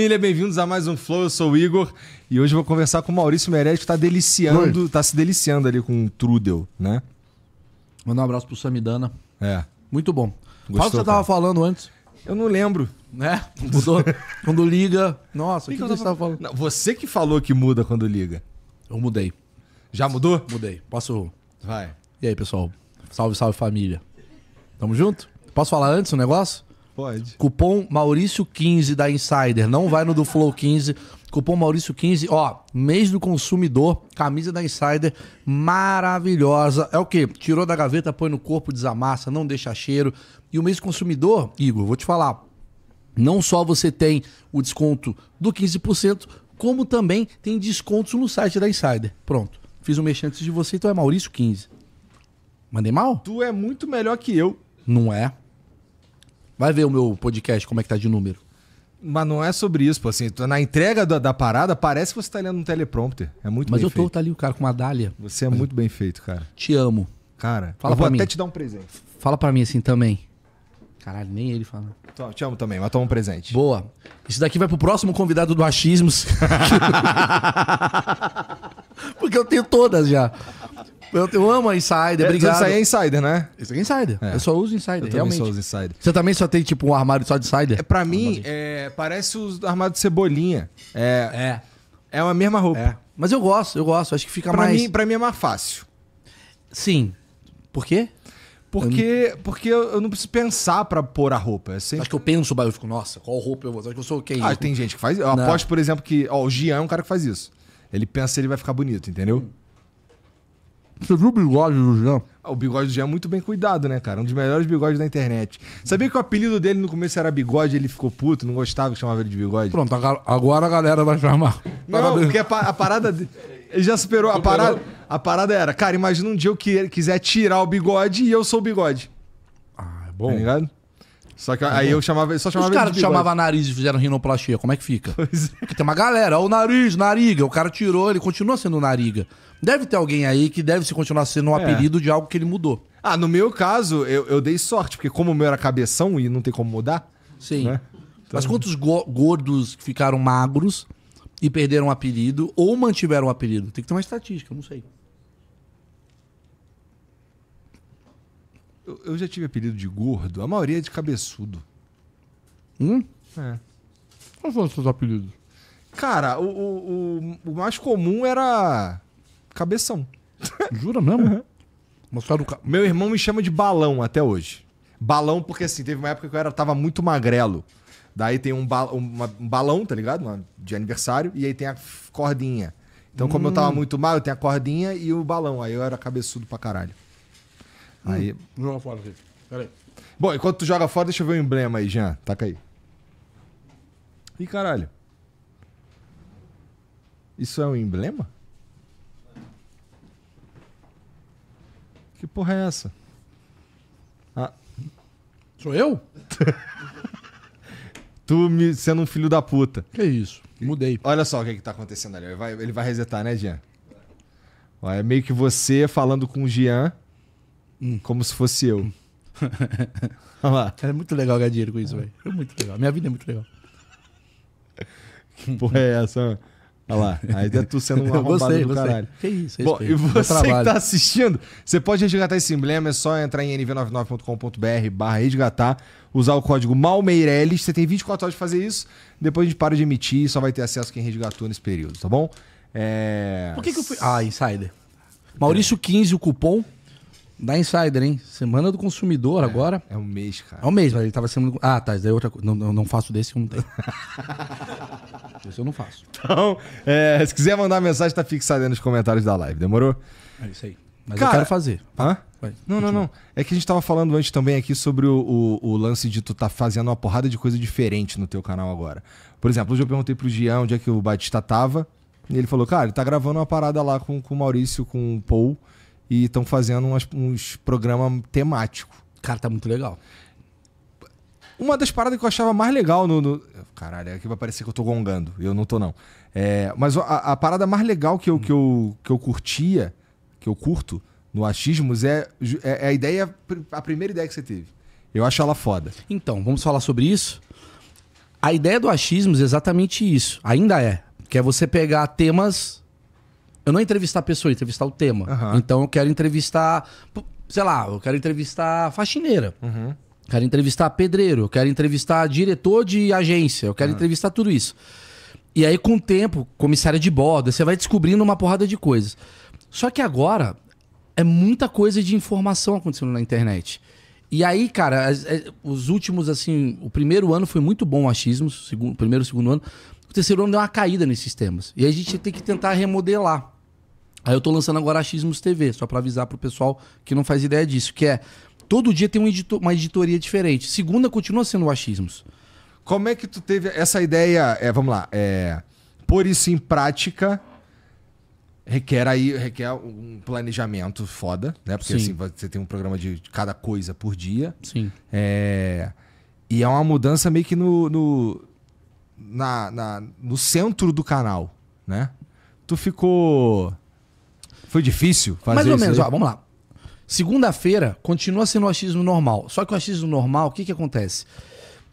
Família, bem-vindos a mais um Flow, eu sou o Igor e hoje vou conversar com o Maurício Meirelles que tá deliciando, Oi. tá se deliciando ali com o Trudel, né? Manda um abraço pro Samidana. É. Muito bom. Gostou, Fala o que você cara. tava falando antes. Eu não lembro. Né? Mudou. quando liga. Nossa, o que, que, que você tava falando? Não, você que falou que muda quando liga. Eu mudei. Já mudou? Mudei. Posso. Vai. E aí, pessoal? Salve, salve família. Tamo junto? Posso falar antes o um negócio? Pode. Cupom Maurício15 da Insider. Não vai no do Flow15. Cupom Maurício15, ó, mês do consumidor, camisa da Insider, maravilhosa. É o que? Tirou da gaveta, põe no corpo, desamassa, não deixa cheiro. E o mês do consumidor, Igor, vou te falar, não só você tem o desconto do 15%, como também tem descontos no site da Insider. Pronto. Fiz um mexer antes de você, então é Maurício 15. Mandei mal? Tu é muito melhor que eu. Não é. Vai ver o meu podcast, como é que tá de número. Mas não é sobre isso, pô. Assim, na entrega da, da parada, parece que você tá lendo um teleprompter. É muito Mas bem eu tô, tá ali o cara com uma dália. Você é Mas muito bem feito, cara. Te amo. Cara, fala eu vou até mim. te dar um presente. Fala para mim assim também. Caralho, nem ele fala. te amo também, mas toma um presente. Boa. Isso daqui vai pro próximo convidado do Achismos. Porque eu tenho todas já. Eu, eu amo a Insider, é, obrigado. Isso aí é Insider, né? Isso aqui é Insider. É. Eu só uso Insider, eu realmente. Eu só uso Insider. Você também só tem, tipo, um armário só de Insider? É, pra mim, é, parece o armário de Cebolinha. É. É, é a mesma roupa. É. Mas eu gosto, eu gosto. Acho que fica pra mais... Mim, pra mim é mais fácil. Sim. Por quê? Porque eu não... porque eu não preciso pensar pra pôr a roupa. É sempre... Acho que eu penso, eu fico, nossa, qual roupa eu vou usar? Acho que eu sou quem? Ah, tem gente que faz. Eu não. aposto, por exemplo, que. Ó, o Jean é um cara que faz isso. Ele pensa se ele vai ficar bonito, entendeu? Hum. Você viu o bigode do Jean? Ah, o bigode do Jean é muito bem cuidado, né, cara? Um dos melhores bigodes da internet. Sabia que o apelido dele no começo era bigode, ele ficou puto, não gostava que chamava ele de bigode? Pronto, agora a galera vai chamar. Não, Parabéns. porque a, pa a parada. De... Ele já superou. superou. A, parada, a parada era, cara, imagina um dia eu que, quiser tirar o bigode e eu sou o bigode. Ah, é bom. Tá ligado? Só que aí eu uhum. chamava, só chamava Os caras chamavam nariz e fizeram rinoplastia, como é que fica? Pois é. Porque tem uma galera, ó, o nariz, nariga, o cara tirou, ele continua sendo nariga. Deve ter alguém aí que deve se continuar sendo um é. apelido de algo que ele mudou. Ah, no meu caso, eu, eu dei sorte, porque como o meu era cabeção e não tem como mudar. Sim. Né? Então... Mas quantos go gordos ficaram magros e perderam o apelido ou mantiveram o apelido? Tem que ter uma estatística, eu não sei. Eu, eu já tive apelido de gordo, a maioria é de cabeçudo. Hum? É. Quais foram os seus apelidos? Cara, o, o, o, o mais comum era cabeção. Jura mesmo? Uhum. Mostrado... Meu irmão me chama de balão até hoje. Balão, porque assim, teve uma época que eu era, tava muito magrelo. Daí tem um, ba uma, um balão, tá ligado? Uma, de aniversário, e aí tem a cordinha. Então, como eu tava hum. muito mal, eu tenho a cordinha e o balão. Aí eu era cabeçudo pra caralho. Hum. Aí. Joga fora Rick. Pera aí. Bom, enquanto tu joga fora, deixa eu ver o emblema aí, Jean. Taca aí. Ih, caralho. Isso é um emblema? Que porra é essa? Ah. Sou eu? tu me, sendo um filho da puta. Que isso? Mudei. Olha só o que, que tá acontecendo ali. Ele vai, ele vai resetar, né, Jean? É meio que você falando com o Jean Hum. Como se fosse eu. Hum. Olha lá. É muito legal ganhar dinheiro com isso, velho. é muito legal. Minha vida é muito legal. Que porra é essa? Olha lá. Aí é tu sendo um arrombado gostei, do gostei. caralho. Que isso, Bom, e você que tá assistindo, você pode resgatar esse emblema. É só entrar em nv99.com.br barra resgatar, usar o código MALMEIRELES. Você tem 24 horas de fazer isso. Depois a gente para de emitir e só vai ter acesso quem resgatou nesse período, tá bom? É... Por que, que eu fui... Ah, Insider. Maurício 15, é. o cupom... Da Insider, hein? Semana do Consumidor é, agora. É um mês, cara. É um mês, mas ele tava semana. Ah, tá. Isso daí é outra coisa. Não, não, faço desse que não tem. Esse eu não faço. Então, é, se quiser mandar mensagem, tá fixado aí nos comentários da live, demorou? É isso aí. Mas cara, eu quero fazer. Hã? Vai, não, continua. não, não. É que a gente tava falando antes também aqui sobre o, o, o, lance de tu tá fazendo uma porrada de coisa diferente no teu canal agora. Por exemplo, hoje eu perguntei pro Gian onde é que o Batista tava. E ele falou, cara, ele tá gravando uma parada lá com, com o Maurício, com o Paul e estão fazendo umas, uns programas temáticos. Cara, tá muito legal. Uma das paradas que eu achava mais legal no. no... Caralho, aqui vai parecer que eu tô gongando. Eu não tô, não. É, mas a, a, parada mais legal que eu, que, eu, que eu curtia, que eu curto no achismos, é, é, é a ideia, a primeira ideia que você teve. Eu acho ela foda. Então, vamos falar sobre isso? A ideia do achismos é exatamente isso. Ainda é. Que é você pegar temas eu não entrevistar a pessoa, entrevistar o tema. Uhum. Então eu quero entrevistar, sei lá, eu quero entrevistar faxineira. Uhum. Quero entrevistar pedreiro, quero entrevistar diretor de agência, eu quero uhum. entrevistar tudo isso. E aí, com o tempo, comissária de bordo, você vai descobrindo uma porrada de coisas. Só que agora é muita coisa de informação acontecendo na internet. E aí, cara, as, as, é, os últimos, assim, o primeiro ano foi muito bom o achismo, o segundo, primeiro, segundo ano, o terceiro ano deu uma caída nesses temas. E a gente tem que tentar remodelar. Aí eu tô lançando agora Achismos TV, só para avisar pro pessoal que não faz ideia disso, que é todo dia tem um editor, uma editoria diferente. Segunda continua sendo o Achismos. Como é que tu teve essa ideia? É, vamos lá, é, isso em prática requer aí requer um planejamento foda, né? Porque Sim. assim você tem um programa de cada coisa por dia. Sim. É, e é uma mudança meio que no, no na, na, no centro do canal, né? Tu ficou. Foi difícil fazer Mais ou menos, ó, vamos lá. Segunda-feira continua sendo o achismo normal. Só que o achismo normal, o que que acontece?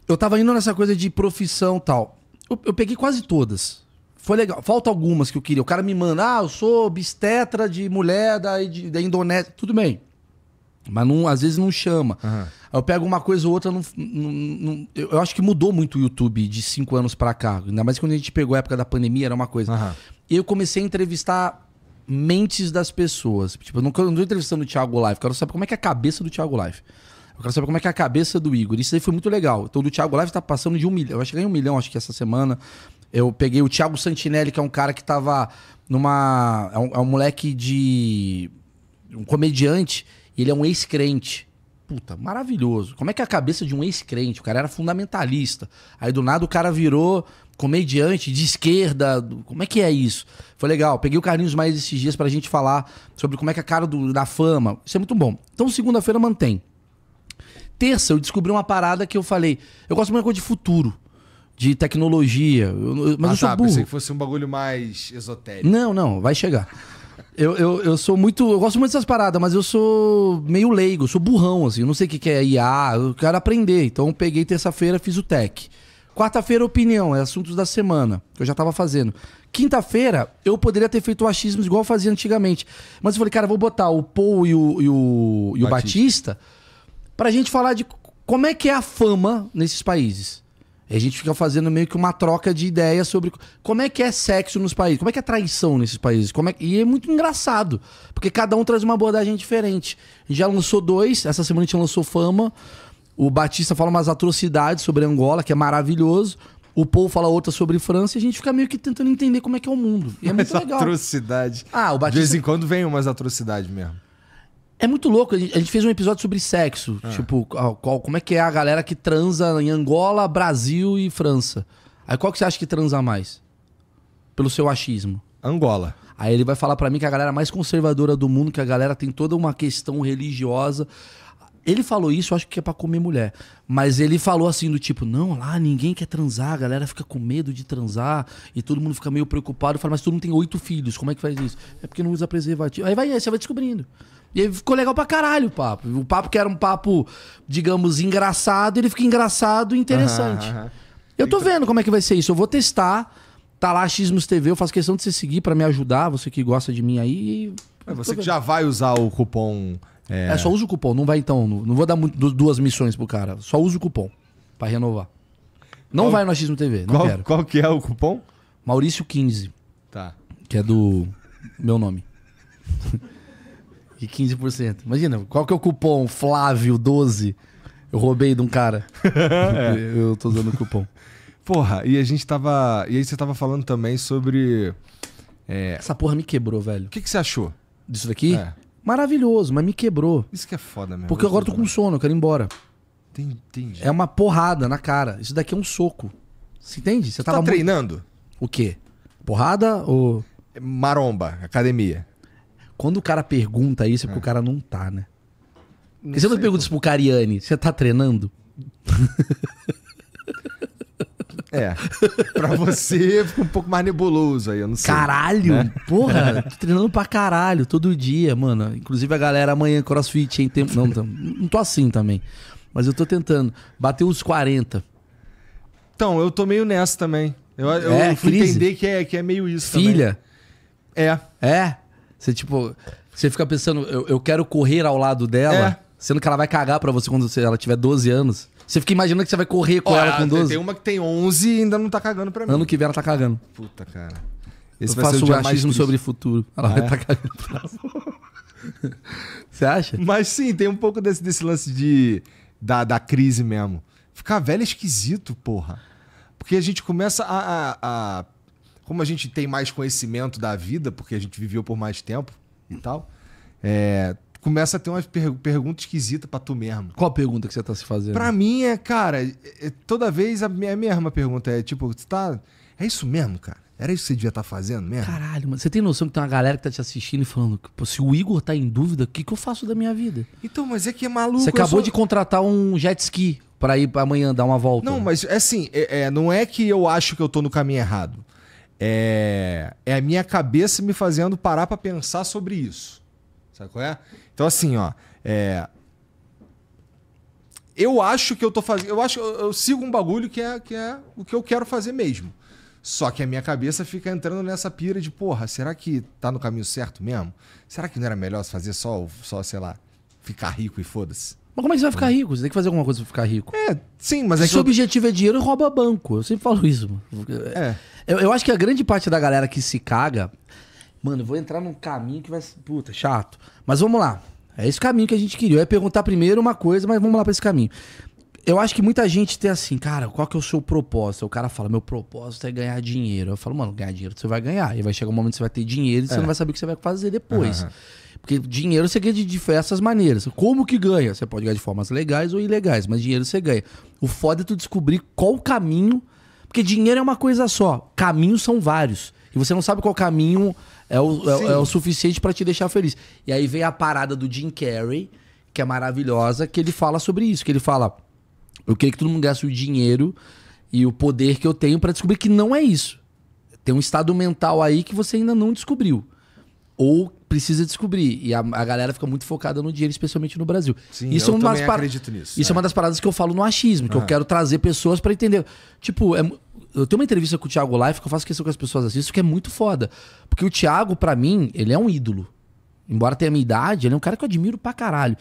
Eu tava indo nessa coisa de profissão tal. Eu, eu peguei quase todas. Foi legal. Falta algumas que eu queria. O cara me manda, ah, eu sou bistetra de mulher da, da Indonésia. Tudo bem. Mas não, às vezes não chama. Uhum. Eu pego uma coisa ou outra. Não, não, não, eu acho que mudou muito o YouTube de cinco anos para cá. Ainda mais quando a gente pegou a época da pandemia, era uma coisa. Uhum. Eu comecei a entrevistar mentes das pessoas. Tipo, eu não, eu entrevistando o Thiago Live. Quero saber como é que é a cabeça do Thiago Live. Eu quero saber como é que é a cabeça do Igor. Isso aí foi muito legal. Então, o Thiago Live tá passando de um milhão. Eu acho que ganhei um milhão, acho que essa semana. Eu peguei o Thiago Santinelli, que é um cara que tava numa. É um, é um moleque de. Um comediante e ele é um ex-crente. Puta, maravilhoso. Como é que é a cabeça de um ex-crente? O cara era fundamentalista. Aí do nada o cara virou comediante de esquerda. Como é que é isso? Foi legal. Peguei o Carlinhos mais esses dias pra gente falar sobre como é que é a cara do, da fama. Isso é muito bom. Então, segunda-feira mantém. Terça, eu descobri uma parada que eu falei. Eu gosto muito de coisa de futuro de tecnologia. Eu, mas ah, eu sou tá, burro. pensei que fosse um bagulho mais esotérico. Não, não, vai chegar. Eu, eu, eu sou muito. Eu gosto muito dessas paradas, mas eu sou meio leigo, sou burrão, assim. Eu não sei o que, é IA, eu quero aprender. Então peguei terça-feira, fiz o tech. Quarta-feira, opinião, é assuntos da semana, que eu já tava fazendo. Quinta-feira, eu poderia ter feito o achismo igual eu fazia antigamente. Mas eu falei, cara, vou botar o Paul e o, e o, e o Batista. Batista pra gente falar de como é que é a fama nesses países. A gente fica fazendo meio que uma troca de ideias sobre como é que é sexo nos países, como é que é traição nesses países. Como é E é muito engraçado, porque cada um traz uma abordagem diferente. A gente já lançou dois, essa semana a gente lançou Fama. O Batista fala umas atrocidades sobre Angola, que é maravilhoso. O Paul fala outra sobre França e a gente fica meio que tentando entender como é que é o mundo. E é muito Mas legal. Atrocidade. Ah, o Batista... De vez em quando vem umas atrocidades mesmo. É muito louco. A gente fez um episódio sobre sexo. Ah. Tipo, qual, como é que é a galera que transa em Angola, Brasil e França? Aí qual que você acha que transa mais? Pelo seu achismo. Angola. Aí ele vai falar para mim que a galera mais conservadora do mundo, que a galera tem toda uma questão religiosa. Ele falou isso, eu acho que é pra comer mulher. Mas ele falou assim, do tipo, não, lá ninguém quer transar, a galera fica com medo de transar e todo mundo fica meio preocupado. Fala, mas todo mundo tem oito filhos, como é que faz isso? É porque não usa preservativo. Aí vai, você vai descobrindo. E ficou legal pra caralho o papo. O papo que era um papo, digamos, engraçado, ele fica engraçado e interessante. Uhum, uhum. Eu tô então vendo como é que vai ser isso. Eu vou testar. Tá lá Xismos TV, eu faço questão de você seguir para me ajudar, você que gosta de mim aí. É, você que já vai usar o cupom. É... é, só usa o cupom, não vai então. Não, vou dar muito, duas missões pro cara. Só usa o cupom para renovar. Não qual... vai no Xismo TV, não qual, quero. Qual que é o cupom? Maurício 15. Tá. Que é do meu nome. E 15%. Imagina, qual que é o cupom Flávio12? Eu roubei de um cara. é. Eu tô usando o cupom. Porra, e a gente tava. E aí você tava falando também sobre. É... Essa porra me quebrou, velho. O que, que você achou? Disso daqui? É. Maravilhoso, mas me quebrou. Isso que é foda mesmo. Porque eu agora tô com né? sono, eu quero ir embora. Entendi. É uma porrada na cara. Isso daqui é um soco. Você entende? Você, você tava tá treinando? Muito... O quê? Porrada ou. Maromba, academia. Quando o cara pergunta isso, é porque o é. cara não tá, né? Não Porque você não sei, pergunta isso pro Cariani, você tá treinando? É. Pra você fica é um pouco mais nebuloso aí, eu não sei. Caralho! né? Porra, é. tô treinando pra caralho, todo dia, mano. Inclusive a galera amanhã, crossfit, hein? Tempo... Não, então, não tô assim também. Mas eu tô tentando. Bater os 40. Então, eu tô meio nessa também. Eu, eu É, fui crise. entender que é, que é meio isso também. Filha, É. é? Você, tipo, você fica pensando, eu, eu quero correr ao lado dela, é. sendo que ela vai cagar para você quando você, ela tiver 12 anos. Você fica imaginando que você vai correr com Olha, ela com 12. Tem uma que tem 11 e ainda não tá cagando pra mim. Ano que vem ela tá cagando. Puta, cara. Esse eu faço o achismo sobre futuro. Ela ah, vai é? tá cagando pra Você acha? Mas sim, tem um pouco desse, desse lance de... Da, da crise mesmo. Ficar velho é esquisito, porra. Porque a gente começa a, a, a como a gente tem mais conhecimento da vida, porque a gente viveu por mais tempo e tal, é, começa a ter uma per pergunta esquisita para tu mesmo. Qual a pergunta que você tá se fazendo? Para mim é, cara, é, é toda vez é a mesma pergunta. É tipo, você tá. É isso mesmo, cara? Era isso que você devia estar tá fazendo mesmo? Caralho, mano. Você tem noção que tem uma galera que tá te assistindo e falando: se o Igor tá em dúvida, o que, que eu faço da minha vida? Então, mas é que é maluco. Você acabou sou... de contratar um jet ski para ir amanhã dar uma volta. Não, mas assim, é, é, não é que eu acho que eu tô no caminho errado é, é a minha cabeça me fazendo parar para pensar sobre isso. Sabe qual é? Então, assim, ó. É... Eu acho que eu tô fazendo. Eu acho eu, eu sigo um bagulho que é, que é o que eu quero fazer mesmo. Só que a minha cabeça fica entrando nessa pira de, porra, será que tá no caminho certo mesmo? Será que não era melhor fazer só, só sei lá, ficar rico e foda-se? Mas como é que você vai ficar rico? Você tem que fazer alguma coisa pra ficar rico. É, sim, mas é que. Se o eu... objetivo é dinheiro, rouba banco. Eu sempre falo isso. É. Eu, eu acho que a grande parte da galera que se caga. Mano, eu vou entrar num caminho que vai ser. Puta, chato. Mas vamos lá. É esse caminho que a gente queria. Eu ia perguntar primeiro uma coisa, mas vamos lá pra esse caminho. Eu acho que muita gente tem assim, cara, qual que é o seu propósito? O cara fala, meu propósito é ganhar dinheiro. Eu falo, mano, ganhar dinheiro você vai ganhar. E vai chegar um momento que você vai ter dinheiro e é. você não vai saber o que você vai fazer depois. Uhum. Porque dinheiro você ganha de diversas maneiras. Como que ganha? Você pode ganhar de formas legais ou ilegais, mas dinheiro você ganha. O foda é tu descobrir qual o caminho. Porque dinheiro é uma coisa só, caminhos são vários. E você não sabe qual caminho é o, é, é o suficiente para te deixar feliz. E aí vem a parada do Jim Carrey, que é maravilhosa, que ele fala sobre isso. Que ele fala: Eu queria que todo mundo gasta o dinheiro e o poder que eu tenho para descobrir que não é isso. Tem um estado mental aí que você ainda não descobriu ou precisa descobrir. E a, a galera fica muito focada no dinheiro, especialmente no Brasil. Sim, isso eu é também par... acredito nisso. Isso é. é. uma das paradas que eu falo no achismo, que eu quero trazer pessoas para entender. Tipo, é... eu tenho uma entrevista com o Thiago Life que eu faço questão que as pessoas assistam, que é muito foda. Porque o Thiago, para mim, ele é um ídolo. Embora tenha a minha idade, ele é um cara que eu admiro pra caralho.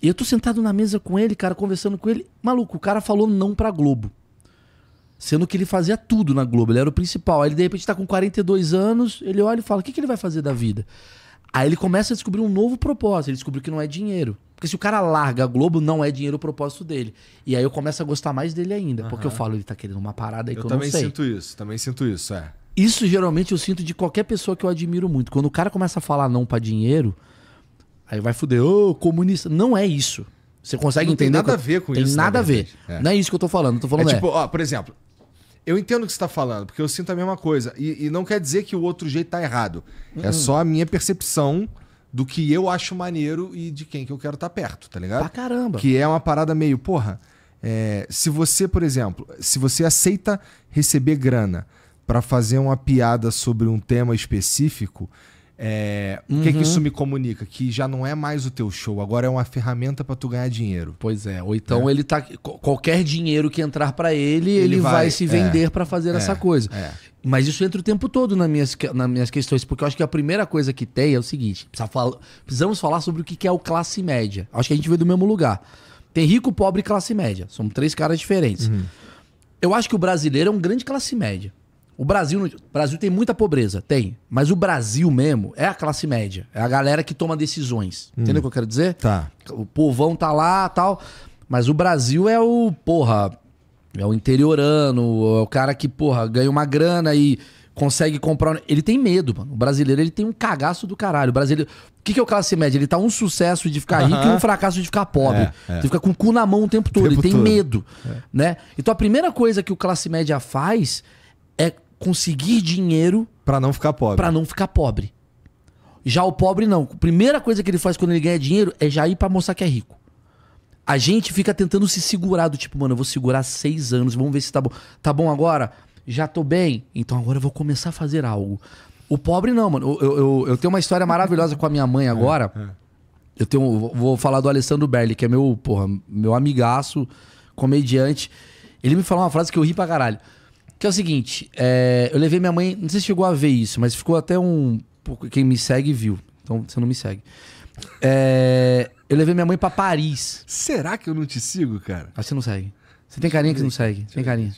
E eu tô sentado na mesa com ele, cara, conversando com ele. Maluco, o cara falou não pra Globo. Sendo que ele fazia tudo na Globo, ele era o principal. Aí ele de repente tá com 42 anos, ele olha e fala: o que, que ele vai fazer da vida? Aí ele começa a descobrir um novo propósito, ele descobriu que não é dinheiro. Porque se o cara larga a Globo, não é dinheiro o propósito dele. E aí eu começo a gostar mais dele ainda. Uhum. Porque eu falo, ele tá querendo uma parada aí eu que eu não sei. Eu também sinto isso, também sinto isso, é. Isso geralmente eu sinto de qualquer pessoa que eu admiro muito. Quando o cara começa a falar não para dinheiro, aí vai fuder, ô, oh, comunista. Não é isso. Você consegue não entender? Tem nada a ver com tem isso. Tem né, nada a ver. É. Não é isso que eu tô falando. Eu tô falando é, é tipo, ó, por exemplo, eu entendo o que você está falando, porque eu sinto a mesma coisa. E, e, não quer dizer que o outro jeito tá errado. Uhum. É hum. só a minha percepção do que eu acho maneiro e de quem que eu quero estar tá perto, tá ligado? Pra caramba. Que é uma parada meio, porra. É, se você, por exemplo, se você aceita receber grana para fazer uma piada sobre um tema específico, é, uhum. O que, que uhum. isso me comunica? Que já não é mais o teu show, agora é uma ferramenta para tu ganhar dinheiro. Pois é, ou então é. ele tá. Qualquer dinheiro que entrar para ele, ele, ele vai, vai, se é. vender é, para fazer essa coisa. É. Mas isso entra o tempo todo nas minhas, nas minhas questões, porque eu acho que a primeira coisa que tem é o seguinte: fala, precisamos falar sobre o que é o classe média. Acho que a gente veio do mesmo lugar. Tem rico, pobre e classe média. Somos três caras diferentes. Uhum. Eu acho que o brasileiro é um grande classe média. O Brasil, o Brasil tem muita pobreza, tem. Mas o Brasil mesmo é a classe média. É a galera que toma decisões. Hum. Entendeu o que eu quero dizer? Tá. O povão tá lá tal. Mas o Brasil é o, porra, é o interiorano, é o cara que, porra, ganha uma grana e consegue comprar. Ele tem medo, mano. O brasileiro, ele tem um cagaço do caralho. O brasileiro. O que, que é o classe média? Ele tá um sucesso de ficar rico uh -huh. e um fracasso de ficar pobre. É, é. fica com o cu na mão o tempo todo. O tempo ele tem todo. medo, é. né? Então a primeira coisa que o classe média faz é conseguir dinheiro para não ficar pobre. Para não ficar pobre. Já o pobre não. A primeira coisa que ele faz quando ele ganha dinheiro é já ir para mostrar que é rico. A gente fica tentando se segurar do tipo, mano, eu vou segurar seis anos, vamos ver se tá bom. Tá bom agora? Já tô bem? Então agora eu vou começar a fazer algo. O pobre não, mano. Eu, eu, eu tenho uma história maravilhosa com a minha mãe é, agora. É, é. Eu tenho, vou falar do Alessandro Berli, que é meu, porra, meu amigaço, comediante. Ele me falou uma frase que eu ri pra caralho. Que é o seguinte, é, eu levei minha mãe, não sei se chegou a ver isso, mas ficou até um. Quem me segue viu. Então você não me segue. É, eu levei minha mãe para Paris. Será que eu não te sigo, cara? Ah, você não segue. Você tem carinha que não segue. Tem carinha.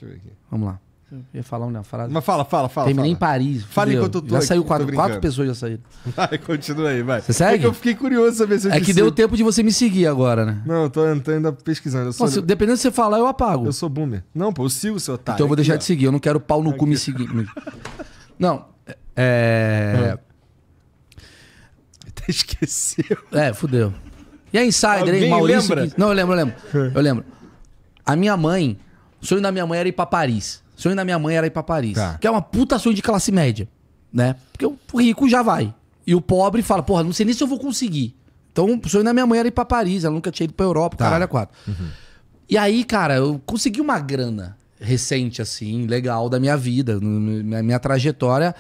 Vamos lá. Eu ia falar uma frase. Mas fala, fala, fala. Terminei fala. em Paris. Fala enquanto eu tô. Já aqui, saiu quatro, quatro pessoas já saíram. Vai, continua aí, vai. Você segue? É que eu fiquei curioso saber se eu É que deu tempo de você me seguir agora, né? Não, eu tô, eu tô ainda pesquisando. Eu sou... Pô, dependendo se você falar, eu apago. Eu sou boomer. Não, pô, eu sigo o seu otário. Então eu vou deixar aqui, de seguir. Eu não quero pau no cu me seguir. Não, é, é. Até esqueceu. É, fudeu. E a é Insider, Alguém hein? Maurício. Lembra? Que... Não, eu lembro, eu lembro. eu lembro. A minha mãe. O sonho da minha mãe era ir pra Paris sonho da minha mãe era ir para Paris. Tá. Que é uma puta sonho de classe média, né? Porque o rico já vai. E o pobre fala, porra, não sei nem se eu vou conseguir. Então, o sonho da minha mãe era ir pra Paris, ela nunca tinha ido pra Europa, tá. caralho, a é quatro. Uhum. E aí, cara, eu consegui uma grana recente, assim, legal da minha vida, na minha trajetória.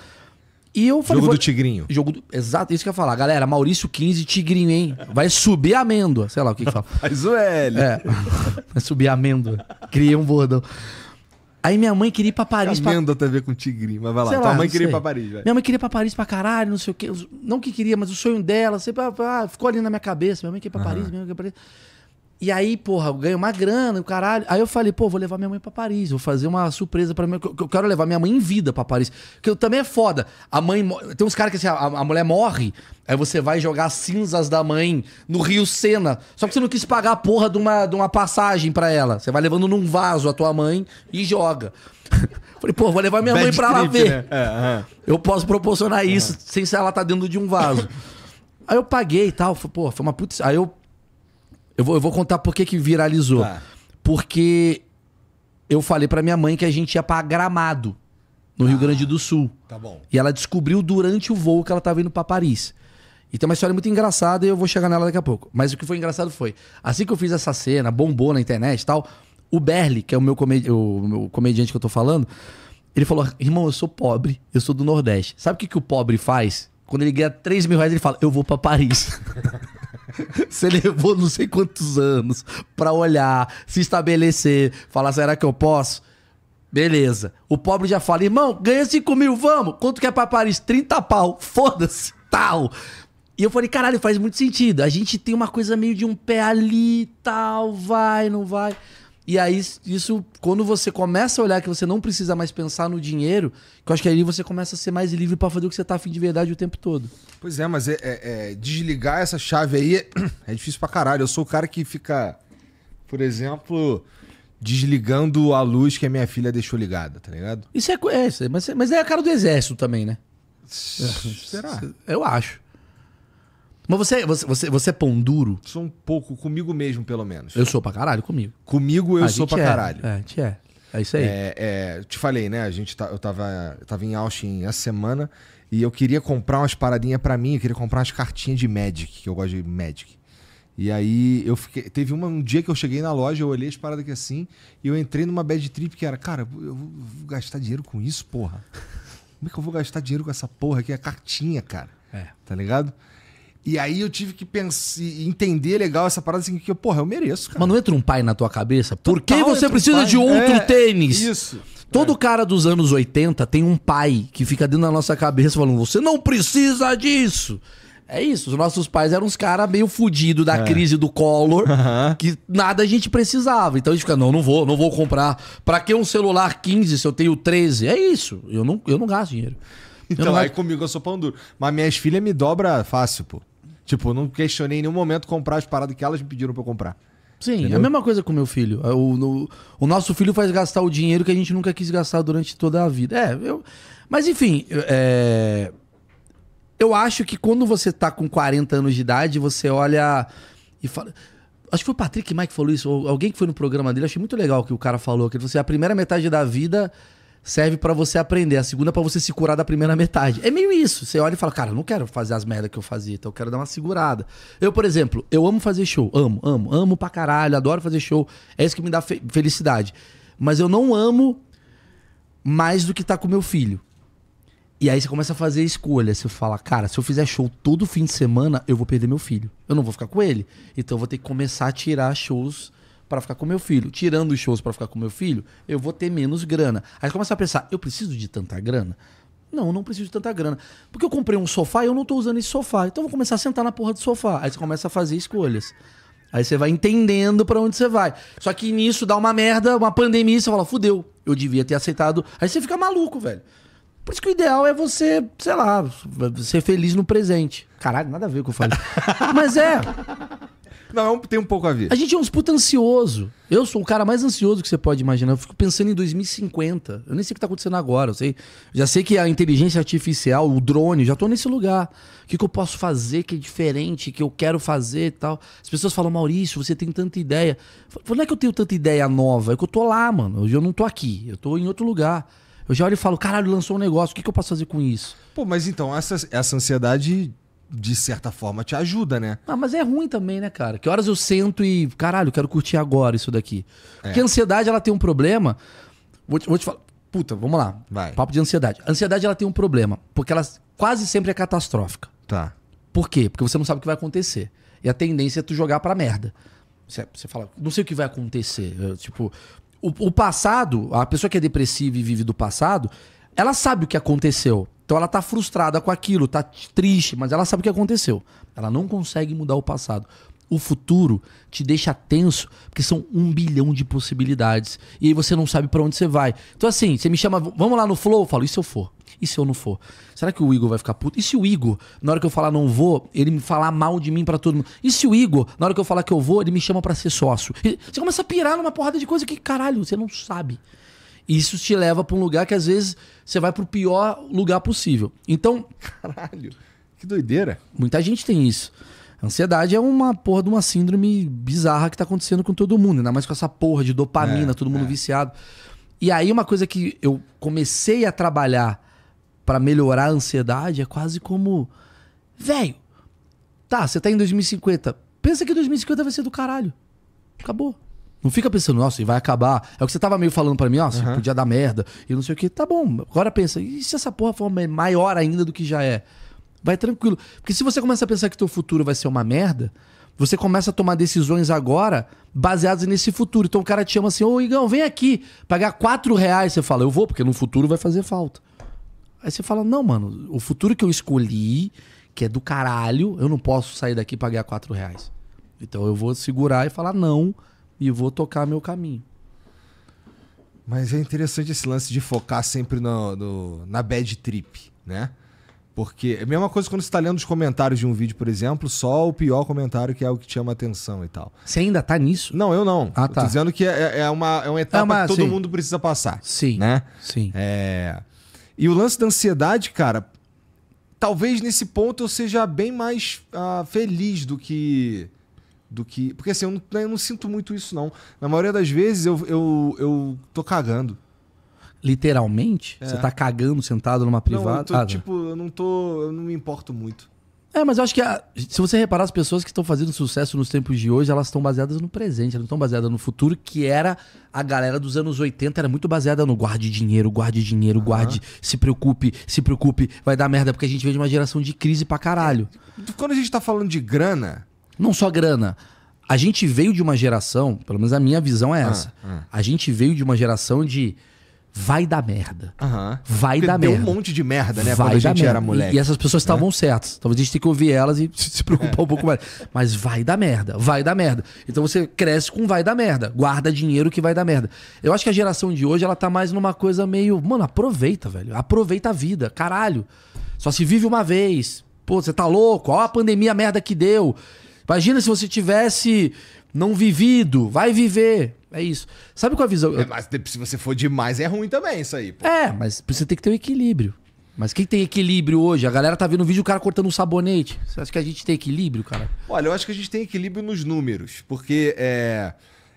E eu falei. Jogo vou... do Tigrinho. Jogo do... Exato, isso que eu ia falar. Galera, Maurício 15, Tigrinho, hein? Vai subir amêndoa. Sei lá o que que fala. Mas o L. É. Vai subir amêndoa. Criei um bordão. Aí minha mãe queria ir pra Paris. Camendo pra... a TV com tigre, mas vai lá. Sei Tua lá, mãe queria sei. ir pra Paris, velho. Minha mãe queria ir pra Paris pra caralho, não sei o quê. Não que queria, mas o sonho dela, sempre, ah, ficou ali na minha cabeça. Minha mãe queria ir pra Paris, minha mãe queria ir pra Paris. E aí, porra, eu ganho uma grana, o caralho. Aí eu falei, pô, vou levar minha mãe para Paris, vou fazer uma surpresa para mim. Eu, quero levar minha mãe em vida para Paris. Que também é foda. A mãe. Tem uns caras que assim, a, a, mulher morre, aí você vai jogar as cinzas da mãe no Rio Sena. Só que você não quis pagar a porra de uma, de uma passagem para ela. Você vai levando num vaso a tua mãe e joga. Falei, pô, vou levar minha Bad mãe para lá ver. Né? É, Eu posso proporcionar isso sem ser ela tá dentro de um vaso. aí eu paguei e tal, foi, pô, foi uma putz. Aí eu eu vou, eu vou contar por que, que viralizou. Tá. Porque eu falei para minha mãe que a gente ia pra Gramado, no ah, Rio Grande do Sul. Tá bom. E ela descobriu durante o voo que ela tava indo para Paris. E então, tem é uma história muito engraçada e eu vou chegar nela daqui a pouco. Mas o que foi engraçado foi, assim que eu fiz essa cena, bombou na internet e tal, o Berli, que é o meu, comedi o meu comediante que eu tô falando, ele falou: irmão, eu sou pobre, eu sou do Nordeste. Sabe o que, que o pobre faz? Quando ele ganha 3 mil reais, ele fala: eu vou para Paris. Você levou não sei quantos anos para olhar, se estabelecer, falar, será que eu posso? Beleza. O pobre já fala, irmão, ganha 5 mil, vamos. Quanto que é pra Paris? 30 pau. Foda-se, tal. E eu falei, caralho, faz muito sentido. A gente tem uma coisa meio de um pé ali, tal, vai, não vai. E aí, isso, quando você começa a olhar que você não precisa mais pensar no dinheiro, que eu acho que aí você começa a ser mais livre para fazer o que você tá afim de verdade o tempo todo. Pois é, mas é, é, é, desligar essa chave aí é difícil pra caralho. Eu sou o cara que fica, por exemplo, desligando a luz que a minha filha deixou ligada, tá ligado? Isso é, é, é mas, é, mas é a cara do exército também, né? Será? Eu acho. Mas você, você, você, você é pão duro? Sou um pouco, comigo mesmo, pelo menos. Eu sou pra caralho, comigo. Comigo eu A sou pra é, caralho. É, a gente é. É isso aí. É, é, te falei, né? A gente tá, eu, tava, tava em Austin essa semana e eu queria comprar umas paradinhas para mim, eu queria comprar umas cartinhas de Magic, que eu gosto de Magic. E aí eu fiquei. Teve uma, um dia que eu cheguei na loja, eu olhei as paradas aqui assim, e eu entrei numa bad trip que era, cara, eu vou, eu vou gastar dinheiro com isso, porra. Como é que eu vou gastar dinheiro com essa porra aqui? É cartinha, cara. É. Tá ligado? E aí eu tive que pensar, entender legal essa parada assim, que, eu porra, eu mereço, cara. Mas não entra um pai na tua cabeça? Por Total, que você precisa um de outro é, tênis? Isso. Todo é. cara dos anos 80 tem um pai que fica dentro da nossa cabeça falando, você não precisa disso. É isso, os nossos pais eram uns caras meio fudidos da é. crise do Collor, uhum. que nada a gente precisava. Então a gente fica, não, não vou, não vou comprar. Pra que um celular 15 se eu tenho 13? É isso, eu não, eu não gasto dinheiro. Então, aí comigo eu sou pão duro. Mas minhas filhas me dobra fácil, pô. Tipo, não questionei em nenhum momento comprar as paradas que elas me pediram para comprar. Sim, Entendeu? é a mesma coisa com meu filho. É, o, no, o, nosso filho faz gastar o dinheiro que a gente nunca quis gastar durante toda a vida. É, eu. Mas enfim, é, eu acho que quando você tá com 40 anos de idade, você olha e fala. Acho que foi o Patrick Mike que falou isso, ou alguém que foi no programa dele, achei muito legal o que o cara falou, que você assim, a primeira metade da vida serve para você aprender, a segunda é para você se curar da primeira metade. É meio isso. Você olha e fala, cara, eu não quero fazer as merdas que eu fazia, então eu quero dar uma segurada. Eu, por exemplo, eu amo fazer show, amo, amo, amo pra caralho, adoro fazer show, é isso que me dá fe felicidade. Mas eu não amo mais do que tá com meu filho. E aí você começa a fazer escolha. Você fala, cara, se eu fizer show todo fim de semana, eu vou perder meu filho. Eu não vou ficar com ele. Então eu vou ter que começar a tirar shows para ficar com meu filho. Tirando os shows para ficar com meu filho, eu vou ter menos grana. Aí começa a pensar, eu preciso de tanta grana? Não, eu não preciso de tanta grana. Porque eu comprei um sofá e eu não tô usando esse sofá. Então eu vou começar a sentar na porra do sofá. Aí você começa a fazer escolhas. Aí você vai entendendo para onde você vai. Só que nisso dá uma merda, uma pandemia, você fala, fudeu, eu devia ter aceitado. Aí você fica maluco, velho. Por isso que o ideal é você, sei lá, ser feliz no presente. Caralho, nada a ver com o que eu falei. Mas é. Não, é tem um pouco a ver. A gente é uns puta ansioso. Eu sou o cara mais ansioso que você pode imaginar. Eu fico pensando em 2050. Eu nem sei o que tá acontecendo agora. Eu sei, já sei que a inteligência artificial, o drone, já tô nesse lugar. O que, que eu posso fazer que é diferente, que eu quero fazer e tal. As pessoas falam, Maurício, você tem tanta ideia. por falo, não é que eu tenho tanta ideia nova, é que eu tô lá, mano. Eu não tô aqui, eu tô em outro lugar. Eu já olho e falo, caralho, lançou um negócio, o que, que eu posso fazer com isso? Pô, mas então, essa, essa ansiedade de certa forma, te ajuda, né? Ah, mas é ruim também, né, cara? Que horas eu sento e, caralho, quero curtir agora isso daqui. É. Porque é. a ansiedade, ela tem um problema. Vou te, vou te falar. Puta, vamos lá. Vai. Papo de ansiedade. A ansiedade, ela tem um problema. Porque ela quase sempre é catastrófica. Tá. Por quê? Porque você não sabe o que vai acontecer. E a tendência é tu jogar pra merda. Você, você fala, não sei o que vai acontecer. Eu, é, tipo, o, o passado, a pessoa que é depressiva e vive do passado, ela sabe o que aconteceu. Então ela tá frustrada com aquilo, tá triste, mas ela sabe o que aconteceu. Ela não consegue mudar o passado. O futuro te deixa tenso, porque são um bilhão de possibilidades. E aí você não sabe para onde você vai. Então, assim, você me chama, vamos lá no Flow? Eu falo, e se eu for? E se eu não for? Será que o Igor vai ficar puto? E se o Igor, na hora que eu falar não vou, ele me falar mal de mim para todo mundo? E se o Igor, na hora que eu falar que eu vou, ele me chama para ser sócio? E você começa a pirar numa porrada de coisa que, caralho, você não sabe. E isso te leva para um lugar que às vezes você vai para o pior lugar possível. Então. Caralho, que doideira. Muita gente tem isso. Ansiedade é uma porra de uma síndrome bizarra que tá acontecendo com todo mundo, ainda mais com essa porra de dopamina, é, todo mundo é. viciado. E aí uma coisa que eu comecei a trabalhar para melhorar a ansiedade é quase como velho, tá, você tá em 2050, pensa que 2050 vai ser do caralho. Acabou. Não fica pensando, nossa, e vai acabar. É o que você tava meio falando para mim, nossa, uhum. podia dar merda e não sei o que. Tá bom, agora pensa, e se essa porra for maior ainda do que já é? Vai tranquilo. Porque se você começa a pensar que teu futuro vai ser uma merda, você começa a tomar decisões agora baseadas nesse futuro. Então o cara te chama assim, ô Igão, vem aqui, pagar quatro reais. Você fala, eu vou, porque no futuro vai fazer falta. Aí você fala, não, mano, o futuro que eu escolhi, que é do caralho, eu não posso sair daqui e pagar quatro reais. Então eu vou segurar e falar não e vou tocar meu caminho. Mas é interessante esse lance de focar sempre no, no na bad trip, né? Porque é a mesma coisa quando você está lendo os comentários de um vídeo, por exemplo, só o pior comentário que é o que chama atenção e tal. Você ainda está nisso? Não, eu não. Ah, tá. dizendo que é, é, uma, é uma etapa é ah, uma, que todo sim. mundo precisa passar. Sim. Né? Sim. É... E o lance da ansiedade, cara, talvez nesse ponto eu seja bem mais ah, feliz do que do que. Porque assim, eu não, né, eu não sinto muito isso, não. Na maioria das vezes eu, eu, eu tô cagando. Literalmente? É. Você tá cagando sentado numa privada? Não, eu tô, ah, tá. tipo, eu não tô. Eu não me importo muito. É, mas eu acho que a, se você reparar, as pessoas que estão fazendo sucesso nos tempos de hoje, elas estão baseadas no presente, elas não estão baseadas no futuro, que era a galera dos anos 80, era muito baseada no guarde dinheiro, guarde dinheiro, uhum. guarde, se preocupe, se preocupe, vai dar merda, porque a gente veio de uma geração de crise pra caralho. É. Quando a gente tá falando de grana, não só grana. A gente veio de uma geração, pelo menos a minha visão é ah, essa. Ah, ah. A gente veio de uma geração de vai dar merda. Uhum. Vai Porque dar deu merda. um monte de merda, né? Vai quando a gente merda. era moleque. E, e essas pessoas né? estavam certas. Talvez a gente tenha que ouvir elas e se preocupar um pouco mais. Mas vai dar merda, vai dar merda. Então você cresce com vai dar merda. Guarda dinheiro que vai dar merda. Eu acho que a geração de hoje, ela tá mais numa coisa meio. Mano, aproveita, velho. Aproveita a vida. Caralho. Só se vive uma vez. Pô, você tá louco? Olha a pandemia, a merda que deu. Imagina se você tivesse não vivido, vai viver. É isso. Sabe qual a visão? É, mas se você for demais, é ruim também isso aí. Pô. É, mas você tem que ter um equilíbrio. Mas quem tem equilíbrio hoje? A galera tá vendo um vídeo o cara cortando um sabonete. Você acha que a gente tem equilíbrio, cara? Olha, eu acho que a gente tem equilíbrio nos números, porque é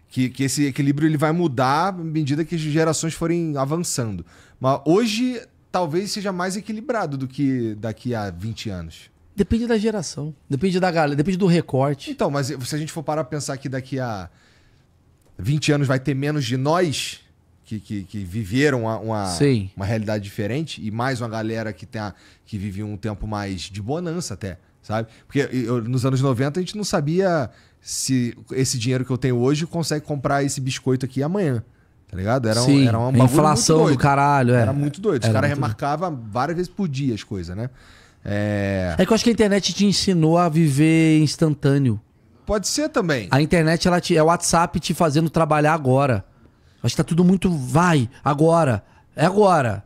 que, que esse equilíbrio ele vai mudar à medida que as gerações forem avançando. Mas hoje talvez seja mais equilibrado do que daqui a 20 anos. Depende da geração. Depende da galera, depende do recorte. Então, mas se a gente for parar pra pensar que daqui a 20 anos vai ter menos de nós que, que, que viveram uma, uma, uma, realidade diferente e mais uma galera que, tem a, que vive um tempo mais de bonança até, sabe? Porque eu, nos anos 90 a gente não sabia se esse dinheiro que eu tenho hoje consegue comprar esse biscoito aqui amanhã. Tá ligado? Era, Sim. Um, era uma inflação do caralho. É. Era muito doido. Os caras remarcavam várias vezes por dia as coisas, né? É... é que eu acho que a internet te ensinou a viver instantâneo. Pode ser também. A internet ela te, é o WhatsApp te fazendo trabalhar agora. Acho que tá tudo muito. Vai, agora. É agora.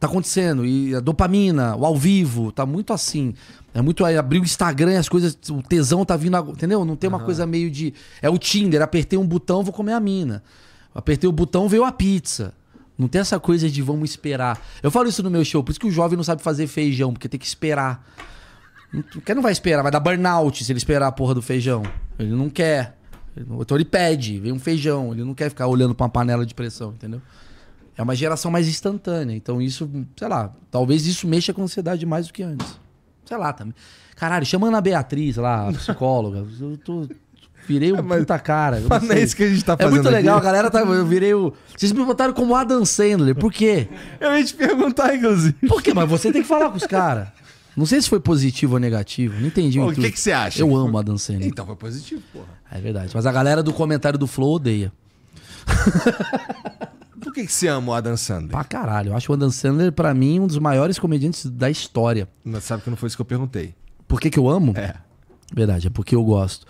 Tá acontecendo. E a dopamina, o ao vivo, tá muito assim. É muito. Abrir o Instagram e as coisas. O tesão tá vindo agora. Entendeu? Não tem uma uhum. coisa meio de. É o Tinder. Apertei um botão, vou comer a mina. Apertei o botão, veio a pizza. Não tem essa coisa de vamos esperar. Eu falo isso no meu show, por isso que o jovem não sabe fazer feijão, porque tem que esperar. Não quer não vai esperar, vai dar burnout se ele esperar a porra do feijão. Ele não quer. Então ele pede, vem um feijão, ele não quer ficar olhando para uma panela de pressão, entendeu? É uma geração mais instantânea. Então isso, sei lá, talvez isso mexa com a ansiedade mais do que antes. Sei lá também. Caralho, chamando a Beatriz lá, a psicóloga. Eu tô Virei o um é, mas, puta cara. Mas não é isso que a gente tá fazendo. É muito legal, a galera tá. Eu virei o. Vocês me botaram como Adam Sandler. Por quê? Eu ia te perguntar, inclusive. Por quê? Mas você tem que falar com os caras. Não sei se foi positivo ou negativo, não entendi. O que, que você acha? Eu amo Adam Sandler. Então foi positivo, porra. É verdade. Mas a galera do comentário do Flow odeia. Por que, que você ama o Adam Sandler? Pra caralho. Eu acho o Adam Sandler, pra mim, um dos maiores comediantes da história. Mas sabe que não foi isso que eu perguntei. Por que, que eu amo? É. Verdade, é porque eu gosto.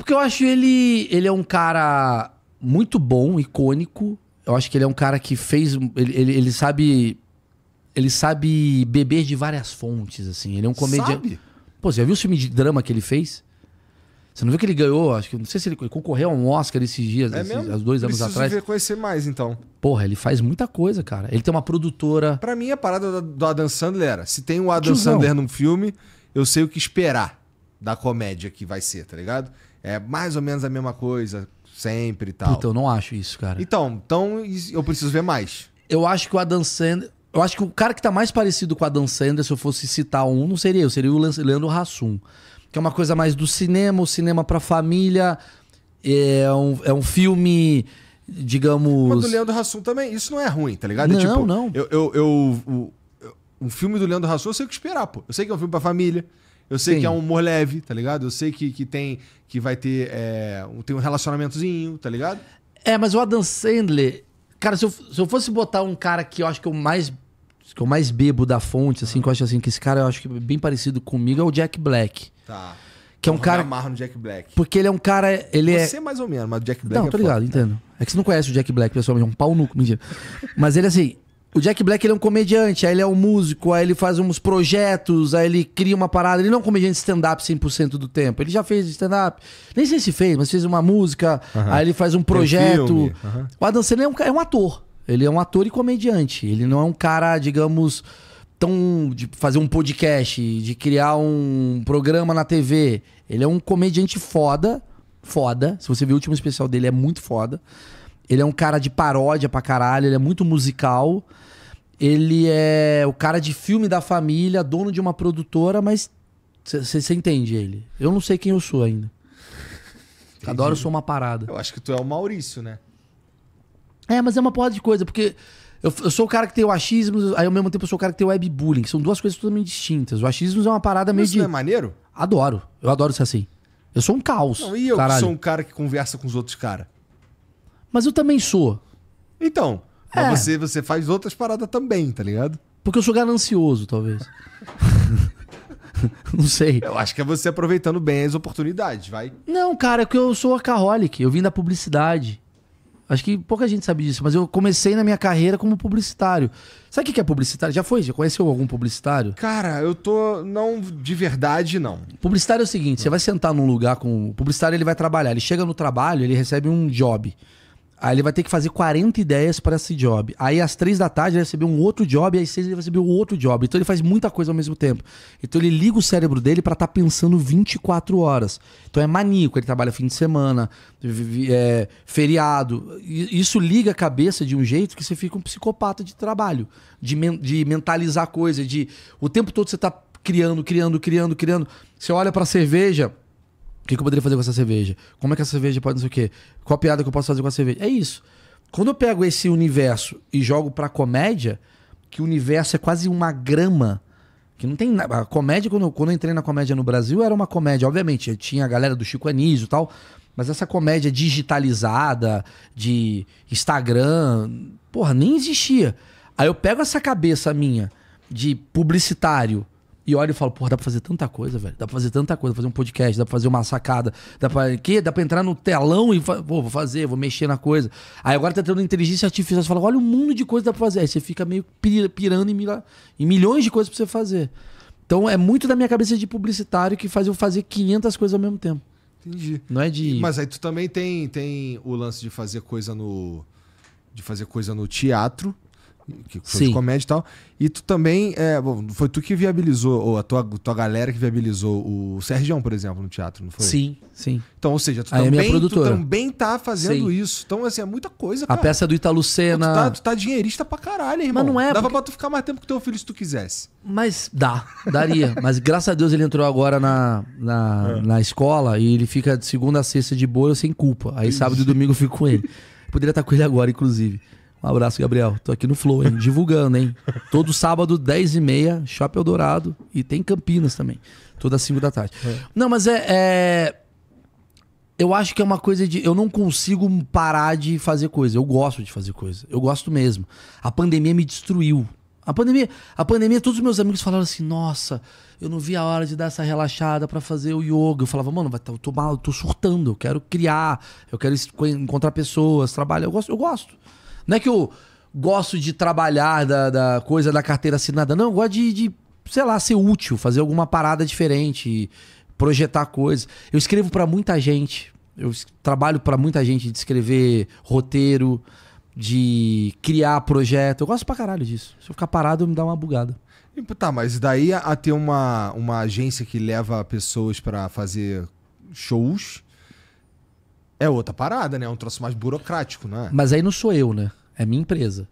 Porque eu acho ele. Ele é um cara muito bom, icônico. Eu acho que ele é um cara que fez. Ele, ele, ele sabe. Ele sabe beber de várias fontes, assim. Ele é um comediante. Pô, você já viu o filme de drama que ele fez? Você não viu que ele ganhou? Acho que não sei se ele concorreu a um Oscar esses dias, é esses, mesmo? dois anos atrás. Preciso conhecer mais então. Porra, ele faz muita coisa, cara. Ele tem uma produtora. Para mim a parada do Adam Sandler era, se tem o um Adam Tiozão. Sandler num filme, eu sei o que esperar da comédia que vai ser, tá ligado? é mais ou menos a mesma coisa, sempre e tal. Puta, eu não acho isso, cara. Então, então eu preciso ver mais. Eu acho que o Adam Sandler. Eu acho que o cara que tá mais parecido com o Adam Sandler, se eu fosse citar um, não seria eu, seria o Leandro Hassum. Que é uma coisa mais do cinema, o cinema pra família. É um, é um filme, digamos. Mas do Leandro Hassum também, isso não é ruim, tá ligado? É não, é tipo, não. Eu, eu, eu, eu, um filme do Leandro Hassum eu sei o que esperar, pô. Eu sei que é um filme pra família. Eu sei Sim. que é um humor leve, tá ligado? Eu sei que, que tem que vai ter é, tem um relacionamentozinho, tá ligado? É, mas o Adam Sandler, cara, se eu, se eu fosse botar um cara que eu acho que eu mais que eu mais bebo da fonte, assim, ah. que eu acho assim que esse cara eu acho que é bem parecido comigo é o Jack Black. Tá. Que é um eu cara. Me amarro no Jack Black. Porque ele é um cara. Ele Você é, é... mais ou menos, mas o Jack Black. Não, é tô ligado, foda, né? entendo. Né? É que você não conhece o Jack Black pessoal, é um pau nuco, Mentira. mas ele, assim, o Jack Black ele é um comediante, aí ele é um músico, aí ele faz uns projetos, aí ele cria uma parada. Ele não é um comediante stand-up 100% do tempo. Ele já fez stand-up. Nem sei se fez, mas fez uma música, uh -huh. aí ele faz um projeto. uh -huh. O Adam Sandler é um, é um ator. Ele é um ator e comediante. Ele não é um cara, digamos, tão. de fazer um podcast, de criar um programa na TV. Ele é um comediante foda, foda. Se você viu o último especial dele, é muito foda. Ele é um cara de paródia pra caralho, ele é muito musical. Ele é o cara de filme da família, dono de uma produtora, mas você entende ele. Eu não sei quem eu sou ainda. Entendi. Adoro, sou uma parada. Eu acho que tu é o Maurício, né? É, mas é uma porra de coisa, porque eu, eu, sou o cara que tem o achismo, aí ao mesmo tempo eu sou o cara que tem o webbullying. São duas coisas totalmente distintas. O achismo é uma parada meio isso de. Não é maneiro? Adoro. Eu adoro ser assim. Eu sou um caos. Não, e eu caralho. sou um cara que conversa com os outros caras. Mas eu também sou. Então, é. mas você, você faz outras paradas também, tá ligado? Porque eu sou ganancioso, talvez. não sei. Eu acho que é você aproveitando bem as oportunidades, vai. Não, cara, é que eu sou workaholic. Eu vim da publicidade. Acho que pouca gente sabe disso, mas eu comecei na minha carreira como publicitário. Sabe o que é publicitário? Já foi? Já conheceu algum publicitário? Cara, eu tô. Não, de verdade, não. Publicitário é o seguinte: você vai sentar num lugar com. O publicitário ele vai trabalhar. Ele chega no trabalho, ele recebe um job. Aí ele vai ter que fazer 40 ideias para esse job. Aí às 3 da tarde ele vai receber um outro job, e às 6 ele vai receber um outro job. Então ele faz muita coisa ao mesmo tempo. Então ele liga o cérebro dele para estar tá pensando 24 horas. Então é maníaco, ele trabalha fim de semana, é, feriado. Isso liga a cabeça de um jeito que você fica um psicopata de trabalho, de, men de mentalizar coisa, de o tempo todo você está criando, criando, criando, criando. Você olha para a cerveja, que, que eu poderia fazer com essa cerveja? Como é que essa cerveja pode não sei o quê? Qual piada que eu posso fazer com a cerveja? É isso. Quando eu pego esse universo e jogo pra comédia, que o universo é quase uma grama. Que não tem nada. A comédia, quando quando eu entrei na comédia no Brasil, era uma comédia, obviamente. Tinha a galera do Chico Anísio e tal. Mas essa comédia digitalizada, de Instagram, porra, nem existia. Aí eu pego essa cabeça minha de publicitário, e olho e falo, porra, dá pra fazer tanta coisa, velho. Dá pra fazer tanta coisa, fazer um podcast, dá pra fazer uma sacada, dá pra. Que? Dá pra entrar no telão e fa... Pô, vou fazer, vou mexer na coisa. Aí agora tá tendo inteligência artificial, você fala, olha o mundo de coisa que dá pra fazer. Aí você fica meio pirando em, mil... em milhões de coisas pra você fazer. Então é muito da minha cabeça de publicitário que faz eu fazer 500 coisas ao mesmo tempo. Entendi. Não é de. Mas aí tu também tem, tem o lance de fazer coisa no. De fazer coisa no teatro que de comédia e tal. E tu também, é, bom, foi tu que viabilizou, ou a tua, tua galera que viabilizou o Sergião, por exemplo, no teatro, não foi? Sim, sim. Então, ou seja, tu, também, é minha produtora. tu também tá fazendo sim. isso. Então, assim, é muita coisa, cara. A peça do Italucena. Tu tá, tu tá dinheirista pra caralho, irmão. Mas não é. Dava porque... pra tu ficar mais tempo com teu filho se tu quisesse. Mas dá, daria. Mas graças a Deus ele entrou agora na, na, é. na escola e ele fica de segunda a sexta de boa sem culpa. Aí sábado e domingo eu fico com ele. Poderia estar com ele agora, inclusive. Um abraço, Gabriel. Tô aqui no Flow, hein? Divulgando, hein? Todo sábado, 10h30, Shopping Eldorado. E tem Campinas também. Toda 5 da tarde. É. Não, mas é, é, Eu acho que é uma coisa de. Eu não consigo parar de fazer coisa. Eu gosto de fazer coisa. Eu gosto mesmo. A pandemia me destruiu. A pandemia, a pandemia, todos os meus amigos falaram assim: nossa, eu não vi a hora de dar essa relaxada para fazer o yoga. Eu falava, mano, tá, eu tô mal, eu tô surtando, eu quero criar, eu quero encontrar pessoas, trabalho Eu gosto, eu gosto. Não é que eu gosto de trabalhar da, da coisa da carteira assinada, não. Eu gosto de, de, sei lá, ser útil, fazer alguma parada diferente, projetar coisas. Eu escrevo para muita gente. Eu trabalho para muita gente de escrever roteiro, de criar projeto. Eu gosto pra caralho disso. Se eu ficar parado, me dá uma bugada. Tá, mas daí a ter uma, uma agência que leva pessoas para fazer shows é outra parada, né? É um troço mais burocrático, né? Mas aí não sou eu, né? É minha empresa.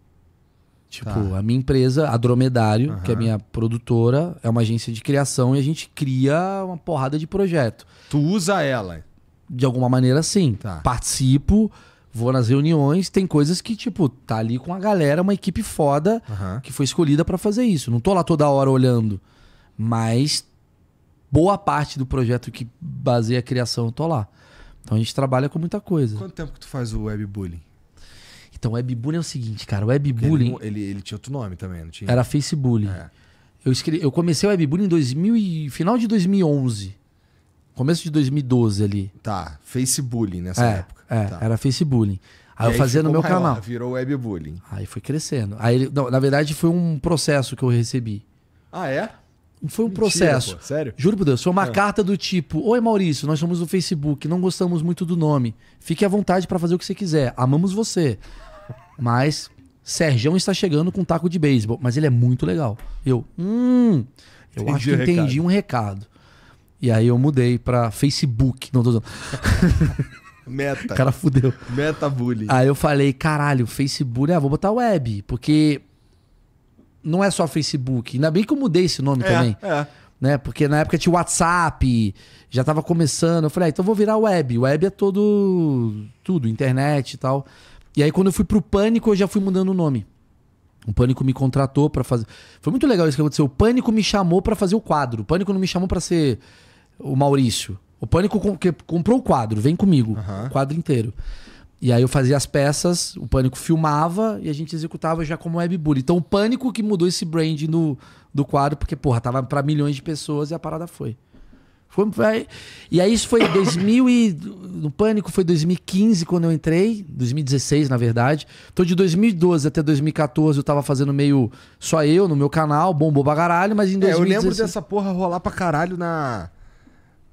Tipo, tá. a minha empresa, a Dromedário, uhum. que é minha produtora, é uma agência de criação e a gente cria uma porrada de projeto. Tu usa ela? De alguma maneira, sim. Tá. Participo, vou nas reuniões, tem coisas que, tipo, tá ali com a galera, uma equipe foda uhum. que foi escolhida para fazer isso. Não tô lá toda hora olhando, mas boa parte do projeto que baseia a criação eu tô lá. Então a gente trabalha com muita coisa. Quanto tempo que tu faz o webbullying? Então, webbullying é o seguinte, cara. Webbullying. Ele, ele, ele, tinha outro nome também, não tinha? Era Facebullying. É. Eu, escrevi, eu comecei o webbullying em 2000 e, final de 2011. Começo de 2012 ali. Tá, Facebullying nessa é, época. É, tá. era Facebullying. Aí, aí eu fazia no meu maior, canal. Virou webbullying. Aí foi crescendo. Aí, não, na verdade, foi um processo que eu recebi. Ah, é? Foi um Mentira, processo. Pô, sério? Juro por Deus. Foi uma é. carta do tipo: Oi, Maurício, nós somos do Facebook, não gostamos muito do nome. Fique à vontade para fazer o que você quiser. Amamos você. Mas Sérgio está chegando com um taco de beisebol, mas ele é muito legal. Eu, hum, eu entendi acho que entendi recado. um recado. E aí eu mudei para Facebook, não tô usando. Meta. O cara fudeu. Meta bullying. Aí eu falei, caralho, Facebook, ah, vou botar web, porque não é só Facebook. Ainda bem que eu mudei esse nome é, também. É. Né? Porque na época tinha WhatsApp, já tava começando. Eu falei, ah, então vou virar web. Web é todo. tudo, internet e tal. E aí, quando eu fui pro Pânico, eu já fui mudando o nome. O Pânico me contratou para fazer. Foi muito legal isso que aconteceu. O Pânico me chamou para fazer o quadro. O Pânico não me chamou para ser o Maurício. O Pânico com... comprou o quadro, vem comigo, uhum. o quadro inteiro. E aí eu fazia as peças, o Pânico filmava e a gente executava já como webbully. Então o Pânico que mudou esse brand do, do quadro, porque, porra, tava para milhões de pessoas e a parada foi. Foi, E aí isso foi 2000 e no pânico foi 2015 quando eu entrei, 2016 na verdade. Então de 2012 até 2014 eu tava fazendo meio só eu no meu canal, bombou pra caralho, mas em 2016 é, eu lembro dessa porra rolar pra caralho na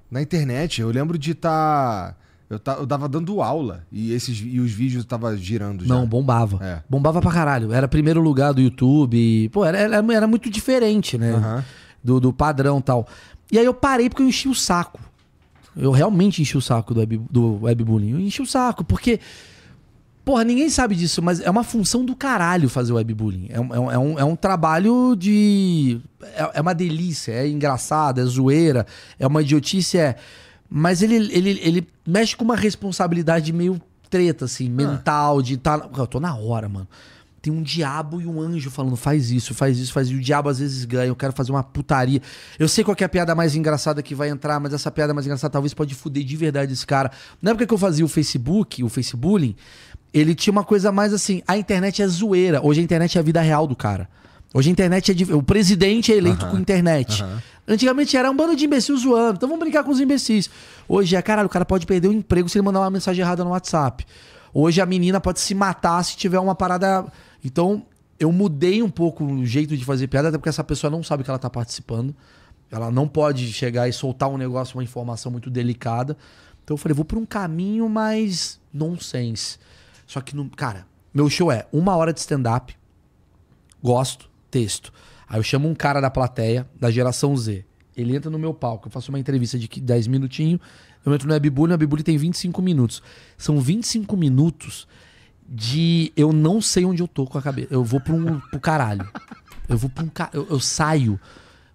na internet. Eu lembro de tá eu, tá, eu tava dando aula e esses e os vídeos tava girando já. Não, bombava. É. Bombava pra caralho. Era primeiro lugar do YouTube. E, pô, era, era, era muito diferente, né? Uhum. Do, do padrão tal. E aí eu parei porque eu enchi o saco. Eu realmente enchi o saco do, web, do webbullying. Eu enchi o saco, porque. Porra, ninguém sabe disso, mas é uma função do caralho fazer webbullying. É, é, um, é, um, é um trabalho de. É, é uma delícia, é engraçado, é zoeira, é uma idiotice, é. Mas ele, ele, ele mexe com uma responsabilidade meio treta, assim, ah. mental, de tá. Eu tô na hora, mano tem um diabo e um anjo falando, faz isso, faz isso, faz isso. E o diabo às vezes ganha, eu quero fazer uma putaria. Eu sei qual é a piada mais engraçada que vai entrar, mas essa piada mais engraçada talvez pode fuder de verdade esse cara. Na época que eu fazia o Facebook, o Facebooking, ele tinha uma coisa mais assim, a internet é zoeira. Hoje a internet é a vida real do cara. Hoje a internet é. De... O presidente é eleito uhum, com internet. Uhum. Antigamente era um bando de imbecis zoando. Então vamos brincar com os imbecis. Hoje é, caralho, o cara pode perder o emprego se ele mandar uma mensagem errada no WhatsApp. Hoje a menina pode se matar se tiver uma parada então, eu mudei um pouco o jeito de fazer piada, até porque essa pessoa não sabe que ela está participando. Ela não pode chegar e soltar um negócio, uma informação muito delicada. Então eu falei, vou por um caminho mais nonsense. Só que, no, cara, meu show é uma hora de stand-up, gosto, texto. Aí eu chamo um cara da plateia, da geração Z. Ele entra no meu palco, eu faço uma entrevista de 10 minutinhos, eu entro no abibuli, o abibuli tem 25 minutos. São 25 minutos de eu não sei onde eu tô com a cabeça. Eu vou um pro caralho. Eu vou para um ca... eu, eu, saio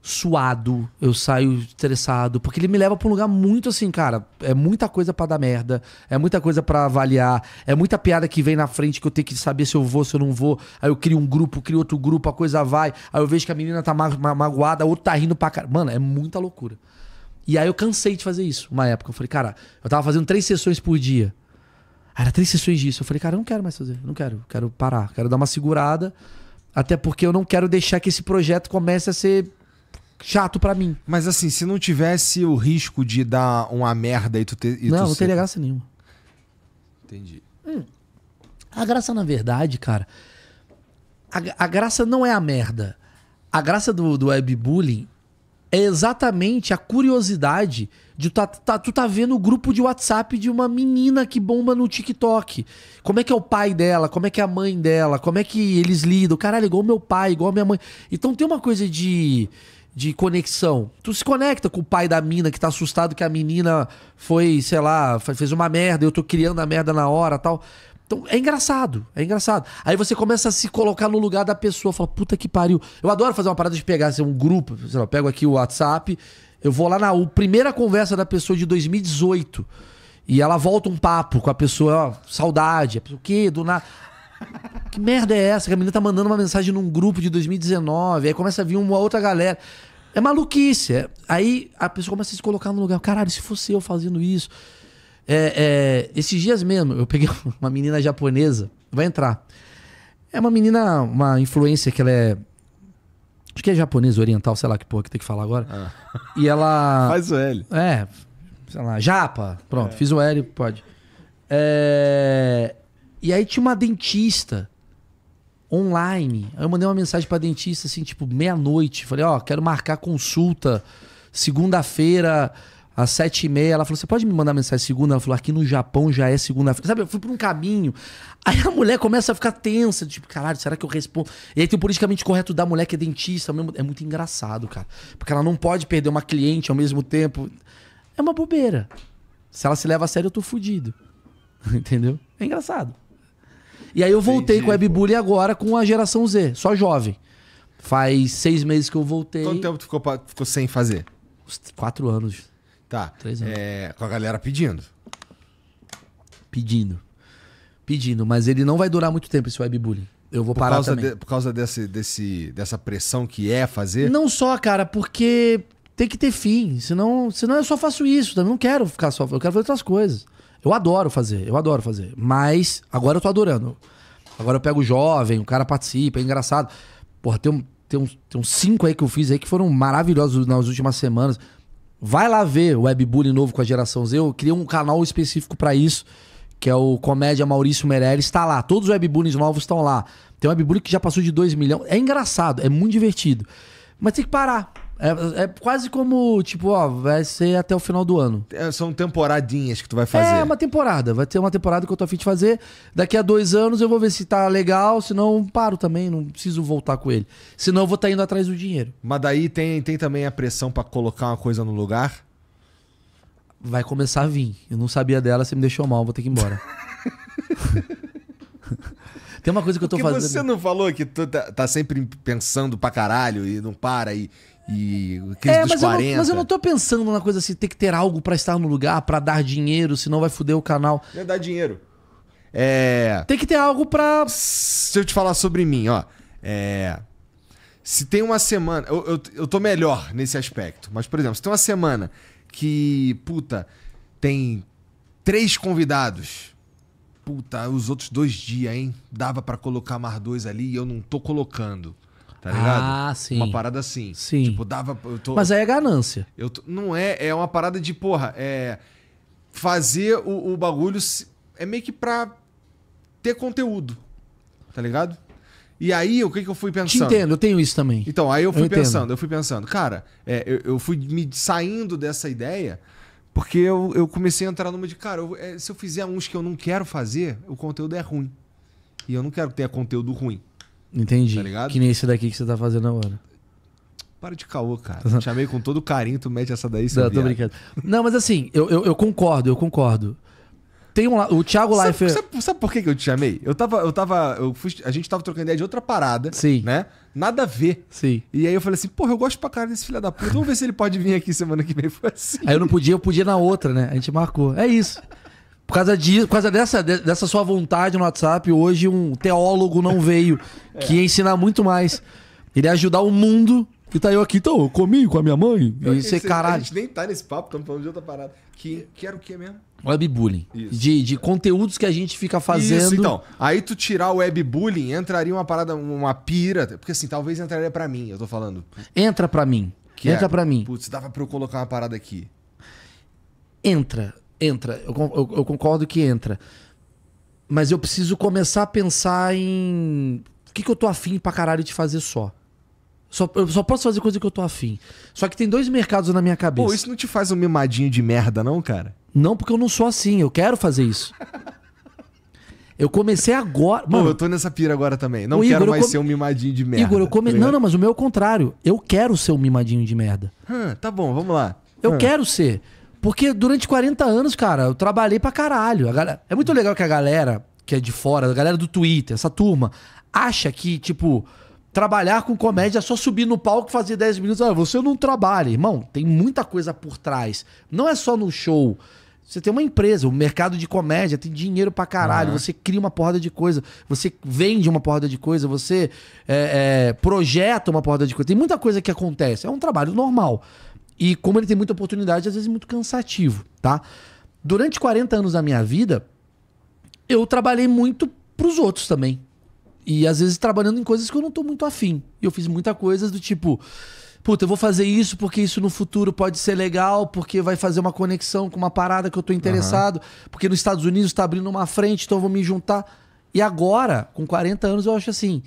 suado, eu saio estressado, porque ele me leva pra um lugar muito assim, cara, é muita coisa para dar merda, é muita coisa para avaliar, é muita piada que vem na frente que eu tenho que saber se eu vou, se eu não vou. Aí eu crio um grupo, crio outro grupo, a coisa vai. Aí eu vejo que a menina tá ma ma magoada, outro tá rindo pra caralho. Mano, é muita loucura. E aí eu cansei de fazer isso, uma época. Eu falei, cara, eu tava fazendo três sessões por dia. Era três sessões disso. Eu falei, cara, eu não quero mais fazer, não quero, quero parar, quero dar uma segurada. Até porque eu não quero deixar que esse projeto comece a ser chato para mim. Mas assim, se não tivesse o risco de dar uma merda e tu ter. E não, tu não teria graça nenhuma. Entendi. Hum. A graça, na verdade, cara. A, a, graça não é a merda. A graça do, do webbullying é exatamente a curiosidade de tu tá, tá, tu tá vendo o grupo de WhatsApp de uma menina que bomba no TikTok. Como é que é o pai dela? Como é que é a mãe dela? Como é que eles lidam? Caralho, igual meu pai, igual minha mãe. Então tem uma coisa de, de conexão. Tu se conecta com o pai da mina que tá assustado que a menina foi, sei lá, fez uma merda, eu tô criando a merda na hora tal. Então é engraçado, é engraçado. Aí você começa a se colocar no lugar da pessoa, fala, puta que pariu. Eu adoro fazer uma parada de pegar assim, um grupo, sei lá, eu pego aqui o WhatsApp, eu vou lá na primeira conversa da pessoa de 2018. E ela volta um papo com a pessoa, ó, saudade. A pessoa, o quê? Do nada. Que merda é essa? Que a menina tá mandando uma mensagem num grupo de 2019, aí começa a vir uma outra galera. É maluquice. É... Aí a pessoa começa a se colocar no lugar. Caralho, se fosse eu fazendo isso. É, é, esses dias mesmo, eu peguei uma menina japonesa, vai entrar. É uma menina, uma influência que ela é. Acho que é japonesa, oriental, sei lá que porra que tem que falar agora. Ah. E ela. Faz o L. É, sei lá, japa. Pronto, é. fiz o L, pode. É... E aí tinha uma dentista online. Aí eu mandei uma mensagem pra dentista, assim, tipo, meia-noite. Falei, ó, oh, quero marcar consulta segunda-feira às sete e meia, ela falou, você pode me mandar mensagem segunda? Ela falou, aqui no Japão já é segunda-feira. Sabe, eu fui por um caminho. Aí a mulher começa a ficar tensa, tipo, caralho, será que eu respondo? E aí tem o politicamente correto da mulher que é dentista. Mesmo... É muito engraçado, cara. Porque ela não pode perder uma cliente ao mesmo tempo. É uma bobeira. Se ela se leva a sério, eu tô fudido. Entendeu? É engraçado. E aí eu voltei Entendi, com o Webbully agora com a geração Z, só jovem. Faz seis meses que eu voltei. Quanto tempo tu ficou, ficou sem fazer? quatro anos. Tá. Três anos. É, com a galera pedindo. Pedindo. Pedindo, mas ele não vai durar muito tempo esse webbullying. Eu vou por parar causa também. De, por causa desse, desse, dessa pressão que é fazer? Não só, cara, porque tem que ter fim. Senão, senão eu só faço isso. Também não quero ficar só. Eu quero fazer outras coisas. Eu adoro fazer, eu adoro fazer. Mas agora eu tô adorando. Agora eu pego o jovem, o cara participa, é engraçado. Porra, tem, um, tem, um tem uns cinco aí que eu fiz aí que foram maravilhosos nas últimas semanas. Vai lá ver o Webbullying novo com a geração Z. Eu criei um canal específico para isso, que é o Comédia Maurício Meirelles. Está lá. Todos os Webbullies novos estão lá. Tem um Webbullying que já passou de 2 milhões. É engraçado, é muito divertido. Mas tem que parar. É, é quase como, tipo, ó, vai ser até o final do ano. É, são temporadinhas que tu vai fazer. É uma temporada. Vai ter uma temporada que eu tô afim de fazer. Daqui a dois anos eu vou ver se tá legal, senão paro também, não preciso voltar com ele. Senão eu vou estar tá indo atrás do dinheiro. Mas daí tem, tem também a pressão para colocar uma coisa no lugar? Vai começar a vir. Eu não sabia dela, você me deixou mal, vou ter que ir embora. tem uma coisa que eu tô Porque fazendo. Você não falou que tu tá, tá sempre pensando pra caralho e não para e e crise é, dos mas 40. Eu não, mas eu não tô pensando na coisa assim, tem que ter algo para estar no lugar, para dar dinheiro, senão vai foder o canal. Não é dar dinheiro. É... Tem que ter algo pra. Se eu te falar sobre mim, ó. É... Se tem uma semana. Eu, eu, eu tô melhor nesse aspecto. Mas, por exemplo, se tem uma semana que, puta, tem três convidados. Puta, os outros dois dias, hein? Dava para colocar mais dois ali e eu não tô colocando. Tá ligado? Ah, sim. Uma parada assim. Sim. Tipo, dava. Tô... Mas aí é ganância. Eu tô... Não é, é uma parada de, porra, é. Fazer o, o bagulho. Se... É meio que pra ter conteúdo. Tá ligado? E aí, o que, que eu fui pensando? Te entendo, eu tenho isso também. Então, aí eu fui eu pensando, eu fui pensando, cara, é, eu, eu, fui me saindo dessa ideia, porque eu, eu comecei a entrar numa de, cara, eu, é, se eu fizer uns que eu não quero fazer, o conteúdo é ruim. E eu não quero que tenha conteúdo ruim. Entendi. Tá ligado? Que nem esse daqui que você tá fazendo agora. Para de caô, cara. Te chamei com todo carinho, tu mete essa daí, seu Não, tô brincando. Não, mas assim, eu, eu, eu concordo, eu concordo. Tem um, o Thiago Leifert... Sabe, sabe, por que eu te chamei? Eu tava. Eu tava. Eu fui, a gente tava trocando ideia de outra parada. Sim. Né? Nada a ver. Sim. E aí eu falei assim, porra, eu gosto pra caralho desse filho da puta. Vamos ver se ele pode vir aqui semana que vem. Foi assim. Aí eu não podia, eu podia na outra, né? A gente marcou. É isso. Por causa, por causa dessa, dessa sua vontade no WhatsApp, hoje um teólogo não veio, é. que ia ensinar muito mais. Ele ia ajudar o mundo. E tá eu aqui, então, eu comi com a minha mãe. e você, caralho. A gente nem tá nesse papo, estamos falando de outra parada. Que, que era o que mesmo? Webbullying. De, de conteúdos que a gente fica fazendo. Isso, então. Aí tu tirar o webbullying, entraria uma parada, uma pira. Porque assim, talvez entraria para mim, eu tô falando. Entra para mim. Que é, Entra é, para mim. Putz, dava pra eu colocar uma parada aqui. Entra entra. Eu, eu, eu concordo que entra. Mas eu preciso começar a pensar em. O que, que eu tô afim pra caralho de fazer só? Só, eu só posso fazer coisa que eu tô afim. Só que tem dois mercados na minha cabeça. Pô, isso não te faz um mimadinho de merda, não, cara? Não, porque eu não sou assim. Eu quero fazer isso. Eu comecei agora. Mano, Pô, eu tô nessa pira agora também. Não quero mais come... ser um mimadinho de merda. Igor, eu tá come... tá não, não, mas o meu é o contrário. Eu quero ser um mimadinho de merda. Hum, tá bom, vamos lá. Eu hum. quero ser. Porque durante 40 anos, cara, eu trabalhei pra caralho. A galera... É muito legal que a galera que é de fora, a galera do Twitter, essa turma, acha que, tipo, trabalhar com comédia é só subir no palco e fazer 10 minutos. Ah, você não trabalha, irmão. Tem muita coisa por trás. Não é só no show. Você tem uma empresa, o um mercado de comédia tem dinheiro pra caralho. Uhum. Você cria uma porrada de coisa, você vende uma porrada de coisa, você é, é, projeta uma porrada de coisa. Tem muita coisa que acontece. É um trabalho normal. E como ele tem muita oportunidade, às vezes é muito cansativo, tá? Durante 40 anos da minha vida, eu trabalhei muito pros outros também. E às vezes trabalhando em coisas que eu não tô muito afim. E eu fiz muita coisa do tipo, puta, eu vou fazer isso porque isso no futuro pode ser legal, porque vai fazer uma conexão com uma parada que eu tô interessado, uhum. porque nos Estados Unidos tá abrindo uma frente, então eu vou me juntar. E agora, com 40 anos, eu acho assim,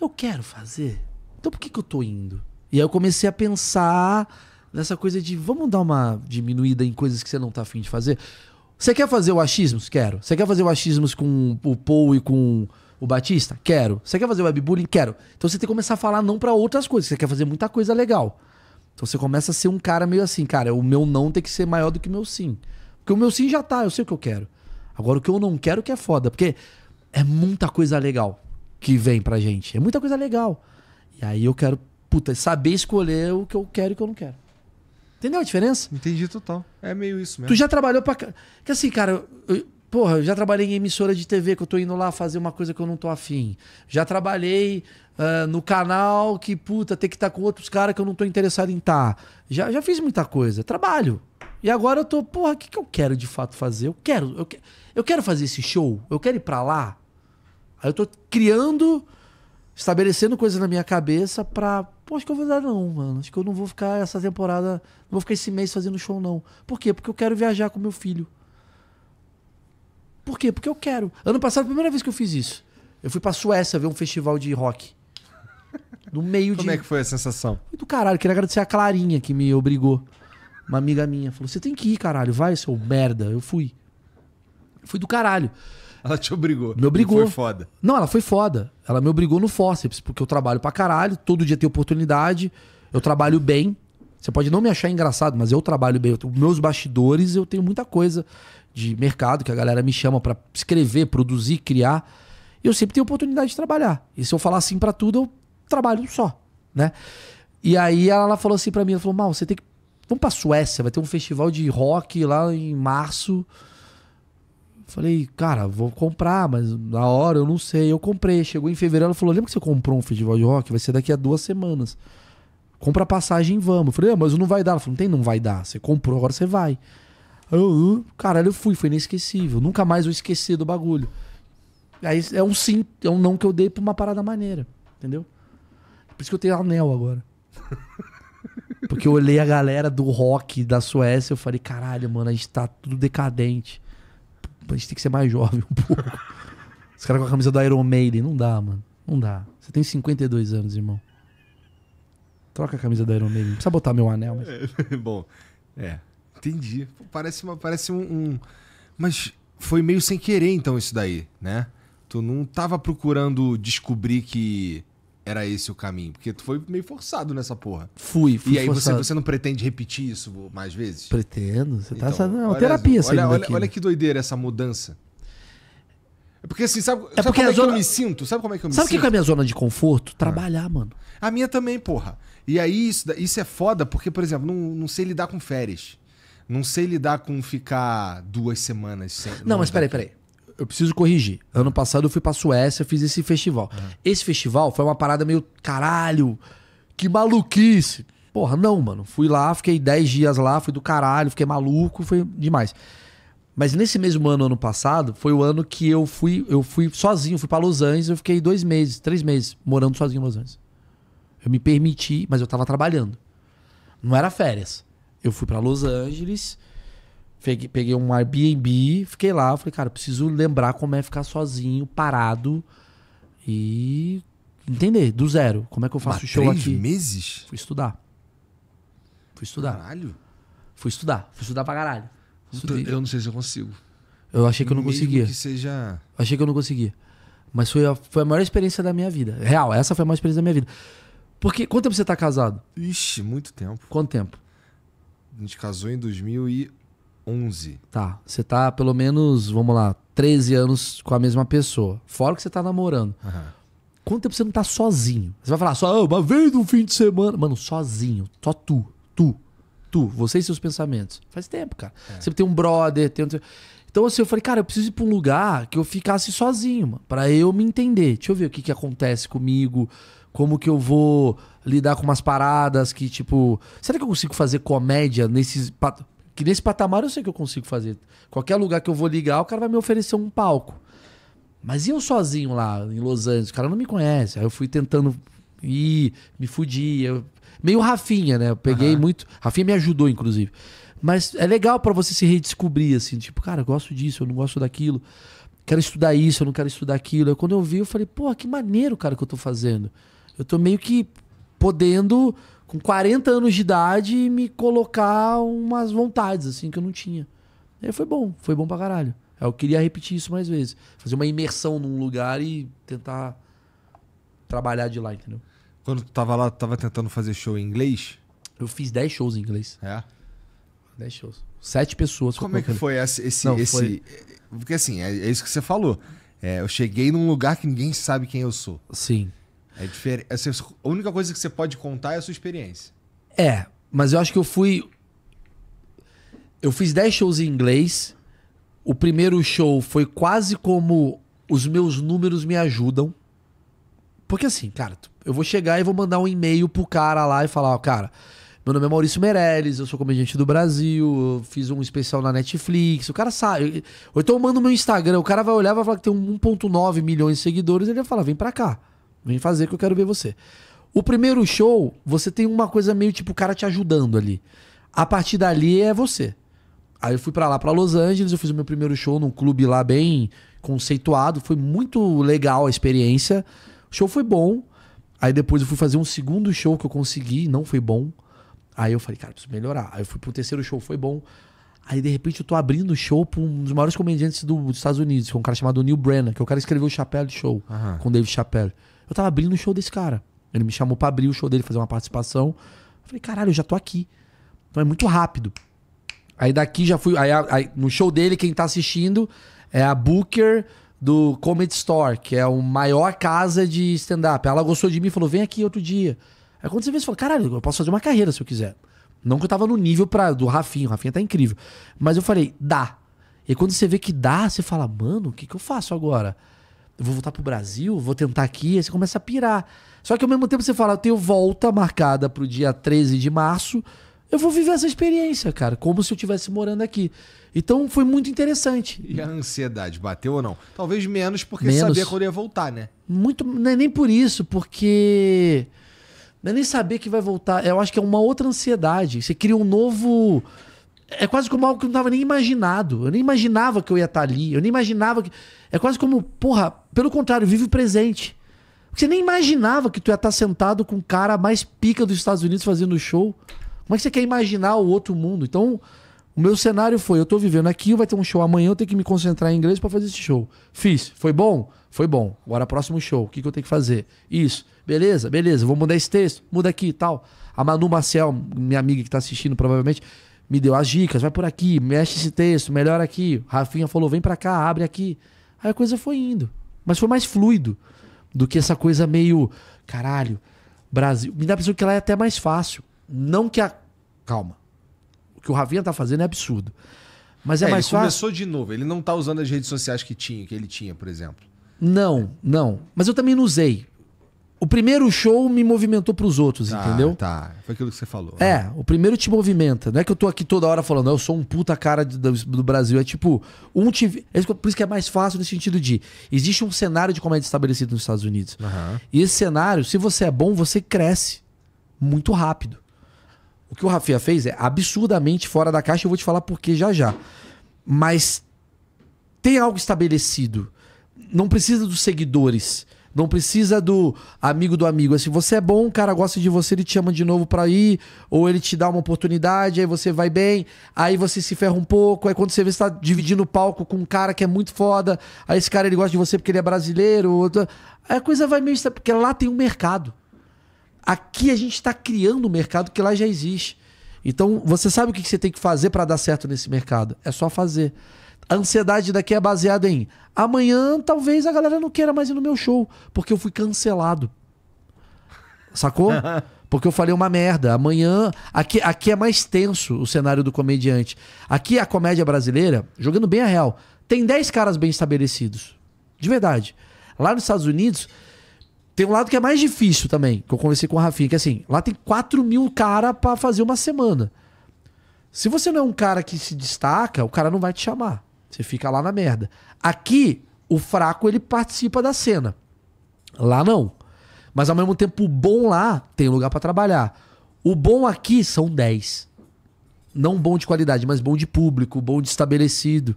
eu quero fazer. Então por que, que eu tô indo? E aí eu comecei a pensar nessa coisa de vamos dar uma diminuída em coisas que você não tá afim de fazer. Você quer fazer o achismos? Quero. Você quer fazer o achismos com o Paul e com o Batista? Quero. Você quer fazer o webbullying? Quero. Então você tem que começar a falar não para outras coisas. Você quer fazer muita coisa legal. Então você começa a ser um cara meio assim, cara, o meu não tem que ser maior do que o meu sim. Porque o meu sim já tá, eu sei o que eu quero. Agora o que eu não quero é que é foda, porque é muita coisa legal que vem pra gente. É muita coisa legal. E aí eu quero, puta, saber escolher o que eu quero e o que eu não quero. Entendeu a diferença? Entendi total. É meio isso mesmo. Tu já trabalhou pra. Que assim, cara, eu, porra, eu já trabalhei em emissora de TV que eu tô indo lá fazer uma coisa que eu não tô afim. Já trabalhei uh, no canal que, puta, tem que estar tá com outros caras que eu não tô interessado em estar. Tá. Já, já fiz muita coisa. Trabalho. E agora eu tô, porra, o que, que eu quero de fato fazer? Eu quero, eu, que, eu quero fazer esse show, eu quero ir pra lá. Aí eu tô criando, estabelecendo coisas na minha cabeça pra, Pô, acho que eu vou dar não, mano. Acho que eu não vou ficar essa temporada, não vou ficar esse mês fazendo show não. Por quê? Porque eu quero viajar com meu filho. Por quê? Porque eu quero. Ano passado, a primeira vez que eu fiz isso. Eu fui pra Suécia ver um festival de rock. No meio Como de. Como é que foi a sensação? Foi do caralho. Queria agradecer a Clarinha que me obrigou. Uma amiga minha. Falou: você tem que ir, caralho. Vai, seu merda. Eu fui. Fui do caralho. Ela te obrigou. Me obrigou. E foi foda. Não, ela foi foda. Ela me obrigou no forceps, porque eu trabalho pra caralho, todo dia tem oportunidade, eu trabalho bem. Você pode não me achar engraçado, mas eu trabalho bem. Eu meus bastidores, eu tenho muita coisa de mercado que a galera me chama para escrever, produzir, criar. Eu sempre tenho oportunidade de trabalhar. E se eu falar assim para tudo, eu trabalho só, né? E aí ela falou assim para mim, ela falou: "Mal, você tem que vamos para Suécia, vai ter um festival de rock lá em março". Falei, cara, vou comprar, mas na hora eu não sei. Eu comprei. Chegou em fevereiro, ela falou: lembra que você comprou um festival de rock? Vai ser daqui a duas semanas. Compra passagem e vamos. Eu falei, ah, mas não vai dar. Ela falou, não tem, não vai dar. Você comprou, agora você vai. Eu, eu, caralho, eu fui, foi inesquecível. Nunca mais eu esqueci do bagulho. Aí é um sim, é um não que eu dei pra uma parada maneira, entendeu? Por isso que eu tenho anel agora. Porque eu olhei a galera do rock da Suécia eu falei, caralho, mano, a gente tá tudo decadente a gente tem que ser mais jovem um pouco. Os caras com a camisa da Iron Maiden, não dá, mano. Não dá. Você tem 52 anos, irmão. Troca a camisa da Iron Maiden. Não precisa botar meu anel, mas... é, Bom, é. Entendi. Parece, uma, parece um, um, Mas foi meio sem querer, então, isso daí, né? Tu não tava procurando descobrir que era esse o caminho? Porque tu foi meio forçado nessa porra. Fui, fui E aí forçado. Você, você não pretende repetir isso mais vezes? Pretendo. Você tá então, tá sabendo. É uma terapia, olha, olha, daqui, olha né? que doideira essa mudança. É porque assim, sabe, é sabe porque como é zona... que eu me sinto? Sabe como é que eu me sabe sinto? Sabe o que é a minha zona de conforto? Ah. Trabalhar, ah. mano. A minha também, porra. E aí isso, isso é foda porque, por exemplo, não, não sei lidar com férias. Não sei lidar com ficar duas semanas sem. Não, não mas peraí, peraí eu preciso corrigir. Ano passado eu fui pra Suécia, fiz esse festival. Uhum. Esse festival foi uma parada meio caralho, que maluquice. Porra, não, mano. Fui lá, fiquei 10 dias lá, fui do caralho, fiquei maluco, foi demais. Mas nesse mesmo ano, ano passado, foi o ano que eu fui, eu fui sozinho, fui para Los Angeles, eu fiquei dois meses, três meses, morando sozinho em Los Angeles. Eu me permiti, mas eu tava trabalhando. Não era férias. Eu fui para Los Angeles, Peguei, um Airbnb, fiquei lá. Falei, cara, preciso lembrar como é ficar sozinho, parado e entender do zero. Como é que eu faço Mas show três aqui? meses? Fui estudar. Fui estudar. Caralho. Fui estudar. Fui estudar pra caralho. Estudei. Eu não sei se eu consigo. Eu achei que eu não Mesmo conseguia. que seja... Achei que eu não conseguia. Mas foi a, foi a maior experiência da minha vida. Real, essa foi a maior experiência da minha vida. Porque quanto tempo você tá casado? Ixi, muito tempo. Quanto tempo? A gente casou em 2008. 11. Tá. Você tá pelo menos, vamos lá, 13 anos com a mesma pessoa. Fora que você tá namorando. Uhum. Quanto tempo você não tá sozinho? Você vai falar só oh, ah, uma vez no fim de semana. Mano, sozinho. Só tu. Tu. Tu. Você e seus pensamentos. Faz tempo, cara. É. Você tem um brother, tem um... Então, assim, eu falei, cara, eu preciso ir pra um lugar que eu ficasse sozinho, mano. Pra eu me entender. Deixa eu ver o que que acontece comigo como que eu vou lidar com umas paradas que, tipo, será que eu consigo fazer comédia nesses. Que nesse patamar eu sei que eu consigo fazer. Qualquer lugar que eu vou ligar, o cara vai me oferecer um palco. Mas e eu sozinho lá em Los Angeles? O cara não me conhece. Aí eu fui tentando ir, me fudi. Eu... Meio Rafinha, né? Eu peguei uhum. muito. Rafinha me ajudou, inclusive. Mas é legal para você se redescobrir, assim, tipo, cara, eu gosto disso, eu não gosto daquilo. Quero estudar isso, eu não quero estudar aquilo. Aí quando eu vi, eu falei, pô, que maneiro, cara, que eu tô fazendo. Eu tô meio que podendo com 40 anos de idade, me colocar umas vontades, assim, que eu não tinha. E foi bom, foi bom pra caralho. É, eu queria repetir isso mais vezes. Fazer uma imersão num lugar e tentar trabalhar de lá, entendeu? Quando tu tava lá, tu tava tentando fazer show em inglês? Eu fiz 10 shows em inglês. É? 10 shows. Sete pessoas. Como é que foi esse... esse, não, esse... Foi... É, porque assim, é, é, isso que você falou. É, eu cheguei num lugar que ninguém sabe quem eu sou. Sim. É diferente. É a única coisa que você pode contar é a sua experiência. É, mas eu acho que eu fui. Eu fiz 10 shows em inglês. O primeiro show foi quase como os meus números me ajudam. Porque assim, cara, eu vou chegar e vou mandar um e-mail pro cara lá e falar, ó, cara, meu nome é Maurício Meirelles, eu sou comediante do Brasil, fiz um especial na Netflix, o cara sabe. Ou então eu mando meu Instagram, o cara vai olhar e vai falar que tem 1.9 milhões de seguidores, ele vai falar, vem pra cá. Vem fazer que eu quero ver você. O primeiro show, você tem uma coisa meio tipo o cara te ajudando ali. A partir dali é você. Aí eu fui para lá, para Los Angeles, eu fiz o meu primeiro show num clube lá bem conceituado, foi muito legal a experiência. O show foi bom. Aí depois eu fui fazer um segundo show que eu consegui, não foi bom. Aí eu falei, cara, preciso melhorar. Aí eu fui pro terceiro show, foi bom. Aí de repente eu tô abrindo o show pra um dos maiores comediantes do, dos Estados Unidos, que é um cara chamado Neil Brennan, que é o cara que escreveu o Chapéu de Show, uhum. com Dave Chapelle eu tava abrindo o show desse cara. Ele me chamou para abrir o show dele, fazer uma participação. Eu falei, caralho, eu já tô aqui. Então é muito rápido. Aí daqui já fui. Aí, aí, no show dele, quem tá assistindo é a Booker do Comedy Store, que é a maior casa de stand-up. Ela gostou de mim e falou: vem aqui outro dia. Aí quando você vê, você fala: caralho, eu posso fazer uma carreira se eu quiser. Não que eu tava no nível pra, do Rafinho, o Rafinha tá incrível. Mas eu falei: dá. E quando você vê que dá, você fala: mano, o que, que eu faço agora? eu vou voltar pro Brasil, vou tentar aqui, aí você começa a pirar. Só que ao mesmo tempo você fala, eu tenho volta marcada pro dia 13 de março, eu vou viver essa experiência, cara, como se eu estivesse morando aqui. Então foi muito interessante. E a ansiedade bateu ou não? Talvez menos porque menos. sabia quando ia voltar, né? Muito, é nem por isso, porque não é nem saber que vai voltar. Eu acho que é uma outra ansiedade. Você cria um novo é quase como algo que eu não estava nem imaginado. Eu nem imaginava que eu ia estar tá ali. Eu nem imaginava que. É quase como, porra, pelo contrário, vive o presente. Porque você nem imaginava que tu ia estar tá sentado com o cara mais pica dos Estados Unidos fazendo show. Como é que você quer imaginar o outro mundo? Então, o meu cenário foi: eu estou vivendo aqui, vai ter um show amanhã, eu tenho que me concentrar em inglês para fazer esse show. Fiz. Foi bom? Foi bom. Agora, próximo show, o que, que eu tenho que fazer? Isso. Beleza, beleza. Vou mudar esse texto, muda aqui e tal. A Manu Marcel, minha amiga que está assistindo, provavelmente me deu as dicas, vai por aqui, mexe esse texto, melhora aqui. Rafinha falou, vem para cá, abre aqui. Aí a coisa foi indo. Mas foi mais fluido do que essa coisa meio, caralho, Brasil. Me dá a impressão que ela é até mais fácil. Não que a. Calma. O que o Rafinha tá fazendo é absurdo. Mas é, é mais ele fácil. começou de novo. Ele não tá usando as redes sociais que tinha, que ele tinha, por exemplo. Não, não. Mas eu também não usei o primeiro show me movimentou para os outros, tá, entendeu? Tá, foi aquilo que você falou. É, o primeiro te movimenta. Não é que eu tô aqui toda hora falando, ah, eu sou um puta cara do, do Brasil. É tipo, um te. É por isso que é mais fácil no sentido de. Existe um cenário de comédia estabelecido nos Estados Unidos. Uhum. E esse cenário, se você é bom, você cresce muito rápido. O que o Rafinha fez é absurdamente fora da caixa, eu vou te falar por que já já. Mas tem algo estabelecido. Não precisa dos seguidores não precisa do amigo do amigo. Assim, você é bom, o cara gosta de você, ele te chama de novo pra ir, ou ele te dá uma oportunidade, aí você vai bem, aí você se ferra um pouco, aí quando você vê você tá dividindo o palco com um cara que é muito foda, aí esse cara ele gosta de você porque ele é brasileiro, outro... aí a coisa vai meio. Porque lá tem um mercado. Aqui a gente está criando um mercado que lá já existe. Então, você sabe o que você tem que fazer para dar certo nesse mercado? É só fazer. A ansiedade daqui é baseada em amanhã talvez a galera não queira mais ir no meu show, porque eu fui cancelado. Sacou? Porque eu falei uma merda. Amanhã. Aqui, aqui é mais tenso o cenário do comediante. Aqui a comédia brasileira, jogando bem a real, tem 10 caras bem estabelecidos. De verdade. Lá nos Estados Unidos, tem um lado que é mais difícil também, que eu conversei com o Rafinha, que é assim, lá tem 4 mil caras para fazer uma semana. Se você não é um cara que se destaca, o cara não vai te chamar. Você fica lá na merda. Aqui, o fraco ele participa da cena. Lá não. Mas ao mesmo tempo, o bom lá tem lugar para trabalhar. O bom aqui são 10. Não bom de qualidade, mas bom de público, bom de estabelecido.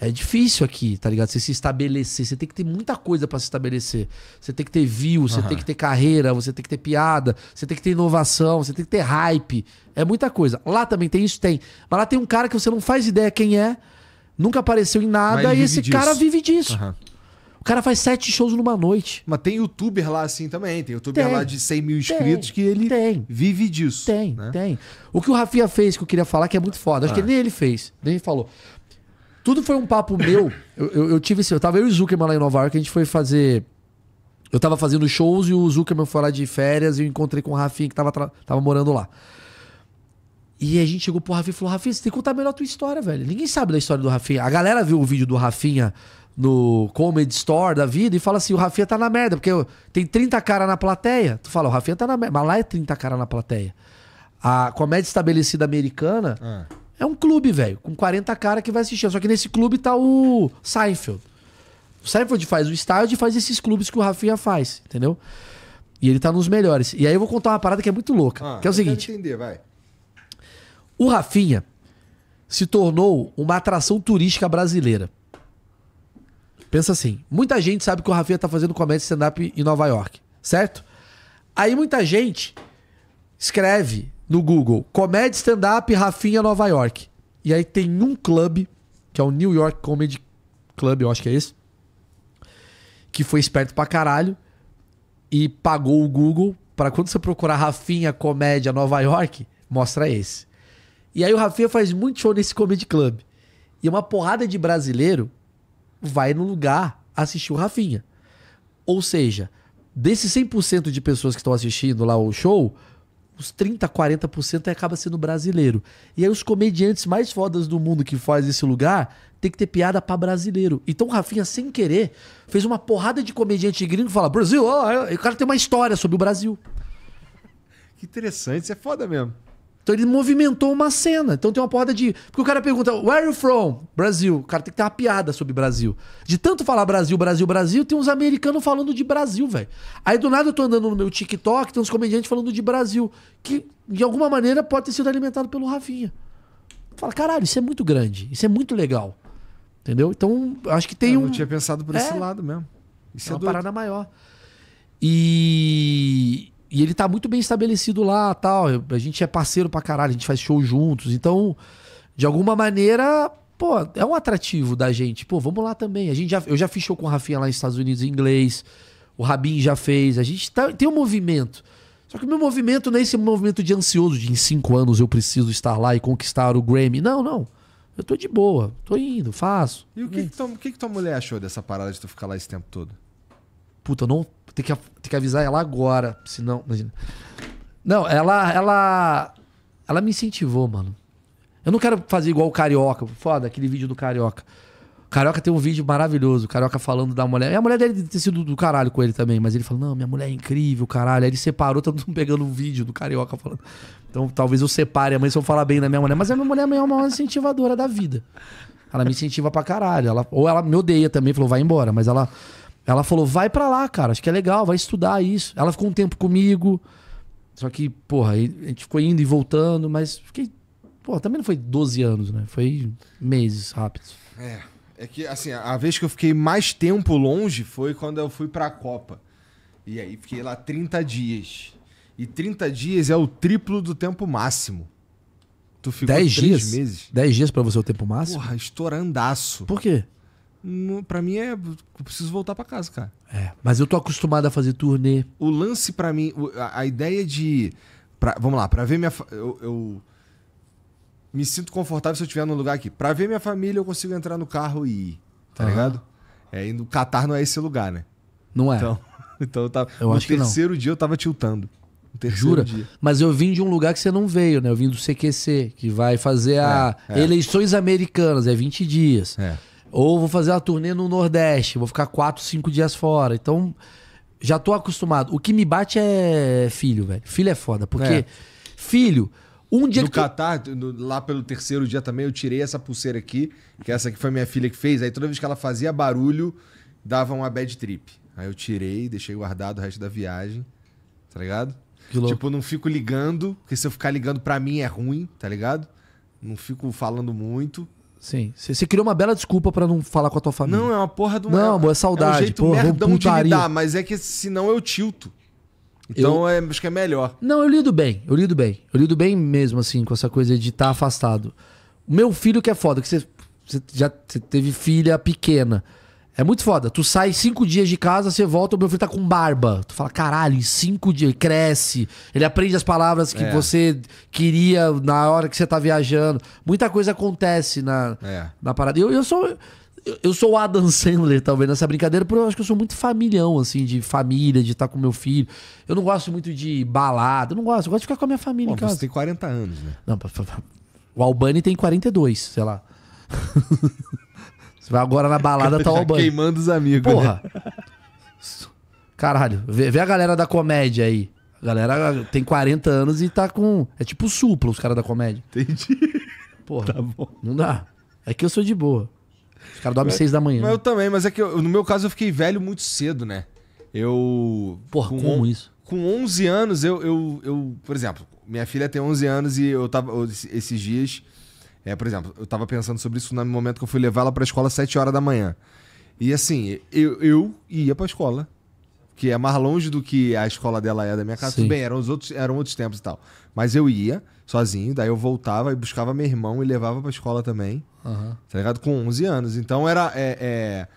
É difícil aqui, tá ligado? Você se estabelecer, você tem que ter muita coisa para se estabelecer. Você tem que ter view, você uhum. tem que ter carreira, você tem que ter piada, você tem que ter inovação, você tem que ter hype. É muita coisa. Lá também tem isso, tem. Mas lá tem um cara que você não faz ideia quem é, Nunca apareceu em nada e esse disso. cara vive disso. Uhum. O cara faz sete shows numa noite. Mas tem youtuber lá assim também. Tem youtuber tem, lá de 100 mil inscritos tem, que ele tem, vive disso. Tem, né? tem. O que o Rafinha fez que eu queria falar que é muito foda. Acho ah. que nem ele fez. Nem ele falou. Tudo foi um papo meu. Eu, eu, eu tive esse. Eu tava eu e o Zuckerman lá em Nova York. A gente foi fazer. Eu tava fazendo shows e o Zuckerman foi lá de férias e eu encontrei com o Rafinha que tava, tava morando lá. E a gente chegou pro Rafinha e falou: Rafinha, você tem que contar melhor a tua história, velho. Ninguém sabe da história do Rafinha. A galera viu o vídeo do Rafinha no Comedy Store da vida e fala assim: o Rafinha tá na merda, porque tem 30 cara na plateia. Tu fala, o Rafinha tá na merda. Mas lá é 30 cara na plateia. A comédia estabelecida americana ah. é um clube, velho, com 40 cara que vai assistir. Só que nesse clube tá o Seinfeld. O Seinfeld faz o estádio e faz esses clubes que o Rafinha faz, entendeu? E ele tá nos melhores. E aí eu vou contar uma parada que é muito louca. Ah, que é o seguinte. Entender, vai. O Rafinha se tornou uma atração turística brasileira. Pensa assim, muita gente sabe que o Rafinha tá fazendo comédia stand-up em Nova York, certo? Aí muita gente escreve no Google comédia stand-up Rafinha Nova York. E aí tem um clube, que é o New York Comedy Club, eu acho que é esse, que foi esperto pra caralho e pagou o Google para quando você procurar Rafinha Comédia Nova York, mostra esse. E aí o Rafinha faz muito show nesse comedy club. E uma porrada de brasileiro vai no lugar assistir o Rafinha. Ou seja, desses 100% de pessoas que estão assistindo lá o show, os 30, 40% acaba sendo brasileiro. E aí os comediantes mais fodas do mundo que faz esse lugar tem que ter piada para brasileiro. Então o Rafinha, sem querer, fez uma porrada de comediante gringo e fala: Brasil, eu oh, o cara tem uma história sobre o Brasil. Que interessante, isso é foda mesmo. Então ele movimentou uma cena. Então tem uma porta de. Porque o cara pergunta, where are you from? Brasil. O cara tem que ter uma piada sobre Brasil. De tanto falar Brasil, Brasil, Brasil, tem uns americanos falando de Brasil, velho. Aí do nada eu tô andando no meu TikTok, tem uns comediantes falando de Brasil. Que de alguma maneira pode ter sido alimentado pelo Rafinha. Fala, caralho, isso é muito grande. Isso é muito legal. Entendeu? Então, acho que tem é, eu um. Eu não tinha pensado por é... esse lado mesmo. Isso é, é uma parada maior. E e ele tá muito bem estabelecido lá, tal. A gente é parceiro pra caralho, a gente faz show juntos. Então, de alguma maneira, pô, é um atrativo da gente. Pô, vamos lá também. A gente já, eu já fiz show com o Rafinha lá nos Estados Unidos em inglês. O Rabin já fez. A gente tá, tem um movimento. Só que o meu movimento não é esse movimento de ansioso, de em cinco anos eu preciso estar lá e conquistar o Grammy. Não, não. Eu tô de boa, tô indo, faço. E o que, que, tua, que, que tua mulher achou dessa parada de tu ficar lá esse tempo todo? Puta, não tem que, tem que avisar ela agora, senão. Imagina. Não, ela, ela. Ela me incentivou, mano. Eu não quero fazer igual o Carioca. Foda, aquele vídeo do Carioca. O Carioca tem um vídeo maravilhoso. O Carioca falando da mulher. E a mulher dele deve ter sido do caralho com ele também. Mas ele falou: Não, minha mulher é incrível, caralho. Aí ele separou, todo mundo pegando um vídeo do Carioca falando. Então talvez eu separe mãe se eu falar bem da minha mulher. Mas a minha mulher é uma incentivadora da vida. Ela me incentiva pra caralho. Ela, ou ela me odeia também, falou: Vai embora. Mas ela. Ela falou: vai para lá, cara, acho que é legal, vai estudar isso. Ela ficou um tempo comigo. Só que, porra, a gente ficou indo e voltando, mas fiquei. Pô, também não foi 12 anos, né? Foi meses rápidos. É. É que, assim, a vez que eu fiquei mais tempo longe foi quando eu fui pra Copa. E aí fiquei lá 30 dias. E 30 dias é o triplo do tempo máximo. Tu ficou 10 dias? meses. 10 dias pra você é o tempo máximo? Porra, estourandaço. Por quê? para mim é. Eu preciso voltar para casa, cara. É, mas eu tô acostumado a fazer turnê. O lance para mim, a, a, ideia de. Pra, vamos lá, para ver minha. Eu, eu, me sinto confortável se eu estiver num lugar aqui. Para ver minha família, eu consigo entrar no carro e ir. Tá uhum. ligado? É, e no Catar não é esse lugar, né? Não é. Então, então eu tava. Eu no terceiro dia eu tava tiltando. Jura? Dia. Mas eu vim de um lugar que você não veio, né? Eu vim do CQC, que vai fazer a é. é. eleições americanas, é 20 dias. É. Ou vou fazer uma turnê no Nordeste, vou ficar quatro, cinco dias fora. Então, já tô acostumado. O que me bate é filho, velho. Filho é foda, porque é. filho, um dia no Catar, lá pelo terceiro dia também eu tirei essa pulseira aqui, que essa aqui foi minha filha que fez, aí toda vez que ela fazia barulho, dava uma bad trip. Aí eu tirei, deixei guardado o resto da viagem. Tá ligado? Tipo, não fico ligando, porque se eu ficar ligando para mim é ruim, tá ligado? Não fico falando muito. Sim. Você criou uma bela desculpa para não falar com a tua família. Não, é uma porra do. Não, é saudade. É um jeito porra, merdão de lidar, mas é que senão eu tilto. Então eu... é, acho que é melhor. Não, eu lido bem, eu lido bem. Eu lido bem mesmo, assim, com essa coisa de estar tá afastado. O meu filho que é foda, que você, já teve filha pequena. É muito foda. Tu sai cinco dias de casa, você volta, o meu filho tá com barba. Tu fala, caralho, em cinco dias, ele cresce. Ele aprende as palavras que é. você queria na hora que você tá viajando. Muita coisa acontece na, é. na parada. Eu, eu sou. Eu sou o Adam Sandler, talvez, nessa brincadeira, porque eu acho que eu sou muito familião, assim, de família, de estar com meu filho. Eu não gosto muito de balada, eu não gosto, eu gosto de ficar com a minha família em casa. Você tem 40 anos, né? Não, o Albani tem 42, sei lá. Você vai agora na balada, tá banho. Queimando os amigos. Né? Porra. Né? Caralho, vê, vê, a galera da comédia aí. A galera tem 40 anos e tá com. É tipo supla os caras da comédia. Entendi. Porra. Tá bom. Não dá. É que eu sou de boa. Os caras dormem 6 da manhã. Mas eu também, mas é que eu, no meu caso eu fiquei velho muito cedo, né? Eu. Porra, com como on... isso? Com 11 anos, eu, eu, eu. Por exemplo, minha filha tem 11 anos e eu tava. Esses dias é, por exemplo, eu tava pensando sobre isso no momento que eu fui levar ela pra escola às 7 horas da manhã. E assim, eu, eu ia pra escola, que é mais longe do que a escola dela é da minha casa. Sim. Tudo bem, eram, os outros, eram outros tempos e tal. Mas eu ia sozinho, daí eu voltava e buscava meu irmão e levava pra escola também. Uhum. Tá ligado? Com 11 anos. Então era. É, é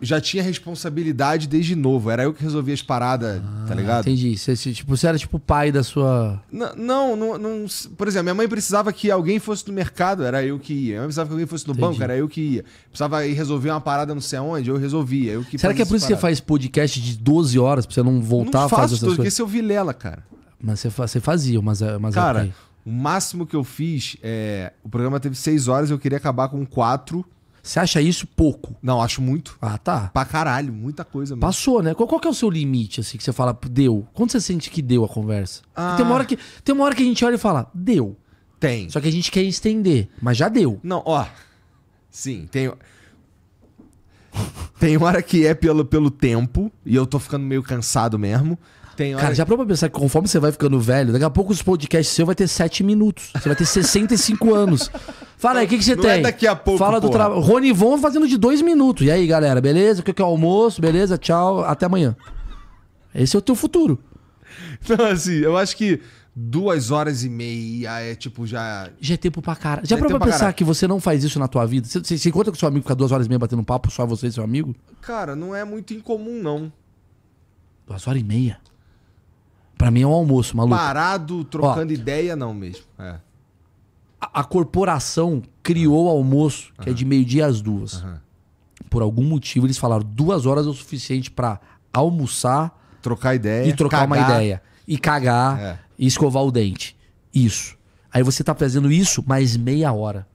já tinha responsabilidade desde novo. Era eu que resolvia as paradas, tá ah, tá ligado? Entendi. Você, tipo, você era tipo o pai da sua. não, não, não, Por exemplo, minha mãe precisava que alguém fosse no mercado, era eu que ia. Minha mãe precisava que alguém fosse no entendi. banco, era eu que ia. Precisava ir resolver uma parada não sei aonde, eu resolvia. Eu que Será que é por isso que você faz podcast de 12 horas pra você não voltar não a fazer essas coisas? Porque se eu vilela, cara. Mas você, você fazia, mas. mas é cara, o máximo que eu fiz é. O programa teve 6 horas, eu queria acabar com 4. Quatro você acha isso pouco? Não, acho muito. Ah, tá. Pra caralho, muita coisa. Mesmo. Passou, né? Qual, qual que é o seu limite, assim, que você fala, deu? Quando você sente que deu a conversa? Ah. Tem, uma ah. hora que, tem uma hora que a gente olha e fala, deu. Tem. Só que a gente quer estender, mas já deu. Não, ó. Sim, tem. Tem hora que é pelo, pelo tempo, e eu tô ficando meio cansado mesmo. Tem hora Cara, já para pra pensar que conforme você vai ficando velho, daqui a pouco os podcasts seus vai ter 7 minutos. Você vai ter 65 anos. Fala aí, o que, que você Não tem? É daqui a pouco. Fala do trabalho. Rony Von fazendo de dois minutos. E aí, galera, beleza? O que é o almoço? Beleza? Tchau. Até amanhã. Esse é o teu futuro. Então, assim, eu acho que duas horas e meia é tipo já. Já é tempo pra cara. Já, já é pra pensar que você não faz isso na tua vida? Você, você, você encontra com seu amigo fica duas horas e meia batendo um papo, só você e seu amigo? Cara, não é muito incomum, não. Duas horas e meia? Para mim é um almoço, maluco. Parado, trocando Ó, ideia, não mesmo. É. A, a, corporação criou o almoço, que uhum. é de meio-dia às duas. Uhum. Por algum motivo, eles falaram duas horas é o suficiente para almoçar. Trocar ideia. E trocar cagar. uma ideia. E cagar é. e escovar o dente. Isso. Aí você tá fazendo isso mais meia hora.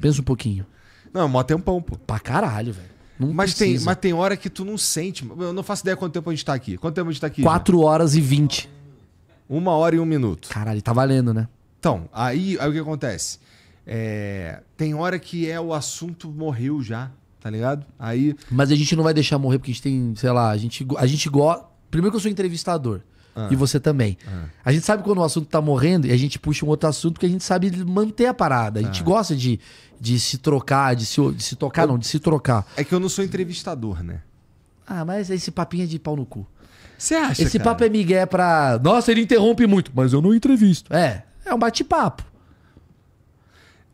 Pensa um pouquinho. Não, mó tempão, pô. Pra caralho, velho. Não mas tem, mas tem hora que tu não sente. Eu não faço ideia quanto tempo a gente tá aqui. Quanto tempo a gente tá aqui? 4 horas e 20. Uma hora e um minuto. Caralho, tá valendo, né? Então, aí, aí o que acontece? É, tem hora que é o assunto morreu já, tá ligado? Aí. Mas a gente não vai deixar morrer porque a gente tem, sei lá, a gente, a gente gosta. Primeiro que eu sou entrevistador. Ah, e você também. Ah, a gente sabe quando o assunto tá morrendo e a gente puxa um outro assunto que a gente sabe manter a parada. A gente ah, gosta de de se trocar, de se, de se tocar, eu, não, de se trocar. É que eu não sou entrevistador, né? Ah, mas esse papinho é de pau no cu. Você acha? Esse cara? papo é migué pra. Nossa, ele interrompe muito, mas eu não entrevisto. É, é um bate-papo.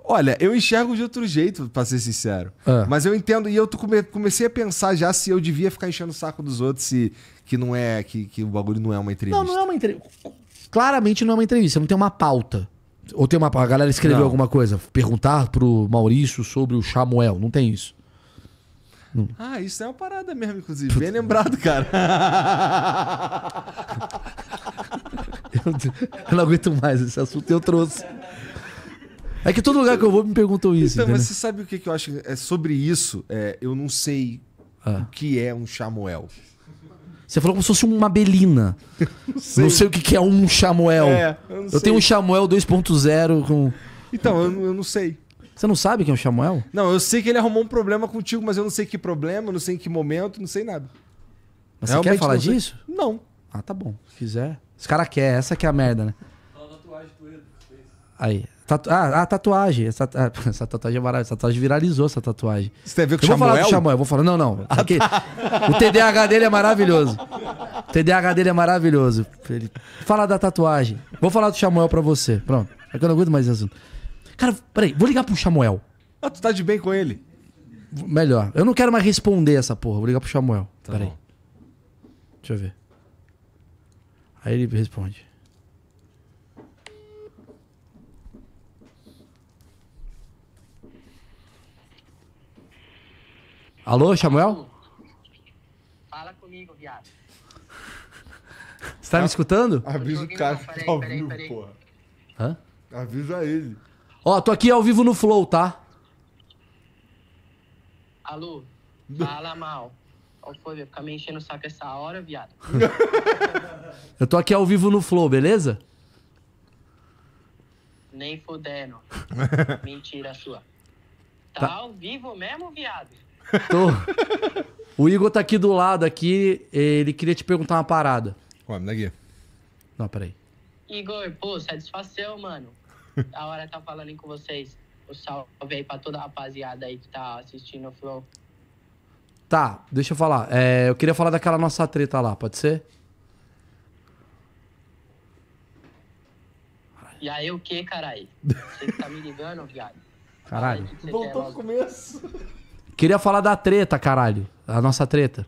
Olha, eu enxergo de outro jeito, pra ser sincero. É. Mas eu entendo, e eu comecei a pensar já se eu devia ficar enchendo o saco dos outros, se que não é. que, que o bagulho não é uma entrevista. Não, não é uma entrevista. Claramente não é uma entrevista, não tem uma pauta. Ou tem uma. A galera escreveu não. alguma coisa? Perguntar pro Maurício sobre o chamuel Não tem isso. Ah, isso é uma parada mesmo, inclusive. Bem lembrado, cara. eu, eu, não aguento mais esse assunto, eu trouxe. É que todo lugar que eu vou me perguntam isso. Então, mas você sabe o que, que eu acho? É sobre isso, é, eu não sei ah. o que é um chamuel você falou como se fosse uma Belina. Sei. Não sei o que, é um Chamuel. É, eu, eu tenho um Chamuel 2.0 com. Então, eu, eu não sei. Você não sabe quem é o Chamuel? Não, eu sei que ele arrumou um problema contigo, mas eu não sei que problema, não sei em que momento, não sei nada. Mas Realmente você quer falar não disso? Não. Ah, tá bom. Se quiser. Os cara quer, essa que é a merda, né? Fala tatuagem do Aí, Tatu... Ah, a ah, tatuagem. Essa, ah, essa tatuagem é maravilhosa. Essa tatuagem viralizou, essa tatuagem. Você viu que eu vou falar do eu vou falar. Não, não. Ah, aqui, tá. O TDAH dele é maravilhoso. O TDAH dele é maravilhoso. Ele... Fala da tatuagem. Vou falar do Xamuel pra você. Pronto. É que eu não aguento mais esse assunto. Cara, peraí, vou ligar pro Xamuel. Ah, tu tá de bem com ele? Melhor. Eu não quero mais responder essa porra. Vou ligar pro Xamuel. Tá peraí. Bom. Deixa eu ver. Aí ele responde. Alô, Samuel? Fala comigo, viado. Você tá me escutando? Avisa o cara que tá ao vivo, porra. Hã? Avisa ele. Ó, tô aqui ao vivo no Flow, tá? Alô, fala mal. Qual foi, velho? Ficar me enchendo o saco essa hora, viado. Eu tô aqui ao vivo no Flow, beleza? Nem fudendo. Mentira sua. Tá, tá, ao vivo mesmo, viado? Tô. o Igor tá aqui do lado, aqui. Ele queria te perguntar uma parada. Ué, me dá aqui. Não, peraí. Igor, pô, satisfação, mano. da hora tá falando com vocês. O salve aí pra toda a rapaziada aí que tá assistindo o Flow. Tá, deixa eu falar. É, eu queria falar daquela nossa treta lá, pode ser? E aí o que, caralho? Você que tá me ligando, viado? Caralho. Voltou pro começo. Queria falar da treta, caralho. A nossa treta.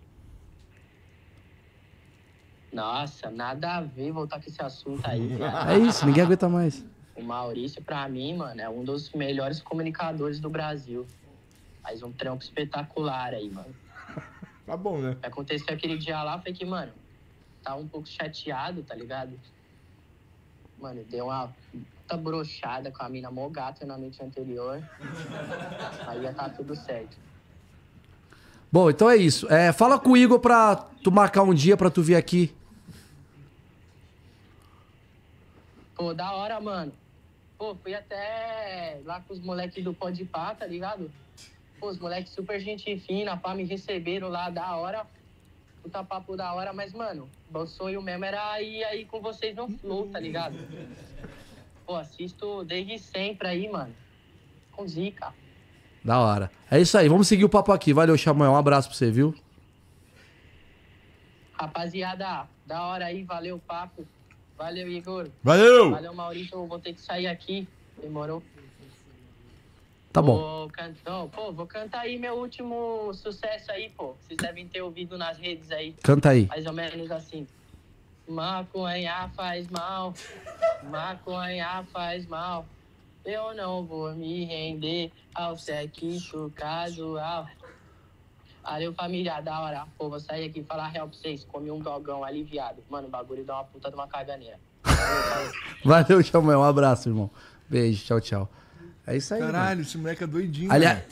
Nossa, nada a ver voltar com esse assunto aí, cara. É isso, ninguém aguenta mais. O Maurício, pra mim, mano, é um dos melhores comunicadores do Brasil. Faz um trampo espetacular aí, mano. Tá bom, né? O que Aconteceu aquele dia lá, foi que, mano, tá um pouco chateado, tá ligado? Mano, deu uma puta brochada com a mina mó gata na noite anterior. Aí ia tá tudo certo. Bom, então é isso. É, fala com o Igor pra tu marcar um dia pra tu vir aqui. Pô, da hora, mano. Pô, fui até lá com os moleques do Pó de Pá, tá ligado? Pô, os moleques super gente fina, pá, me receberam lá, da hora. Puta papo da hora, mas, mano, meu sonho mesmo era ir aí com vocês no Flow, tá ligado? Pô, assisto desde sempre aí, mano. Com zica. Da hora. É isso aí, vamos seguir o papo aqui. Valeu, Xamã. Um abraço pra você, viu? Rapaziada, da hora aí, valeu o papo. Valeu, Igor. Valeu! Valeu, Maurício. Eu vou ter que sair aqui. Demorou. Tá bom. Vou cantar, pô, vou cantar aí meu último sucesso aí, pô. Vocês devem ter ouvido nas redes aí. Canta aí. Mais ou menos assim. Maconha faz mal. Maconha faz mal. Eu não vou me render ao sexo casual. Valeu, família, da hora. Pô, vou sair aqui e falar real pra vocês. Comi um galgão aliviado. Mano, o bagulho dá uma puta de uma caganeira. Valeu, tchau, Um abraço, irmão. Beijo, tchau, tchau. É isso aí. Caralho, mano. esse moleque é doidinho. Aliás, né?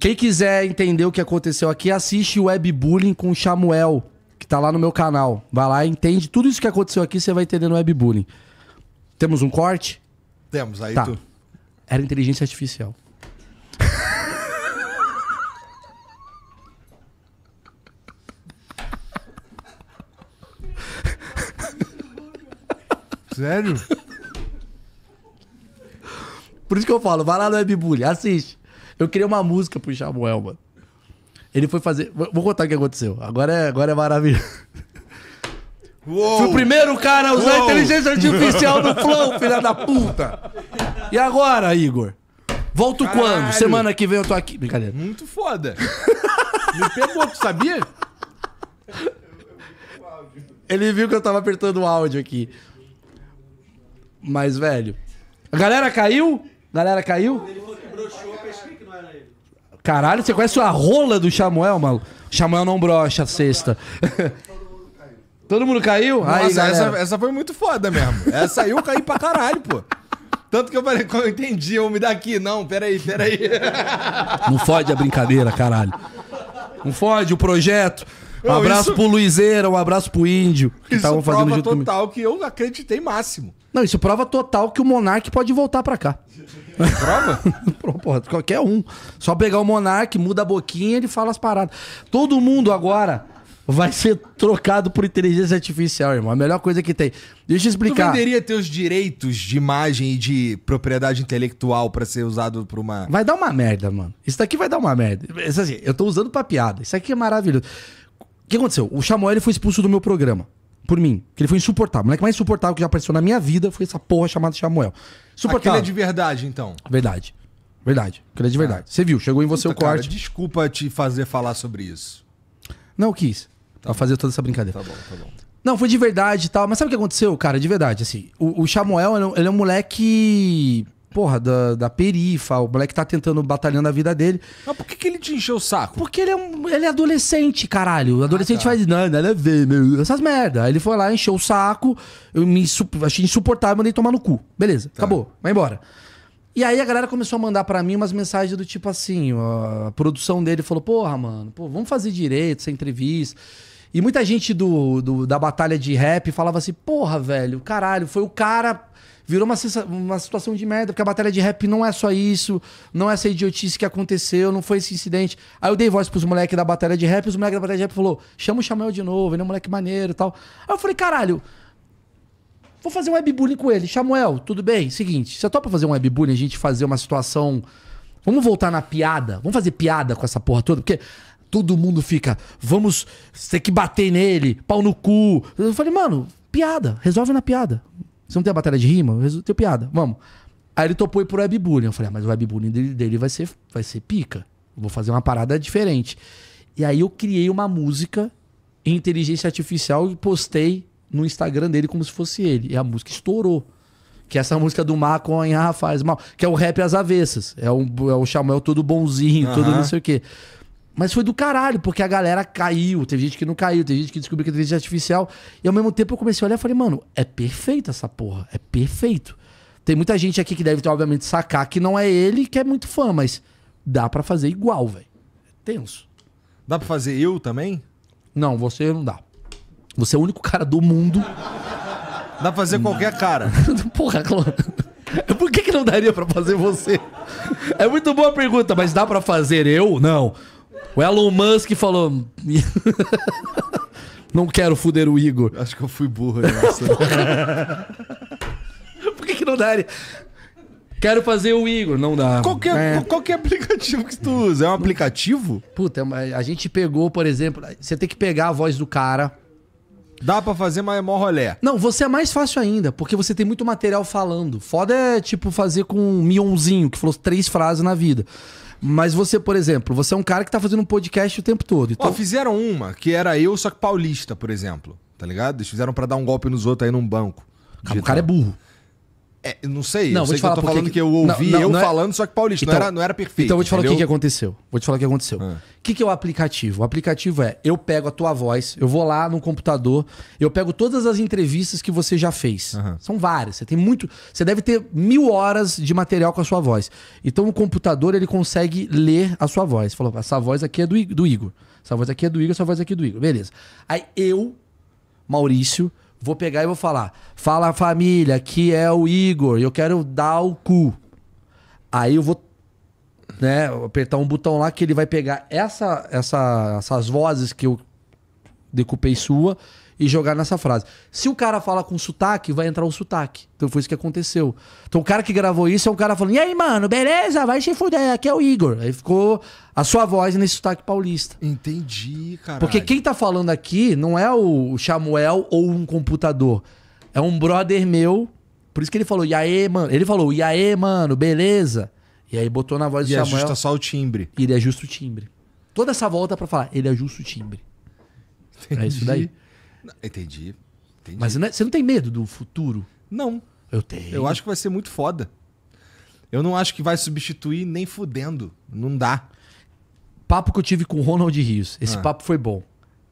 quem quiser entender o que aconteceu aqui, assiste o Webbullying com o Samuel, que tá lá no meu canal. Vai lá, entende tudo isso que aconteceu aqui, você vai entender no Webbullying. Temos um corte? Temos, aí tá. tu. Era inteligência artificial. Sério? Por isso que eu falo, vai lá no Webbully, assiste. Eu criei uma música pro Samuel, mano. Ele foi fazer. Vou contar o que aconteceu. Agora é, agora é maravilhoso. Uou. Fui o primeiro cara a usar Uou. inteligência artificial no Flow, filha da puta. E agora, Igor? Volto Caralho. quando? Semana que vem eu tô aqui. Brincadeira. Muito foda. Me pegou, tu sabia? Ele viu que eu tava apertando o áudio aqui. Mas, velho. A galera caiu? A galera caiu? Caralho, você conhece a rola do Samuel, maluco? Samuel não brocha, sexta. Todo mundo caiu? Nossa, Aí, essa, essa, foi muito foda mesmo. Essa aí eu caí pra caralho, pô. Tanto que eu falei, eu entendi, eu me daqui. Não, peraí, peraí. Não fode a brincadeira, caralho. Não fode o projeto. Um não, abraço isso... pro Luizeira, um abraço pro Índio. Que isso fazendo prova total comigo. que eu acreditei máximo. Não, isso prova total que o Monark pode voltar para cá. Prova? Porra, qualquer um. Só pegar o Monark, muda a boquinha, ele fala as paradas. Todo mundo agora vai ser trocado por inteligência artificial, irmão. A melhor coisa que tem. Deixa eu explicar. Tu venderia teus direitos de imagem e de propriedade intelectual para ser usado por uma. Vai dar uma merda, mano. Isso daqui vai dar uma merda. Isso assim, eu tô usando pra piada. Isso aqui é maravilhoso. O que aconteceu? O Chamuel foi expulso do meu programa. Por mim. Que ele foi insuportável. O moleque mais insuportável que já apareceu na minha vida foi essa porra chamada Chamuel. Suportável. Aquele é de verdade, então. Verdade. Verdade. Aquele é de verdade. Ah. Você viu, chegou em você Puta, então, o corte. Cara, desculpa te fazer falar sobre isso. Não quis. Tá fazer toda essa brincadeira. Tá bom, tá bom. Não, foi de verdade e tal. Mas sabe o que aconteceu, cara? De verdade, assim. O, o ele é, um, ele é um moleque porra, da, da perifa, o moleque tá tentando, batalhando a vida dele. Mas ah, por que, que ele te encheu o saco? Porque ele é, um, ele é adolescente, caralho. O adolescente ah, tá. faz, não, nada a ver, meu. Essas merda. Aí ele foi lá, encheu o saco, eu me achei insuportável, mandei tomar no cu. Beleza, tá. acabou, vai embora. E aí a galera começou a mandar para mim umas mensagens do tipo assim, a produção dele falou, porra, mano, pô, vamos fazer direito essa entrevista. E muita gente do, do, da batalha de rap falava assim: porra, velho, caralho, foi o cara. Virou uma, uma situação de merda, porque a batalha de rap não é só isso, não é essa idiotice que aconteceu, não foi esse incidente. Aí eu dei voz pros moleques da batalha de rap, os moleques da batalha de rap falou: chama o Chamel de novo, ele é um moleque maneiro e tal. Aí eu falei: caralho, vou fazer um webbullying com ele. Samuel, tudo bem? Seguinte, você topa fazer um webbullying, a gente fazer uma situação. Vamos voltar na piada? Vamos fazer piada com essa porra toda? Porque todo mundo fica, vamos ter que bater nele, pau no cu. Eu falei, mano, piada, resolve na piada. Você não tem a batalha de rima? Tem piada, vamos. Aí ele topou ir pro webbullying. Eu falei, ah, mas o webbullying dele, dele vai, ser, vai ser pica. Eu vou fazer uma parada diferente. E aí eu criei uma música em inteligência artificial e postei no Instagram dele como se fosse ele. E a música estourou. Que é essa música do Maconha faz mal. Que é o rap às avessas. É o, é o todo bonzinho, uhum. todo não sei o quê. Mas foi do caralho, porque a galera caiu, teve gente que não caiu, teve gente que descobriu que é inteligência artificial. E ao mesmo tempo eu comecei a olhar e falei, mano, é perfeito essa porra, é perfeito. Tem muita gente aqui que deve, obviamente, sacar que não é ele que é muito fã, mas dá para fazer igual, velho. É tenso. Dá pra fazer eu também? Não, você não dá. Você é o único cara do mundo. Dá pra fazer não. qualquer cara. porra, claro. Por que, que não daria para fazer você? É muito boa a pergunta, mas dá para fazer eu? Não. O Elon Musk falou. Não quero fuder o Igor. Acho que eu fui burro nessa. Né? Por que, que não dá? Quero fazer o Igor, não dá. Qual é, é. é aplicativo que tu usa? É um aplicativo? Puta, é a gente pegou, por exemplo, você tem que pegar a voz do cara. Dá pra fazer, mas é mó rolé. Não, você é mais fácil ainda, porque você tem muito material falando. Foda é, tipo, fazer com um mionzinho, que falou três frases na vida. Mas você, por exemplo, você é um cara que tá fazendo um podcast o tempo todo. Então... Ó, fizeram uma que era eu, só que paulista, por exemplo. Tá ligado? Eles fizeram para dar um golpe nos outros aí num banco. Digital. O cara é burro. É, não sei, não, eu falar eu tô falando que, que eu ouvi não, não, eu não é... falando, só que paulista, então, não, era, não era perfeito. Então vou te falar o que, que aconteceu. Vou te falar o que aconteceu. O ah. que, que é o aplicativo? O aplicativo é, eu pego a tua voz, eu vou lá no computador, eu pego todas as entrevistas que você já fez. Uhum. São várias, você tem muito... Você deve ter mil horas de material com a sua voz. Então o computador, ele consegue ler a sua voz. Falou, essa voz aqui é do, do Igor, essa voz aqui é do Igor, essa voz aqui é do Igor. Beleza. Aí eu, Maurício vou pegar e vou falar: fala família, que é o Igor, eu quero dar o cu. Aí eu vou né, apertar um botão lá que ele vai pegar essa, essa, essas vozes que eu decupei sua e jogar nessa frase. Se o cara fala com sotaque, vai entrar o sotaque. Então foi isso que aconteceu. Então o cara que gravou isso é um cara falando: E aí, mano, beleza? Vai se fuder, aqui é o Igor. Aí ficou a sua voz nesse sotaque paulista. Entendi, cara. Porque quem tá falando aqui não é o Samuel ou um computador. É um brother meu. Por isso que ele falou: E aí, mano? Ele falou: E aí, mano, beleza? E aí botou na voz e do Samuel. Ele ajusta só o timbre. E ele ajusta o timbre. Toda essa volta para falar: Ele ajusta o timbre. Entendi. É isso daí. Entendi. Entendi. Mas é, você não tem medo do futuro? Não. Eu tenho. Eu acho que vai ser muito foda. Eu não acho que vai substituir nem fudendo. Não dá. Papo que eu tive com o Ronald Rios. Esse ah. papo foi bom.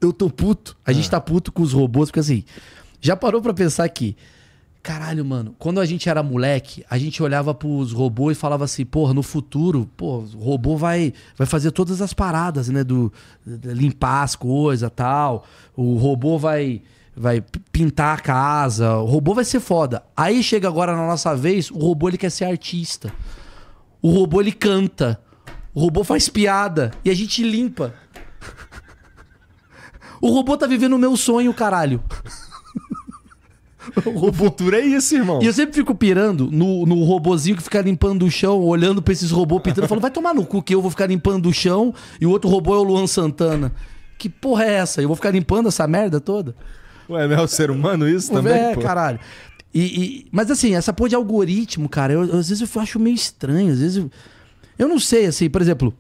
Eu tô puto. A ah. gente tá puto com os robôs, porque assim. Já parou para pensar que Caralho, mano, quando a gente era moleque, a gente olhava pros robôs e falava assim, porra, no futuro, pô, o robô vai, vai fazer todas as paradas, né? Do, limpar as coisas tal. O robô vai, vai pintar a casa. O robô vai ser foda. Aí chega agora na nossa vez, o robô ele quer ser artista. O robô ele canta. O robô faz piada. E a gente limpa. O robô tá vivendo o meu sonho, caralho. O futuro é isso, irmão. E eu sempre fico pirando no, no robozinho que fica limpando o chão, olhando pra esses robôs pintando, falando, vai tomar no cu que eu vou ficar limpando o chão e o outro robô é o Luan Santana. Que porra é essa? Eu vou ficar limpando essa merda toda? Ué, não é o ser humano isso também? É, pô. caralho. E, e, mas assim, essa porra de algoritmo, cara, eu, às vezes eu acho meio estranho, às vezes. Eu, eu não sei, assim, por exemplo,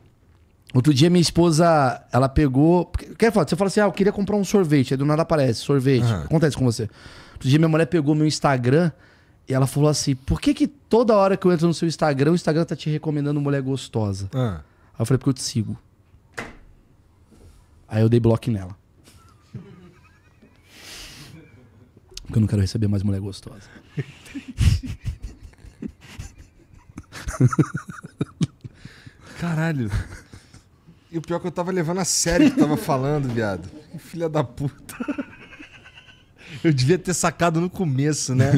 outro dia minha esposa, ela pegou. Quer falar? Você fala assim, ah, eu queria comprar um sorvete, aí do nada aparece, sorvete. Uhum. Acontece com você. Outro dia minha mulher pegou meu Instagram e ela falou assim: por que, que toda hora que eu entro no seu Instagram, o Instagram tá te recomendando mulher gostosa? Ah. Aí eu falei, porque eu te sigo. Aí eu dei bloco nela. Porque eu não quero receber mais mulher gostosa. Caralho. E o pior é que eu tava levando a sério o que tava falando, viado. Filha da puta. Eu devia ter sacado no começo, né?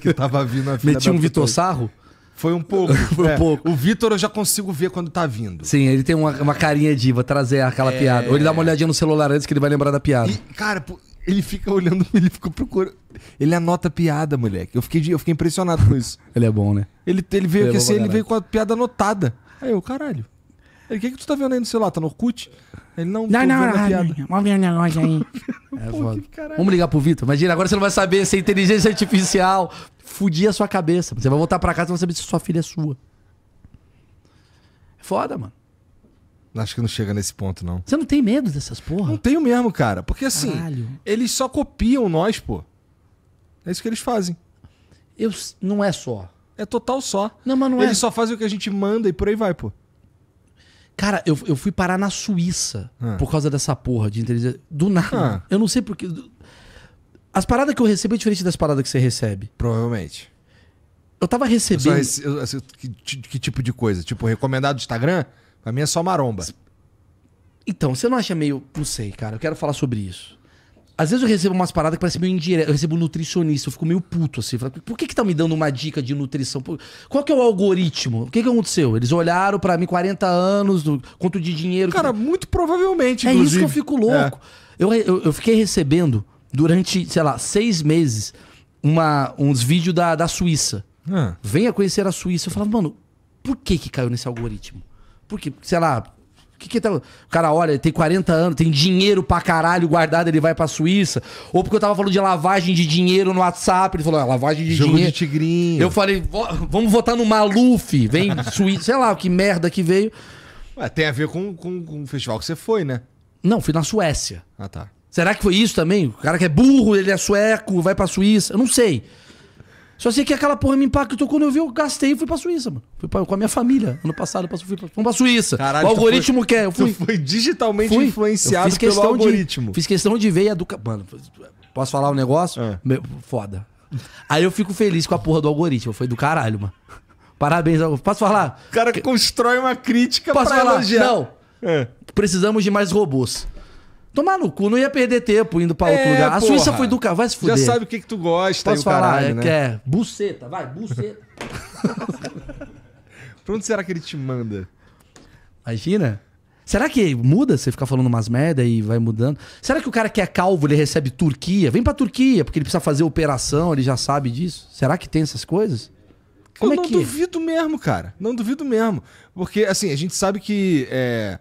Que tava vindo a filha Meti um Vitor Sarro? Foi um pouco. Foi um é. pouco. O Vitor eu já consigo ver quando tá vindo. Sim, ele tem uma, uma carinha de trazer aquela é... piada. Ou ele dá uma olhadinha no celular antes que ele vai lembrar da piada. E, cara, ele fica olhando, ele fica procurando. Ele anota a piada, moleque. Eu fiquei, eu fiquei impressionado com isso. ele é bom, né? Ele, ele veio ele, é assim, ele veio com a piada anotada. Aí eu, caralho. Ele, é, o que, que tu tá vendo aí no celular? Tá no Orkut? Ele não. Não, não, não. Piada. Move o negócio aí. É, Pô, Vamos ligar pro Vitor. Imagina, agora você não vai saber se é inteligência artificial fudia a sua cabeça. Você vai voltar pra casa e vai saber se sua filha é sua. É foda, mano. Acho que não chega nesse ponto, não. Você não tem medo dessas porra? Não tenho mesmo, cara. Porque assim, Caralho. eles só copiam nós, pô. É isso que eles fazem. Eu, não é só. É total só. Não, mas não eles é. Eles só fazem o que a gente manda e por aí vai, pô. Cara, eu, eu fui parar na Suíça ah. por causa dessa porra de inteligência. Do nada. Ah. Eu não sei porque. As paradas que eu recebo é diferente das paradas que você recebe. Provavelmente. Eu tava recebendo. Rece... Eu, assim, que, que, tipo de coisa? Tipo, recomendado do Instagram? Pra mim é só maromba. Então, você não acha meio. Não sei, cara. Eu quero falar sobre isso. Às vezes eu recebo umas paradas que parece meio indireto. Eu recebo um nutricionista, eu fico meio puto assim. Falo, por que, que tá me dando uma dica de nutrição? Qual que é o algoritmo? O que, que aconteceu? Eles olharam para mim 40 anos, do, quanto de dinheiro. Cara, que... muito provavelmente. É inclusive. isso que eu fico louco. É. Eu, eu, eu, fiquei recebendo durante, sei lá, seis meses uma, uns vídeos da, da Suíça. Ah. Venha conhecer a Suíça. Eu falava, mano, por que, que caiu nesse algoritmo? Porque, sei lá, que que tá... O cara olha, tem 40 anos, tem dinheiro pra caralho guardado, ele vai pra Suíça. Ou porque eu tava falando de lavagem de dinheiro no WhatsApp, ele falou, ah, lavagem de Jogo dinheiro. de tigrinho. Eu falei, vamos votar no Maluf, vem Suíça, sei lá, que merda que veio. Ué, tem a ver com, com, com o festival que você foi, né? Não, fui na Suécia. Ah, tá. Será que foi isso também? O cara que é burro, ele é sueco, vai pra Suíça. Eu não sei. Só sei que aquela porra me impactou quando eu vi, eu gastei e fui pra Suíça, mano. Fui pra, com a minha família. Ano passado eu fui pra, fui pra Suíça. Caralho, o algoritmo quer. Eu fui. Tu foi digitalmente fui. influenciado pelo algoritmo. De, fiz questão de ver e educar. Mano, posso falar um negócio? É. Meu, foda. Aí eu fico feliz com a porra do algoritmo. Foi do caralho, mano. Parabéns, posso falar? O cara constrói uma crítica posso pra falar? elogiar. Não. É. Precisamos de mais robôs. Tomar no cu, não ia perder tempo indo pra outro é, lugar. A porra, Suíça foi do caralho, vai se fuder. Já sabe o que, que tu gosta, Posso falar, caralho, é, né? Quer buceta, vai, buceta. pra onde será que ele te manda? Imagina. Será que muda? Você ficar falando umas merda e vai mudando? Será que o cara que é calvo, ele recebe Turquia? Vem pra Turquia, porque ele precisa fazer operação, ele já sabe disso. Será que tem essas coisas? Como Eu é não que... É? duvido mesmo, cara. Não duvido mesmo. Porque, assim, a gente sabe que... É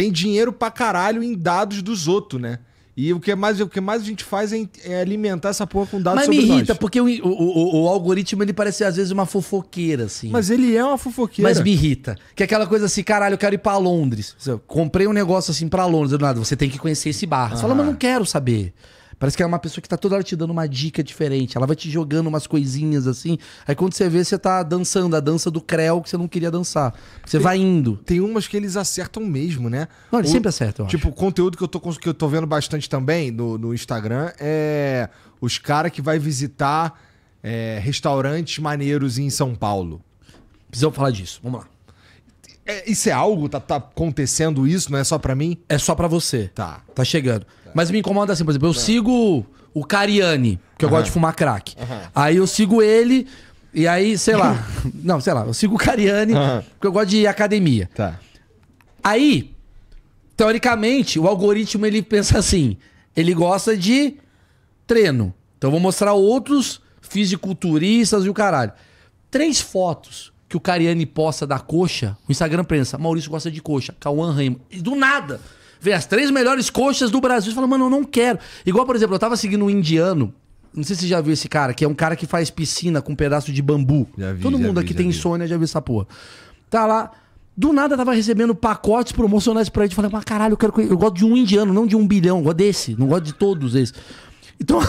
tem dinheiro pra caralho em dados dos outros, né? E o que mais, o que mais a gente faz é, é alimentar essa porra com dados Mas sobre me irrita, nós. porque o, o, o, algoritmo ele parece às vezes uma fofoqueira, assim. Mas ele é uma fofoqueira. Mas me irrita. Que é aquela coisa assim, caralho, eu quero ir pra Londres. comprei um negócio assim pra Londres. Do nada, você tem que conhecer esse bar. Você ah. fala, mas não quero saber. Parece que é uma pessoa que tá toda hora te dando uma dica diferente. Ela vai te jogando umas coisinhas assim. Aí quando você vê, você tá dançando a dança do Creu que você não queria dançar. Você tem, vai indo. Tem umas que eles acertam mesmo, né? Não, eles o, sempre acertam. Tipo, o conteúdo que eu, tô, que eu tô vendo bastante também no, no Instagram é os caras que vai visitar é, restaurantes maneiros em São Paulo. Precisamos falar disso. Vamos lá. É, isso é algo? Tá, tá, acontecendo isso? Não é só para mim? É só para você. Tá. Tá chegando. Mas me incomoda assim, por exemplo, eu sigo o Cariani, que eu gosto de fumar crack. Aí eu sigo ele, e aí, sei lá. não, sei lá, eu sigo o Cariani, porque eu gosto de academia. Tá. Aí, teoricamente, o algoritmo ele pensa assim: ele gosta de treino. Então eu vou mostrar outros fisiculturistas e o caralho. Três fotos que o Cariani posta da coxa, o Instagram pensa, Maurício gosta de coxa, Cauã Raymond. E do nada, Vê as três melhores coxas do Brasil. Você fala, mano, eu não quero. Igual, por exemplo, eu tava seguindo um indiano. Não sei se você já viu esse cara, que é um cara que faz piscina com um pedaço de bambu. Já vi, Todo já mundo vi, aqui tem insônia, já viu essa porra. Tá lá. Do nada tava recebendo pacotes promocionais pra ele. Eu falei, mas caralho, eu quero. Eu gosto de um indiano, não de um bilhão. Eu gosto desse. Não gosto de todos esses. Então.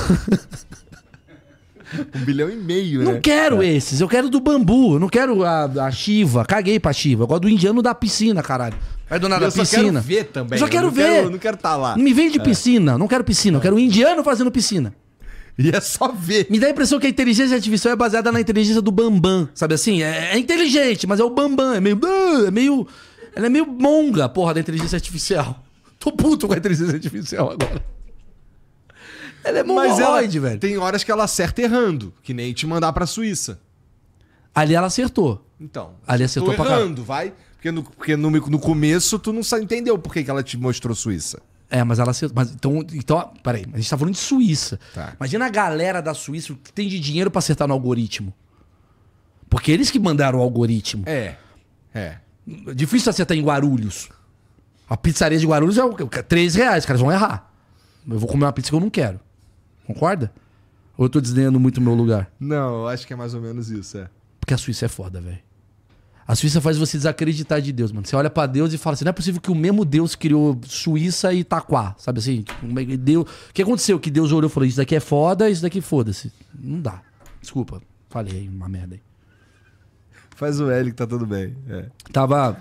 Um bilhão e meio, né? Não quero é. esses, eu quero do bambu, eu não quero a, a Shiva. Caguei pra Shiva. Eu gosto do indiano da piscina, caralho. Vai do nada eu da piscina. Eu quero ver também. Eu só quero eu não ver. Quero, não quero estar tá lá. Não me vende é. piscina, não quero piscina. Eu quero um indiano fazendo piscina. E é só ver. Me dá a impressão que a inteligência artificial é baseada na inteligência do Bambam, sabe assim? É, é inteligente, mas é o Bambam, é meio. Ah", é meio. Ela é meio monga, porra, da inteligência artificial. Tô puto com a inteligência artificial agora. Ela é mongoloide, velho. Tem horas que ela acerta errando, que nem te mandar pra Suíça. Ali ela acertou. Então. Ali acertou errando, pra errando, vai. Porque, no, porque no, no começo tu não entendeu por que, que ela te mostrou Suíça. É, mas ela acertou. Mas, então, então, peraí, a gente tá falando de Suíça. Tá. Imagina a galera da Suíça que tem de dinheiro para acertar no algoritmo. Porque eles que mandaram o algoritmo. É. É. Difícil acertar em Guarulhos. A pizzaria de Guarulhos é 3 reais, os caras vão errar. Eu vou comer uma pizza que eu não quero. Concorda? Ou eu tô desdenhando muito o meu lugar? Não, eu acho que é mais ou menos isso, é. Porque a Suíça é foda, velho. A Suíça faz você desacreditar de Deus, mano. Você olha para Deus e fala assim: não é possível que o mesmo Deus criou Suíça e Itaquá, sabe assim? Tipo, Deus... O que aconteceu? Que Deus olhou e falou: isso daqui é foda, isso daqui foda-se. Não dá. Desculpa, falei uma merda aí. Faz o L que tá tudo bem. É. Tava.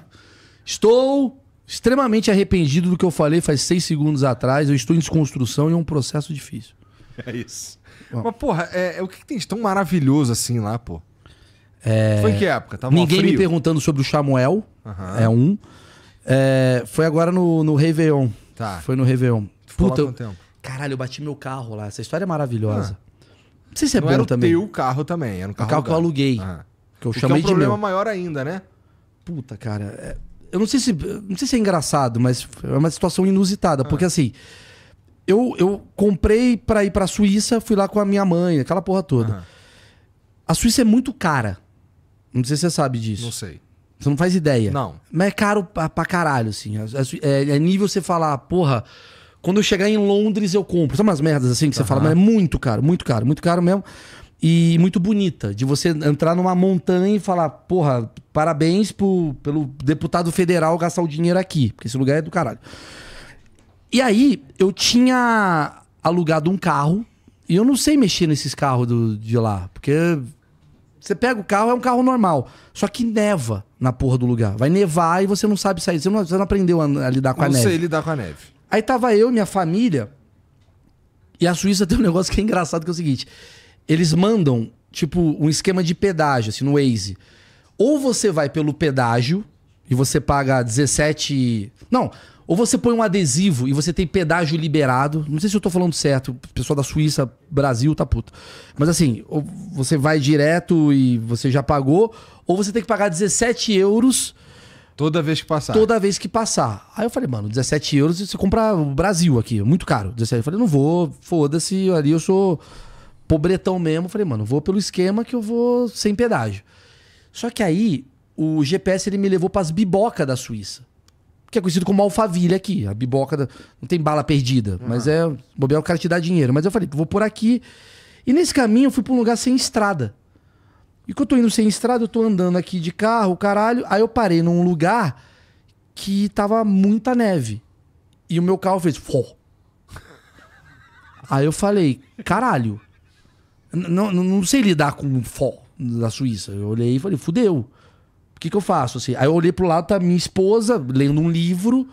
Estou extremamente arrependido do que eu falei faz seis segundos atrás. Eu estou em desconstrução e é um processo difícil. É isso. Bom. Mas, porra, é, é, o que, que tem de tão maravilhoso assim lá, pô? É... Foi em que época? Tava Ninguém frio? me perguntando sobre o Samuel. Uhum. É um. É, foi agora no, no Réveillon. Tá. Foi no Réveillon. Puta. Eu... Caralho, eu bati meu carro lá. Essa história é maravilhosa. Ah. Não sei se é Não bom era também. o carro também. Era um carro, o carro que eu aluguei. Ah. Que eu o chamei que é um problema meu. maior ainda, né? Puta, cara. É, eu não sei se, não sei se é engraçado, mas é uma situação inusitada. Ah. Porque assim eu, eu comprei para ir para a Suíça, fui lá com a minha mãe, aquela porra toda. Uhum. A Suíça é muito cara. Não sei se você sabe disso. Não sei. Você não faz ideia. Não. Mas é caro pra, pra caralho, assim. É, é, nível você falar, porra, quando eu chegar em Londres eu compro. São umas merdas assim que você fala, mas é muito caro, muito caro, muito caro mesmo. E muito bonita, de você entrar numa montanha e falar, porra, parabéns pro, pelo deputado federal gastar o dinheiro aqui, porque esse lugar é do caralho. E aí, eu tinha alugado um carro. E eu não sei mexer nesses carros do, de lá. Porque você pega o carro, é um carro normal. Só que neva na porra do lugar. Vai nevar e você não sabe sair. Você não, você não aprendeu a, a, lidar com não a neve. Não sei lidar com a neve. Aí tava eu, minha família. E a Suíça tem um negócio que é engraçado, que é o seguinte. Eles mandam, tipo, um esquema de pedágio, assim, no Waze. Ou você vai pelo pedágio e você paga 17... Não, ou você põe um adesivo e você tem pedágio liberado. Não sei se eu tô falando certo, o pessoal da Suíça, Brasil tá puto. Mas assim, ou você vai direto e você já pagou, ou você tem que pagar 17 euros. Toda vez que passar. Toda vez que passar. Aí eu falei, mano, 17 euros você compra o Brasil aqui, é muito caro. 17. Eu falei, não vou, foda-se, ali eu sou pobretão mesmo. Eu falei, mano, vou pelo esquema que eu vou sem pedágio. Só que aí o GPS ele me levou para as biboca da Suíça que é conhecido como alfavilha aqui. A biboca da... não tem bala perdida, uhum. mas é. Bobear, o cara te dá dinheiro. Mas eu falei, vou por aqui. E nesse caminho eu fui pra um lugar sem estrada. E quando eu tô indo sem estrada, eu tô andando aqui de carro, caralho. Aí eu parei num lugar que tava muita neve. E o meu carro fez. Fó. Aí eu falei, caralho. Não, não sei lidar com fó da Suíça. Eu olhei e falei, fudeu. O que, que eu faço? Assim? Aí eu olhei pro lado, tá minha esposa lendo um livro,